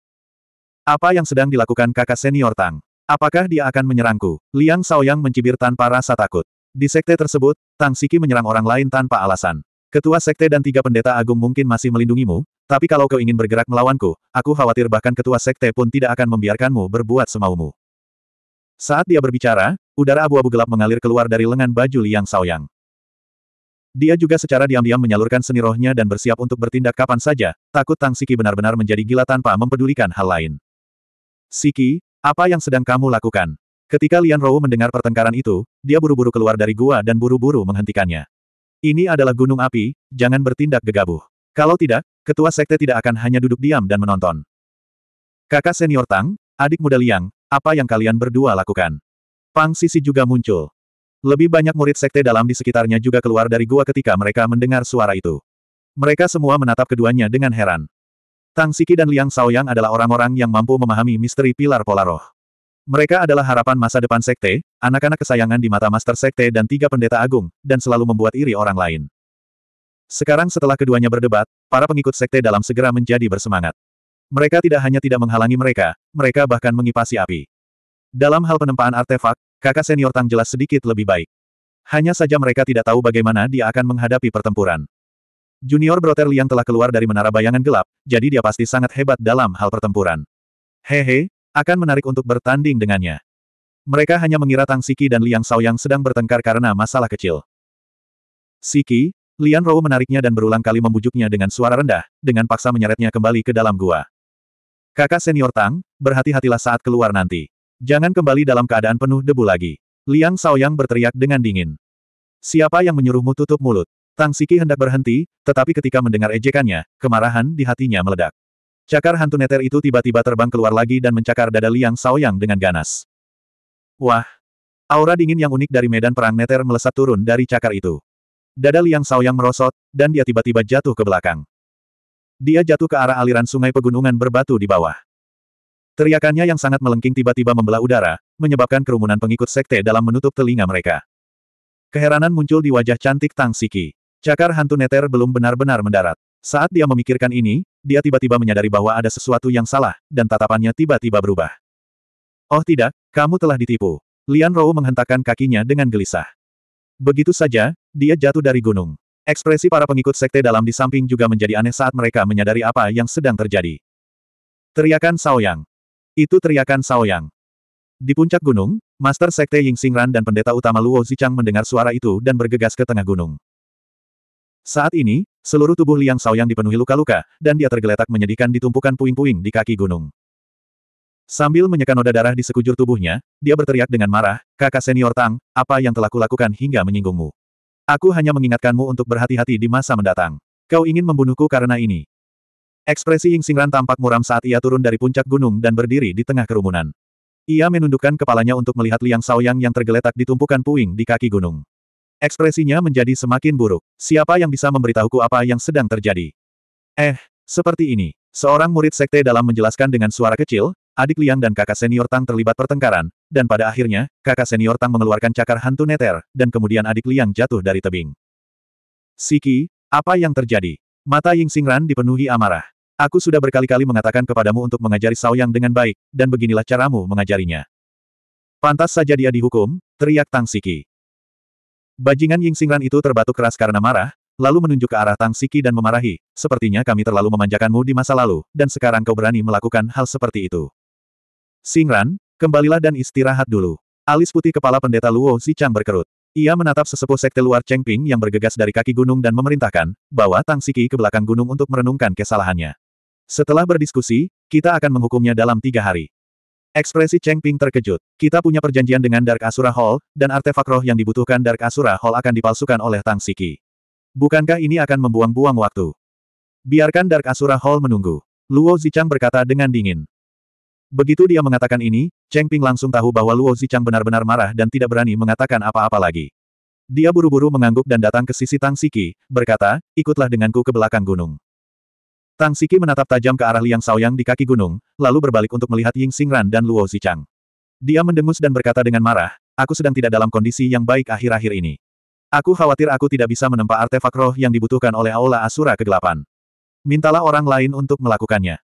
Apa yang sedang dilakukan kakak senior Tang? Apakah dia akan menyerangku? Liang Saoyang mencibir tanpa rasa takut. Di sekte tersebut, Tang Siki menyerang orang lain tanpa alasan. Ketua sekte dan tiga pendeta agung mungkin masih melindungimu, tapi kalau kau ingin bergerak melawanku, aku khawatir bahkan ketua sekte pun tidak akan membiarkanmu berbuat semaumu. Saat dia berbicara, Udara abu-abu gelap mengalir keluar dari lengan baju Liang Saoyang. Dia juga secara diam-diam menyalurkan seni rohnya dan bersiap untuk bertindak kapan saja, takut Tang Siki benar-benar menjadi gila tanpa mempedulikan hal lain. Siki, apa yang sedang kamu lakukan? Ketika Lian Rou mendengar pertengkaran itu, dia buru-buru keluar dari gua dan buru-buru menghentikannya. Ini adalah gunung api, jangan bertindak gegabah. Kalau tidak, ketua sekte tidak akan hanya duduk diam dan menonton. Kakak senior Tang, adik muda Liang, apa yang kalian berdua lakukan? Pang Sisi juga muncul. Lebih banyak murid sekte dalam di sekitarnya juga keluar dari gua ketika mereka mendengar suara itu. Mereka semua menatap keduanya dengan heran. Tang Siki dan Liang Saoyang adalah orang-orang yang mampu memahami misteri pilar pola roh. Mereka adalah harapan masa depan sekte, anak-anak kesayangan di mata master sekte dan tiga pendeta agung, dan selalu membuat iri orang lain. Sekarang setelah keduanya berdebat, para pengikut sekte dalam segera menjadi bersemangat. Mereka tidak hanya tidak menghalangi mereka, mereka bahkan mengipasi api. Dalam hal penempaan artefak, kakak senior Tang jelas sedikit lebih baik. Hanya saja mereka tidak tahu bagaimana dia akan menghadapi pertempuran. Junior Brother Liang telah keluar dari menara bayangan gelap, jadi dia pasti sangat hebat dalam hal pertempuran. Hehe, akan menarik untuk bertanding dengannya. Mereka hanya mengira Tang Siki dan Liang Yang sedang bertengkar karena masalah kecil. Siki, Lian Rou menariknya dan berulang kali membujuknya dengan suara rendah, dengan paksa menyeretnya kembali ke dalam gua. Kakak senior Tang, berhati-hatilah saat keluar nanti. Jangan kembali dalam keadaan penuh debu lagi. Liang Saoyang berteriak dengan dingin. Siapa yang menyuruhmu tutup mulut? Tang Siki hendak berhenti, tetapi ketika mendengar ejekannya, kemarahan di hatinya meledak. Cakar hantu neter itu tiba-tiba terbang keluar lagi dan mencakar dada Liang Saoyang dengan ganas. Wah! Aura dingin yang unik dari medan perang neter melesat turun dari cakar itu. Dada Liang Saoyang merosot, dan dia tiba-tiba jatuh ke belakang. Dia jatuh ke arah aliran sungai pegunungan berbatu di bawah. Teriakannya yang sangat melengking tiba-tiba membelah udara, menyebabkan kerumunan pengikut sekte dalam menutup telinga mereka. Keheranan muncul di wajah cantik Tang Siki. Cakar hantu neter belum benar-benar mendarat. Saat dia memikirkan ini, dia tiba-tiba menyadari bahwa ada sesuatu yang salah, dan tatapannya tiba-tiba berubah. Oh tidak, kamu telah ditipu. Lian Rou menghentakkan kakinya dengan gelisah. Begitu saja, dia jatuh dari gunung. Ekspresi para pengikut sekte dalam di samping juga menjadi aneh saat mereka menyadari apa yang sedang terjadi. Teriakan sao yang. Itu teriakan Sao Yang. Di puncak gunung, Master Sekte Ying Xingran dan pendeta utama Luo Zichang mendengar suara itu dan bergegas ke tengah gunung. Saat ini, seluruh tubuh Liang Sao Yang dipenuhi luka-luka, dan dia tergeletak menyedihkan di tumpukan puing-puing di kaki gunung. Sambil menyeka noda darah di sekujur tubuhnya, dia berteriak dengan marah, kakak senior Tang, apa yang telah kulakukan hingga menyinggungmu? Aku hanya mengingatkanmu untuk berhati-hati di masa mendatang. Kau ingin membunuhku karena ini. Ekspresi Ying Xingran tampak muram saat ia turun dari puncak gunung dan berdiri di tengah kerumunan. Ia menundukkan kepalanya untuk melihat Liang Saoyang yang tergeletak di tumpukan puing di kaki gunung. Ekspresinya menjadi semakin buruk. Siapa yang bisa memberitahuku apa yang sedang terjadi? Eh, seperti ini. Seorang murid sekte dalam menjelaskan dengan suara kecil, adik Liang dan kakak senior Tang terlibat pertengkaran, dan pada akhirnya, kakak senior Tang mengeluarkan cakar hantu neter, dan kemudian adik Liang jatuh dari tebing. Siki, apa yang terjadi? Mata Ying Xingran dipenuhi amarah. Aku sudah berkali-kali mengatakan kepadamu untuk mengajari Yang dengan baik, dan beginilah caramu mengajarinya. Pantas saja dia dihukum, teriak Tang Siki. Bajingan Ying Xingran itu terbatuk keras karena marah, lalu menunjuk ke arah Tang Siki dan memarahi, sepertinya kami terlalu memanjakanmu di masa lalu, dan sekarang kau berani melakukan hal seperti itu. Singran, kembalilah dan istirahat dulu. Alis putih kepala pendeta Luo Zichang berkerut. Ia menatap sesepuh sekte luar Chengping yang bergegas dari kaki gunung dan memerintahkan, bahwa Tang Siki ke belakang gunung untuk merenungkan kesalahannya. Setelah berdiskusi, kita akan menghukumnya dalam tiga hari. Ekspresi Cheng Ping terkejut. Kita punya perjanjian dengan Dark Asura Hall, dan artefak roh yang dibutuhkan Dark Asura Hall akan dipalsukan oleh Tang Siki. Bukankah ini akan membuang-buang waktu? Biarkan Dark Asura Hall menunggu. Luo Zichang berkata dengan dingin. Begitu dia mengatakan ini, Cheng Ping langsung tahu bahwa Luo Zichang benar-benar marah dan tidak berani mengatakan apa-apa lagi. Dia buru-buru mengangguk dan datang ke sisi Tang Siki, berkata, ikutlah denganku ke belakang gunung. Tang Siki menatap tajam ke arah Liang Saoyang di kaki gunung, lalu berbalik untuk melihat Ying Xingran dan Luo Zichang. Dia mendengus dan berkata dengan marah, aku sedang tidak dalam kondisi yang baik akhir-akhir ini. Aku khawatir aku tidak bisa menempa artefak roh yang dibutuhkan oleh Aula Asura Kegelapan. Mintalah orang lain untuk melakukannya.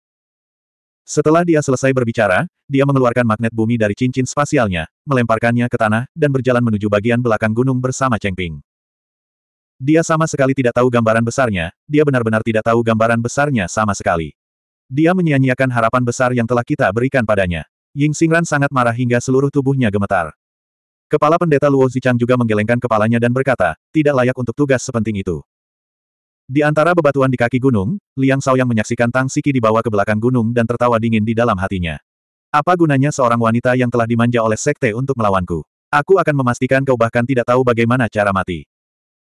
Setelah dia selesai berbicara, dia mengeluarkan magnet bumi dari cincin spasialnya, melemparkannya ke tanah, dan berjalan menuju bagian belakang gunung bersama Cheng Ping. Dia sama sekali tidak tahu gambaran besarnya, dia benar-benar tidak tahu gambaran besarnya sama sekali. Dia menyia-nyiakan harapan besar yang telah kita berikan padanya. Ying Xingran sangat marah hingga seluruh tubuhnya gemetar. Kepala pendeta Luo Zichang juga menggelengkan kepalanya dan berkata, tidak layak untuk tugas sepenting itu. Di antara bebatuan di kaki gunung, Liang yang menyaksikan Tang Siki dibawa ke belakang gunung dan tertawa dingin di dalam hatinya. Apa gunanya seorang wanita yang telah dimanja oleh sekte untuk melawanku? Aku akan memastikan kau bahkan tidak tahu bagaimana cara mati.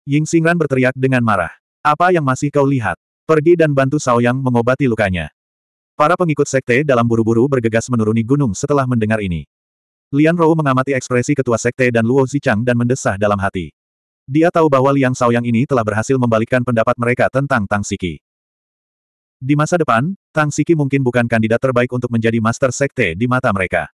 Ying Xingran berteriak dengan marah. Apa yang masih kau lihat? Pergi dan bantu Yang mengobati lukanya. Para pengikut sekte dalam buru-buru bergegas menuruni gunung setelah mendengar ini. Lian Rou mengamati ekspresi ketua sekte dan Luo Zichang dan mendesah dalam hati. Dia tahu bahwa Liang Saoyang ini telah berhasil membalikkan pendapat mereka tentang Tang Siki. Di masa depan, Tang Siki mungkin bukan kandidat terbaik untuk menjadi master sekte di mata mereka.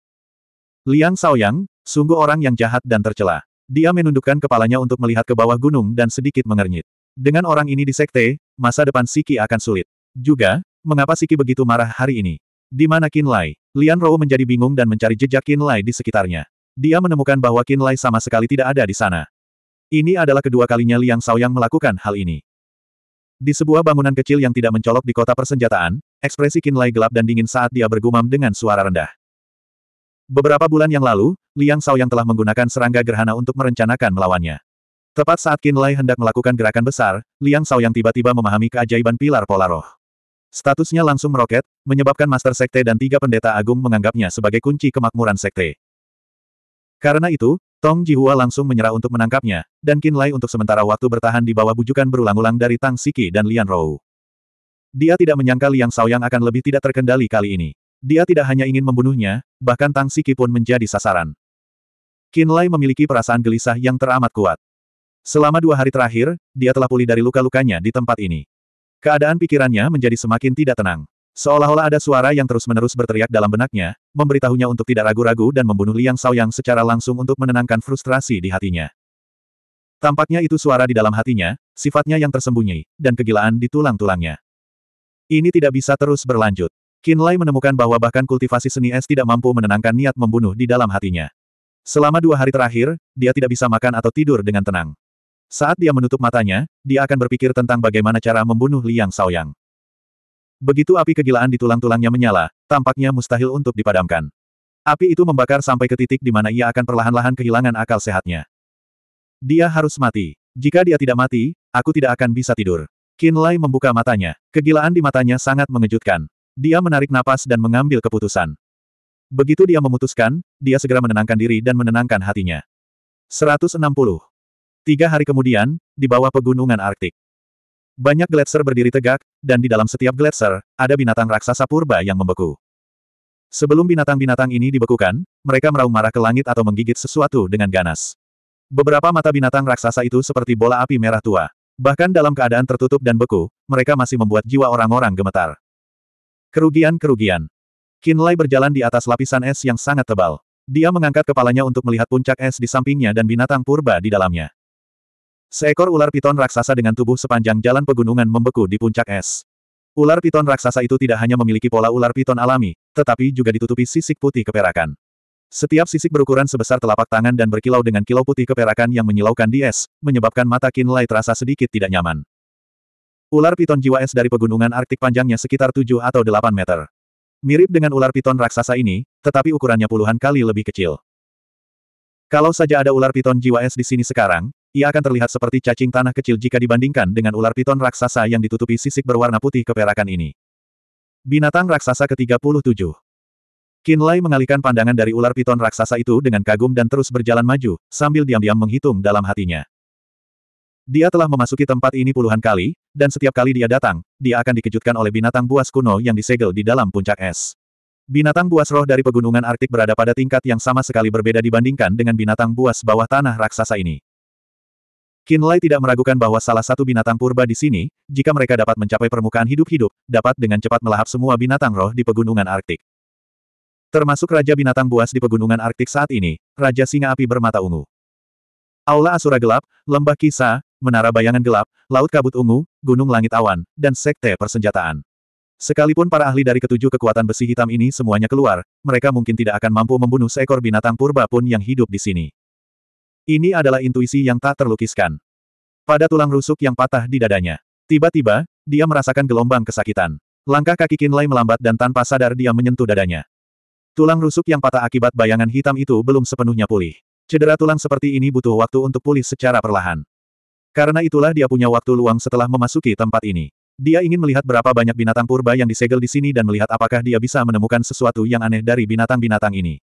Liang Saoyang, sungguh orang yang jahat dan tercela. Dia menundukkan kepalanya untuk melihat ke bawah gunung dan sedikit mengernyit. Dengan orang ini di sekte, masa depan Siki akan sulit. Juga, mengapa Siki begitu marah hari ini? Di mana Qin Lai? Lian Rou menjadi bingung dan mencari jejak Qin Lai di sekitarnya. Dia menemukan bahwa Qin Lai sama sekali tidak ada di sana. Ini adalah kedua kalinya Liang Yang melakukan hal ini. Di sebuah bangunan kecil yang tidak mencolok di kota persenjataan, ekspresi Qin Lai gelap dan dingin saat dia bergumam dengan suara rendah. Beberapa bulan yang lalu, Liang Shao yang telah menggunakan serangga gerhana untuk merencanakan melawannya. Tepat saat Qin Lai hendak melakukan gerakan besar, Liang Shao yang tiba-tiba memahami keajaiban pilar pola roh. Statusnya langsung meroket, menyebabkan Master Sekte dan tiga pendeta agung menganggapnya sebagai kunci kemakmuran Sekte. Karena itu, Tong Ji Hua langsung menyerah untuk menangkapnya, dan Qin Lai untuk sementara waktu bertahan di bawah bujukan berulang-ulang dari Tang Siki dan Lian Rou. Dia tidak menyangka Liang yang akan lebih tidak terkendali kali ini. Dia tidak hanya ingin membunuhnya, bahkan Tang Siki pun menjadi sasaran. Lai memiliki perasaan gelisah yang teramat kuat. Selama dua hari terakhir, dia telah pulih dari luka-lukanya di tempat ini. Keadaan pikirannya menjadi semakin tidak tenang. Seolah-olah ada suara yang terus-menerus berteriak dalam benaknya, memberitahunya untuk tidak ragu-ragu dan membunuh Liang Yang secara langsung untuk menenangkan frustrasi di hatinya. Tampaknya itu suara di dalam hatinya, sifatnya yang tersembunyi, dan kegilaan di tulang-tulangnya. Ini tidak bisa terus berlanjut. Lai menemukan bahwa bahkan kultivasi seni es tidak mampu menenangkan niat membunuh di dalam hatinya. Selama dua hari terakhir, dia tidak bisa makan atau tidur dengan tenang. Saat dia menutup matanya, dia akan berpikir tentang bagaimana cara membunuh Liang Saoyang. Begitu api kegilaan di tulang-tulangnya menyala, tampaknya mustahil untuk dipadamkan. Api itu membakar sampai ke titik di mana ia akan perlahan-lahan kehilangan akal sehatnya. Dia harus mati. Jika dia tidak mati, aku tidak akan bisa tidur. Qin Lai membuka matanya. Kegilaan di matanya sangat mengejutkan. Dia menarik napas dan mengambil keputusan. Begitu dia memutuskan, dia segera menenangkan diri dan menenangkan hatinya. 160. Tiga hari kemudian, di bawah pegunungan Arktik. Banyak gletser berdiri tegak, dan di dalam setiap gletser, ada binatang raksasa purba yang membeku. Sebelum binatang-binatang ini dibekukan, mereka meraung marah ke langit atau menggigit sesuatu dengan ganas. Beberapa mata binatang raksasa itu seperti bola api merah tua. Bahkan dalam keadaan tertutup dan beku, mereka masih membuat jiwa orang-orang gemetar. Kerugian-kerugian. Kinlay berjalan di atas lapisan es yang sangat tebal. Dia mengangkat kepalanya untuk melihat puncak es di sampingnya dan binatang purba di dalamnya. Seekor ular piton raksasa dengan tubuh sepanjang jalan pegunungan membeku di puncak es. Ular piton raksasa itu tidak hanya memiliki pola ular piton alami, tetapi juga ditutupi sisik putih keperakan. Setiap sisik berukuran sebesar telapak tangan dan berkilau dengan kilau putih keperakan yang menyilaukan di es, menyebabkan mata Kinlay terasa sedikit tidak nyaman. Ular piton jiwa es dari pegunungan Arktik panjangnya sekitar 7 atau 8 meter. Mirip dengan ular piton raksasa ini, tetapi ukurannya puluhan kali lebih kecil. Kalau saja ada ular piton jiwa es di sini sekarang, ia akan terlihat seperti cacing tanah kecil jika dibandingkan dengan ular piton raksasa yang ditutupi sisik berwarna putih keperakan ini. Binatang raksasa ke-37 Kinlay mengalihkan pandangan dari ular piton raksasa itu dengan kagum dan terus berjalan maju, sambil diam-diam menghitung dalam hatinya. Dia telah memasuki tempat ini puluhan kali, dan setiap kali dia datang, dia akan dikejutkan oleh binatang buas kuno yang disegel di dalam puncak es. Binatang buas roh dari pegunungan Arktik berada pada tingkat yang sama sekali berbeda dibandingkan dengan binatang buas bawah tanah raksasa ini. Kinlay tidak meragukan bahwa salah satu binatang purba di sini, jika mereka dapat mencapai permukaan hidup-hidup, dapat dengan cepat melahap semua binatang roh di pegunungan Arktik. Termasuk Raja Binatang Buas di Pegunungan Arktik saat ini, Raja Singa Api Bermata Ungu. Aula Asura Gelap, Lembah kisah, Menara Bayangan Gelap, Laut Kabut Ungu, Gunung Langit Awan, dan Sekte Persenjataan. Sekalipun para ahli dari ketujuh kekuatan besi hitam ini semuanya keluar, mereka mungkin tidak akan mampu membunuh seekor binatang purba pun yang hidup di sini. Ini adalah intuisi yang tak terlukiskan. Pada tulang rusuk yang patah di dadanya. Tiba-tiba, dia merasakan gelombang kesakitan. Langkah kaki Kinlay melambat dan tanpa sadar dia menyentuh dadanya. Tulang rusuk yang patah akibat bayangan hitam itu belum sepenuhnya pulih. Cedera tulang seperti ini butuh waktu untuk pulih secara perlahan. Karena itulah dia punya waktu luang setelah memasuki tempat ini. Dia ingin melihat berapa banyak binatang purba yang disegel di sini dan melihat apakah dia bisa menemukan sesuatu yang aneh dari binatang-binatang ini.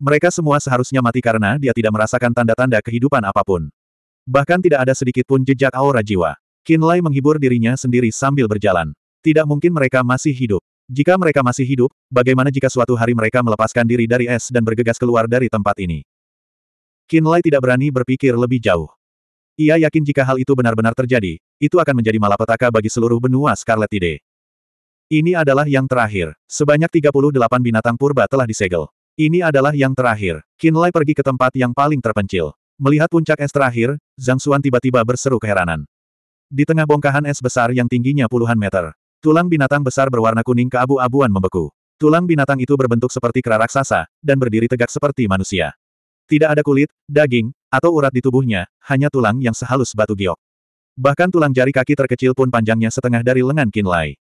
Mereka semua seharusnya mati karena dia tidak merasakan tanda-tanda kehidupan apapun. Bahkan tidak ada sedikit pun jejak aura jiwa. Kinlay menghibur dirinya sendiri sambil berjalan. Tidak mungkin mereka masih hidup. Jika mereka masih hidup, bagaimana jika suatu hari mereka melepaskan diri dari es dan bergegas keluar dari tempat ini? Kinlay tidak berani berpikir lebih jauh. Ia yakin jika hal itu benar-benar terjadi, itu akan menjadi malapetaka bagi seluruh benua Scarlet Tide. Ini adalah yang terakhir. Sebanyak 38 binatang purba telah disegel. Ini adalah yang terakhir. Kinlay pergi ke tempat yang paling terpencil. Melihat puncak es terakhir, Zhang Xuan tiba-tiba berseru keheranan. Di tengah bongkahan es besar yang tingginya puluhan meter, tulang binatang besar berwarna kuning keabu-abuan membeku. Tulang binatang itu berbentuk seperti kera raksasa, dan berdiri tegak seperti manusia. Tidak ada kulit, daging, atau urat di tubuhnya, hanya tulang yang sehalus batu giok. Bahkan tulang jari kaki terkecil pun panjangnya setengah dari lengan Kinlay.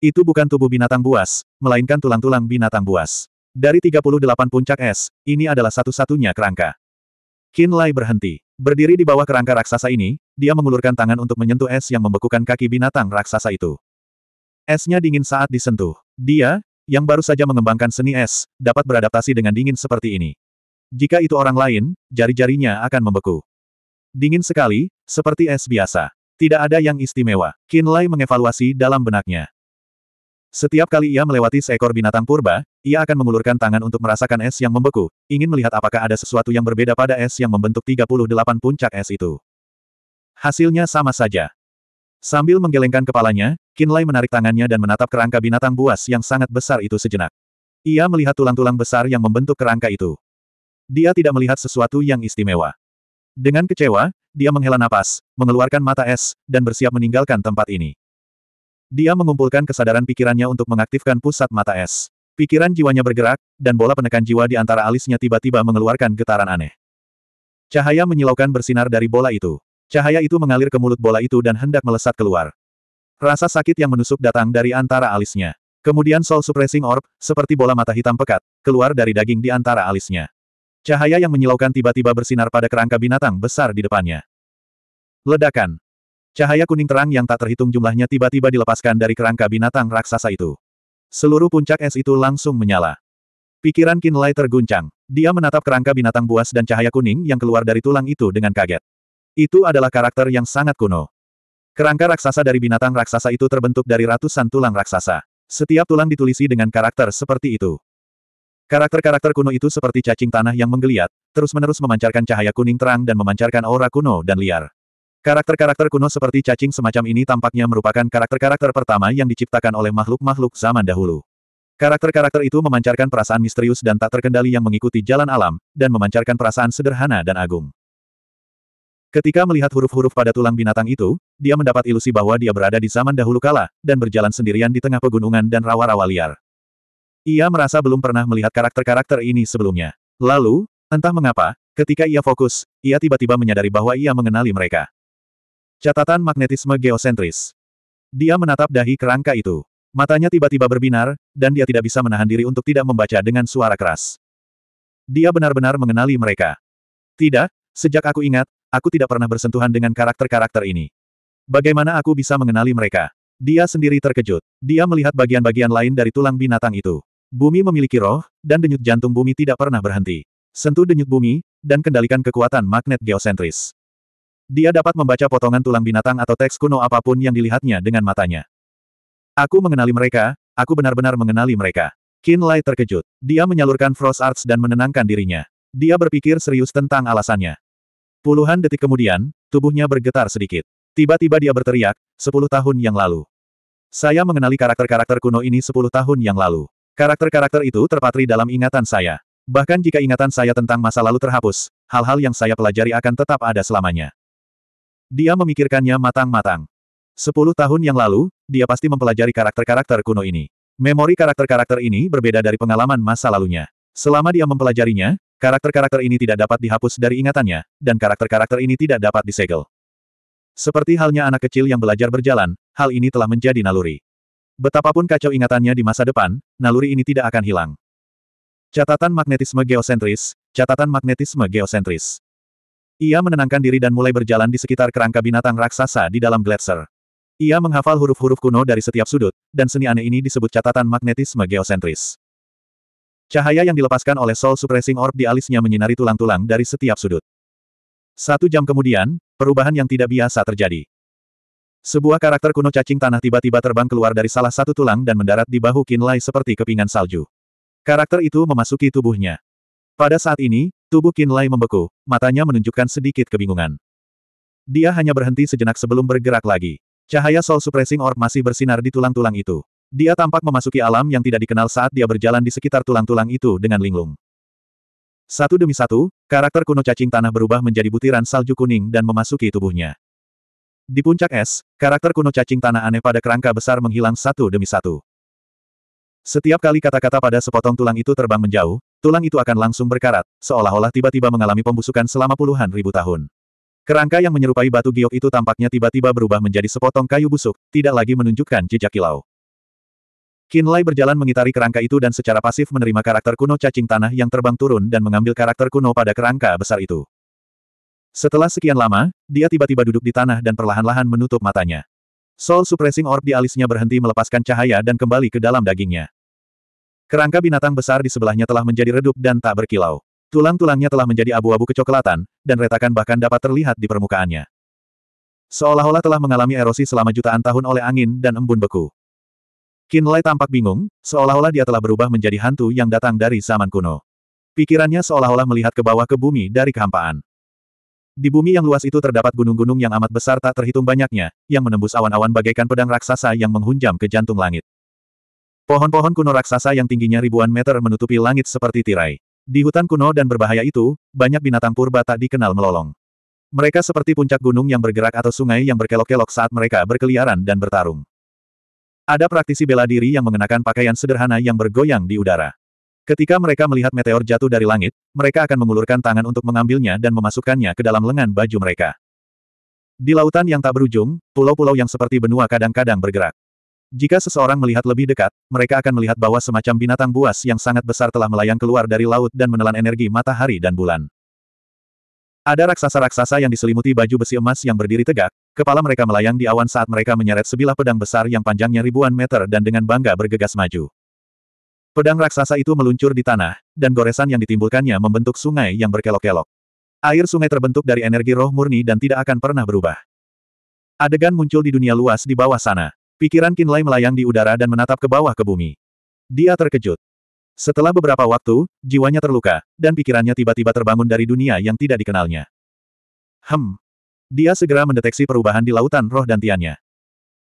Itu bukan tubuh binatang buas, melainkan tulang-tulang binatang buas. Dari 38 puncak es, ini adalah satu-satunya kerangka. Kinlay berhenti. Berdiri di bawah kerangka raksasa ini, dia mengulurkan tangan untuk menyentuh es yang membekukan kaki binatang raksasa itu. Esnya dingin saat disentuh. Dia, yang baru saja mengembangkan seni es, dapat beradaptasi dengan dingin seperti ini. Jika itu orang lain, jari-jarinya akan membeku. Dingin sekali, seperti es biasa. Tidak ada yang istimewa. Lai mengevaluasi dalam benaknya. Setiap kali ia melewati seekor binatang purba, ia akan mengulurkan tangan untuk merasakan es yang membeku, ingin melihat apakah ada sesuatu yang berbeda pada es yang membentuk 38 puncak es itu. Hasilnya sama saja. Sambil menggelengkan kepalanya, Lai menarik tangannya dan menatap kerangka binatang buas yang sangat besar itu sejenak. Ia melihat tulang-tulang besar yang membentuk kerangka itu. Dia tidak melihat sesuatu yang istimewa. Dengan kecewa, dia menghela napas, mengeluarkan mata es, dan bersiap meninggalkan tempat ini. Dia mengumpulkan kesadaran pikirannya untuk mengaktifkan pusat mata es. Pikiran jiwanya bergerak, dan bola penekan jiwa di antara alisnya tiba-tiba mengeluarkan getaran aneh. Cahaya menyilaukan bersinar dari bola itu. Cahaya itu mengalir ke mulut bola itu dan hendak melesat keluar. Rasa sakit yang menusuk datang dari antara alisnya. Kemudian Soul Suppressing Orb, seperti bola mata hitam pekat, keluar dari daging di antara alisnya. Cahaya yang menyilaukan tiba-tiba bersinar pada kerangka binatang besar di depannya. Ledakan. Cahaya kuning terang yang tak terhitung jumlahnya tiba-tiba dilepaskan dari kerangka binatang raksasa itu. Seluruh puncak es itu langsung menyala. Pikiran Kinlay terguncang. Dia menatap kerangka binatang buas dan cahaya kuning yang keluar dari tulang itu dengan kaget. Itu adalah karakter yang sangat kuno. Kerangka raksasa dari binatang raksasa itu terbentuk dari ratusan tulang raksasa. Setiap tulang ditulisi dengan karakter seperti itu. Karakter-karakter kuno itu seperti cacing tanah yang menggeliat, terus-menerus memancarkan cahaya kuning terang dan memancarkan aura kuno dan liar. Karakter-karakter kuno seperti cacing semacam ini tampaknya merupakan karakter-karakter pertama yang diciptakan oleh makhluk-makhluk zaman dahulu. Karakter-karakter itu memancarkan perasaan misterius dan tak terkendali yang mengikuti jalan alam, dan memancarkan perasaan sederhana dan agung. Ketika melihat huruf-huruf pada tulang binatang itu, dia mendapat ilusi bahwa dia berada di zaman dahulu kala, dan berjalan sendirian di tengah pegunungan dan rawa-rawa liar. Ia merasa belum pernah melihat karakter-karakter ini sebelumnya. Lalu, entah mengapa, ketika ia fokus, ia tiba-tiba menyadari bahwa ia mengenali mereka. Catatan magnetisme geosentris. Dia menatap dahi kerangka itu. Matanya tiba-tiba berbinar, dan dia tidak bisa menahan diri untuk tidak membaca dengan suara keras. Dia benar-benar mengenali mereka. Tidak, sejak aku ingat, aku tidak pernah bersentuhan dengan karakter-karakter ini. Bagaimana aku bisa mengenali mereka? Dia sendiri terkejut. Dia melihat bagian-bagian lain dari tulang binatang itu. Bumi memiliki roh, dan denyut jantung bumi tidak pernah berhenti. Sentuh denyut bumi, dan kendalikan kekuatan magnet geosentris. Dia dapat membaca potongan tulang binatang atau teks kuno apapun yang dilihatnya dengan matanya. Aku mengenali mereka, aku benar-benar mengenali mereka. Lai terkejut. Dia menyalurkan Frost Arts dan menenangkan dirinya. Dia berpikir serius tentang alasannya. Puluhan detik kemudian, tubuhnya bergetar sedikit. Tiba-tiba dia berteriak, sepuluh tahun yang lalu. Saya mengenali karakter-karakter kuno ini sepuluh tahun yang lalu. Karakter-karakter itu terpatri dalam ingatan saya. Bahkan jika ingatan saya tentang masa lalu terhapus, hal-hal yang saya pelajari akan tetap ada selamanya. Dia memikirkannya matang-matang. Sepuluh tahun yang lalu, dia pasti mempelajari karakter-karakter kuno ini. Memori karakter-karakter ini berbeda dari pengalaman masa lalunya. Selama dia mempelajarinya, karakter-karakter ini tidak dapat dihapus dari ingatannya, dan karakter-karakter ini tidak dapat disegel. Seperti halnya anak kecil yang belajar berjalan, hal ini telah menjadi naluri. Betapapun kacau ingatannya di masa depan, naluri ini tidak akan hilang. Catatan magnetisme geosentris, catatan magnetisme geosentris. Ia menenangkan diri dan mulai berjalan di sekitar kerangka binatang raksasa di dalam gletser. Ia menghafal huruf-huruf kuno dari setiap sudut, dan seni aneh ini disebut catatan magnetisme geosentris. Cahaya yang dilepaskan oleh Soul Suppressing Orb di alisnya menyinari tulang-tulang dari setiap sudut. Satu jam kemudian, perubahan yang tidak biasa terjadi. Sebuah karakter kuno cacing tanah tiba-tiba terbang keluar dari salah satu tulang dan mendarat di bahu Kinlay seperti kepingan salju. Karakter itu memasuki tubuhnya. Pada saat ini, tubuh Kinlay membeku, matanya menunjukkan sedikit kebingungan. Dia hanya berhenti sejenak sebelum bergerak lagi. Cahaya Soul Suppressing Orb masih bersinar di tulang-tulang itu. Dia tampak memasuki alam yang tidak dikenal saat dia berjalan di sekitar tulang-tulang itu dengan linglung. Satu demi satu, karakter kuno cacing tanah berubah menjadi butiran salju kuning dan memasuki tubuhnya. Di puncak es, karakter kuno cacing tanah aneh pada kerangka besar menghilang satu demi satu. Setiap kali kata-kata pada sepotong tulang itu terbang menjauh, tulang itu akan langsung berkarat, seolah-olah tiba-tiba mengalami pembusukan selama puluhan ribu tahun. Kerangka yang menyerupai batu giok itu tampaknya tiba-tiba berubah menjadi sepotong kayu busuk, tidak lagi menunjukkan jejak kilau. Kinlay berjalan mengitari kerangka itu dan secara pasif menerima karakter kuno cacing tanah yang terbang turun dan mengambil karakter kuno pada kerangka besar itu. Setelah sekian lama, dia tiba-tiba duduk di tanah dan perlahan-lahan menutup matanya. Soul Suppressing Orb di alisnya berhenti melepaskan cahaya dan kembali ke dalam dagingnya. Kerangka binatang besar di sebelahnya telah menjadi redup dan tak berkilau. Tulang-tulangnya telah menjadi abu-abu kecoklatan, dan retakan bahkan dapat terlihat di permukaannya. Seolah-olah telah mengalami erosi selama jutaan tahun oleh angin dan embun beku. Kinlay tampak bingung, seolah-olah dia telah berubah menjadi hantu yang datang dari zaman kuno. Pikirannya seolah-olah melihat ke bawah ke bumi dari kehampaan. Di bumi yang luas itu terdapat gunung-gunung yang amat besar tak terhitung banyaknya, yang menembus awan-awan bagaikan pedang raksasa yang menghunjam ke jantung langit. Pohon-pohon kuno raksasa yang tingginya ribuan meter menutupi langit seperti tirai. Di hutan kuno dan berbahaya itu, banyak binatang purba tak dikenal melolong. Mereka seperti puncak gunung yang bergerak atau sungai yang berkelok-kelok saat mereka berkeliaran dan bertarung. Ada praktisi bela diri yang mengenakan pakaian sederhana yang bergoyang di udara. Ketika mereka melihat meteor jatuh dari langit, mereka akan mengulurkan tangan untuk mengambilnya dan memasukkannya ke dalam lengan baju mereka. Di lautan yang tak berujung, pulau-pulau yang seperti benua kadang-kadang bergerak. Jika seseorang melihat lebih dekat, mereka akan melihat bahwa semacam binatang buas yang sangat besar telah melayang keluar dari laut dan menelan energi matahari dan bulan. Ada raksasa-raksasa yang diselimuti baju besi emas yang berdiri tegak, kepala mereka melayang di awan saat mereka menyeret sebilah pedang besar yang panjangnya ribuan meter dan dengan bangga bergegas maju. Pedang raksasa itu meluncur di tanah, dan goresan yang ditimbulkannya membentuk sungai yang berkelok-kelok. Air sungai terbentuk dari energi roh murni dan tidak akan pernah berubah. Adegan muncul di dunia luas di bawah sana. Pikiran Kinlay melayang di udara dan menatap ke bawah ke bumi. Dia terkejut. Setelah beberapa waktu, jiwanya terluka, dan pikirannya tiba-tiba terbangun dari dunia yang tidak dikenalnya. Hem. Dia segera mendeteksi perubahan di lautan roh dantiannya.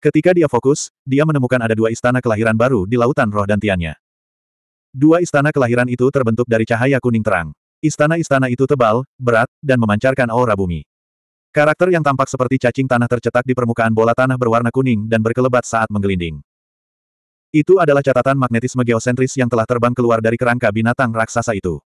Ketika dia fokus, dia menemukan ada dua istana kelahiran baru di lautan roh dantiannya. Dua istana kelahiran itu terbentuk dari cahaya kuning terang. Istana-istana itu tebal, berat, dan memancarkan aura bumi. Karakter yang tampak seperti cacing tanah tercetak di permukaan bola tanah berwarna kuning dan berkelebat saat menggelinding. Itu adalah catatan magnetisme geosentris yang telah terbang keluar dari kerangka binatang raksasa itu.